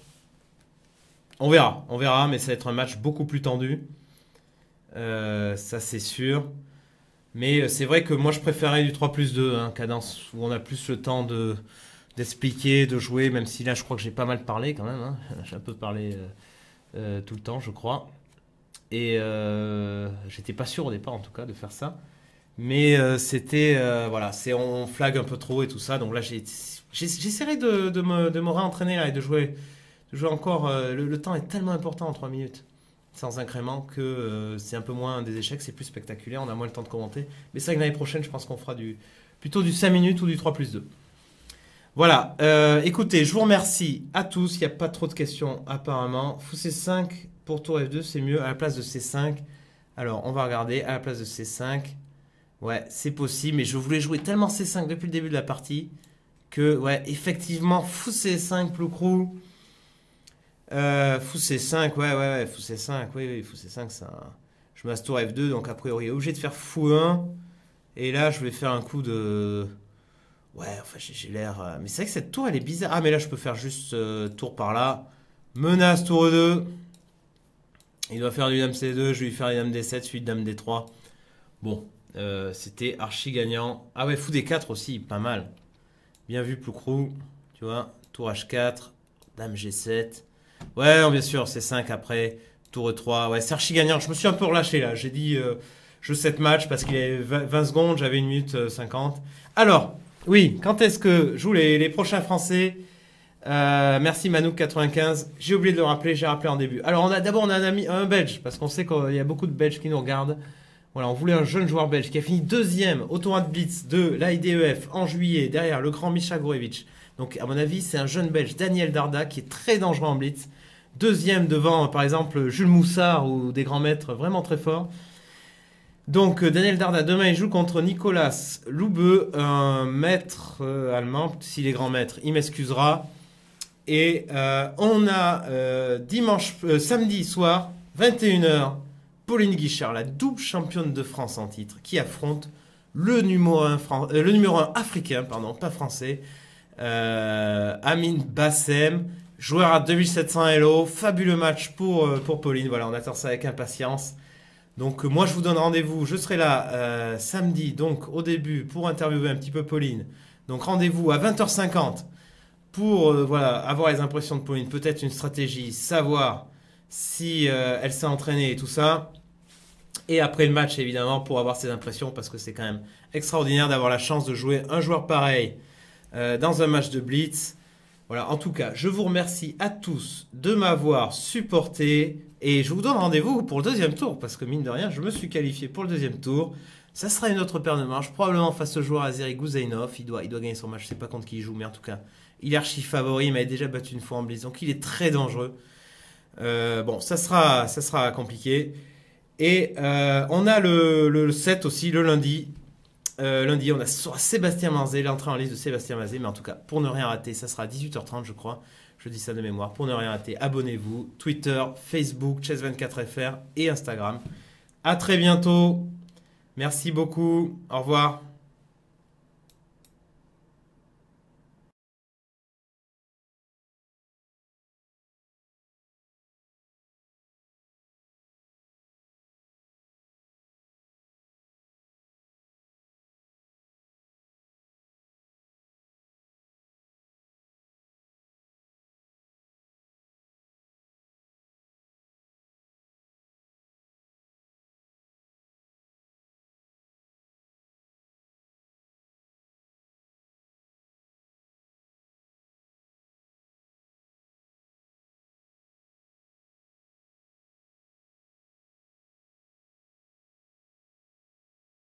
on verra, on verra, mais ça va être un match beaucoup plus tendu. Euh, ça, c'est sûr. Mais euh, c'est vrai que moi, je préférais du 3 plus 2, hein, cadence où on a plus le temps de d'expliquer, de jouer, même si là, je crois que j'ai pas mal parlé quand même. Hein. J'ai un peu parlé euh, tout le temps, je crois. Et j'étais pas sûr au départ, en tout cas, de faire ça. Mais c'était, voilà, c'est on flag un peu trop et tout ça. Donc là, j'essaierai de, de, me, de réentraîner et de jouer, de jouer encore. le, le, temps est tellement important en 3 minutes sans incrément que euh, c'est un peu moins des échecs, c'est plus spectaculaire, on a moins le temps de commenter. Mais ça, vrai que l'année prochaine, je pense qu'on fera du, plutôt du 5 minutes ou du 3 plus 2. Voilà, euh, écoutez, je vous remercie à tous, il n'y a pas trop de questions apparemment. Fou C5 pour tour F2, c'est mieux à la place de C5. Alors, on va regarder à la place de C5. Ouais, c'est possible, mais je voulais jouer tellement C5 depuis le début de la partie que, ouais, effectivement, Fou C5, Ploucrou... Fou c'est 5, ouais, ouais, ouais, c'est 5, oui, oui, 5, c'est Je masse tour F2, donc a priori, obligé de faire fou 1. Et là, je vais faire un coup de... Ouais, enfin, j'ai l'air... Euh, mais c'est vrai que cette tour, elle est bizarre. Ah, mais là, je peux faire juste euh, tour par là. Menace, tour E2. Il doit faire du dame C2, je vais lui faire une dame D7, suite dame D3. Bon, euh, c'était archi gagnant. Ah ouais, fou D4 aussi, pas mal. Bien vu, Ploukrou. Tu vois, tour H4, dame G7. Ouais, bien sûr, c'est 5 après. Tour 3. E ouais, Serchi gagnant. Je me suis un peu relâché là. J'ai dit, euh, je sais match parce qu'il y avait 20 secondes, j'avais 1 minute 50. Euh, Alors, oui, quand est-ce que jouent les, les prochains Français euh, merci Manouk95. J'ai oublié de le rappeler, j'ai rappelé en début. Alors d'abord on a un ami, un Belge, parce qu'on sait qu'il y a beaucoup de Belges qui nous regardent. Voilà, on voulait un jeune joueur belge qui a fini deuxième au tournoi de Blitz de l'AIDEF en juillet derrière le grand Misha Gurevich. Donc, à mon avis, c'est un jeune belge, Daniel Darda, qui est très dangereux en blitz. Deuxième devant, par exemple, Jules Moussard ou des grands maîtres vraiment très forts. Donc, euh, Daniel Darda, demain, il joue contre Nicolas Loubeux, un maître euh, allemand. S'il est grand maître, il m'excusera. Et euh, on a dimanche, samedi soir, 21h, Pauline Guichard, la double championne de France en titre, qui affronte le numéro 1, le numéro 1 africain, pardon, pas français, euh, Amin Bassem, joueur à 2700 Hello. Fabuleux match euh, pour, Pauline. Voilà, on attend ça avec impatience. Donc euh, moi je vous donne rendez-vous, je serai là samedi donc au début pour interviewer un petit peu Pauline. Donc rendez-vous à 20h50 pour voilà, avoir les impressions de Pauline, peut-être une stratégie, savoir si elle s'est entraînée et tout ça. Et après le match évidemment pour avoir ses impressions parce que c'est quand même extraordinaire d'avoir la chance de jouer un joueur pareil euh, dans un match de blitz. Voilà, en tout cas, je vous remercie à tous de m'avoir supporté et je vous donne rendez-vous pour le deuxième tour parce que mine de rien, je me suis qualifié pour le deuxième tour. Ça sera une autre paire de manches, probablement face au joueur Azeri Gouzainov. Il doit, il doit gagner son match, je sais pas contre qui il joue, mais en tout cas, il est archi favori, il m'avait déjà battu une fois en blitz, donc il est très dangereux. Euh, bon, ça sera, ça sera compliqué. Et euh, on a le, le 7 aussi, le lundi, euh, lundi, on a Sébastien Mazet, l'entrée en liste de Sébastien Manzé. Mais en tout cas, pour ne rien rater, ça sera à 18h30, je crois. Je dis ça de mémoire. Pour ne rien rater, abonnez-vous. Twitter, Facebook, Chess24FR et Instagram. À très bientôt. Merci beaucoup. Au revoir.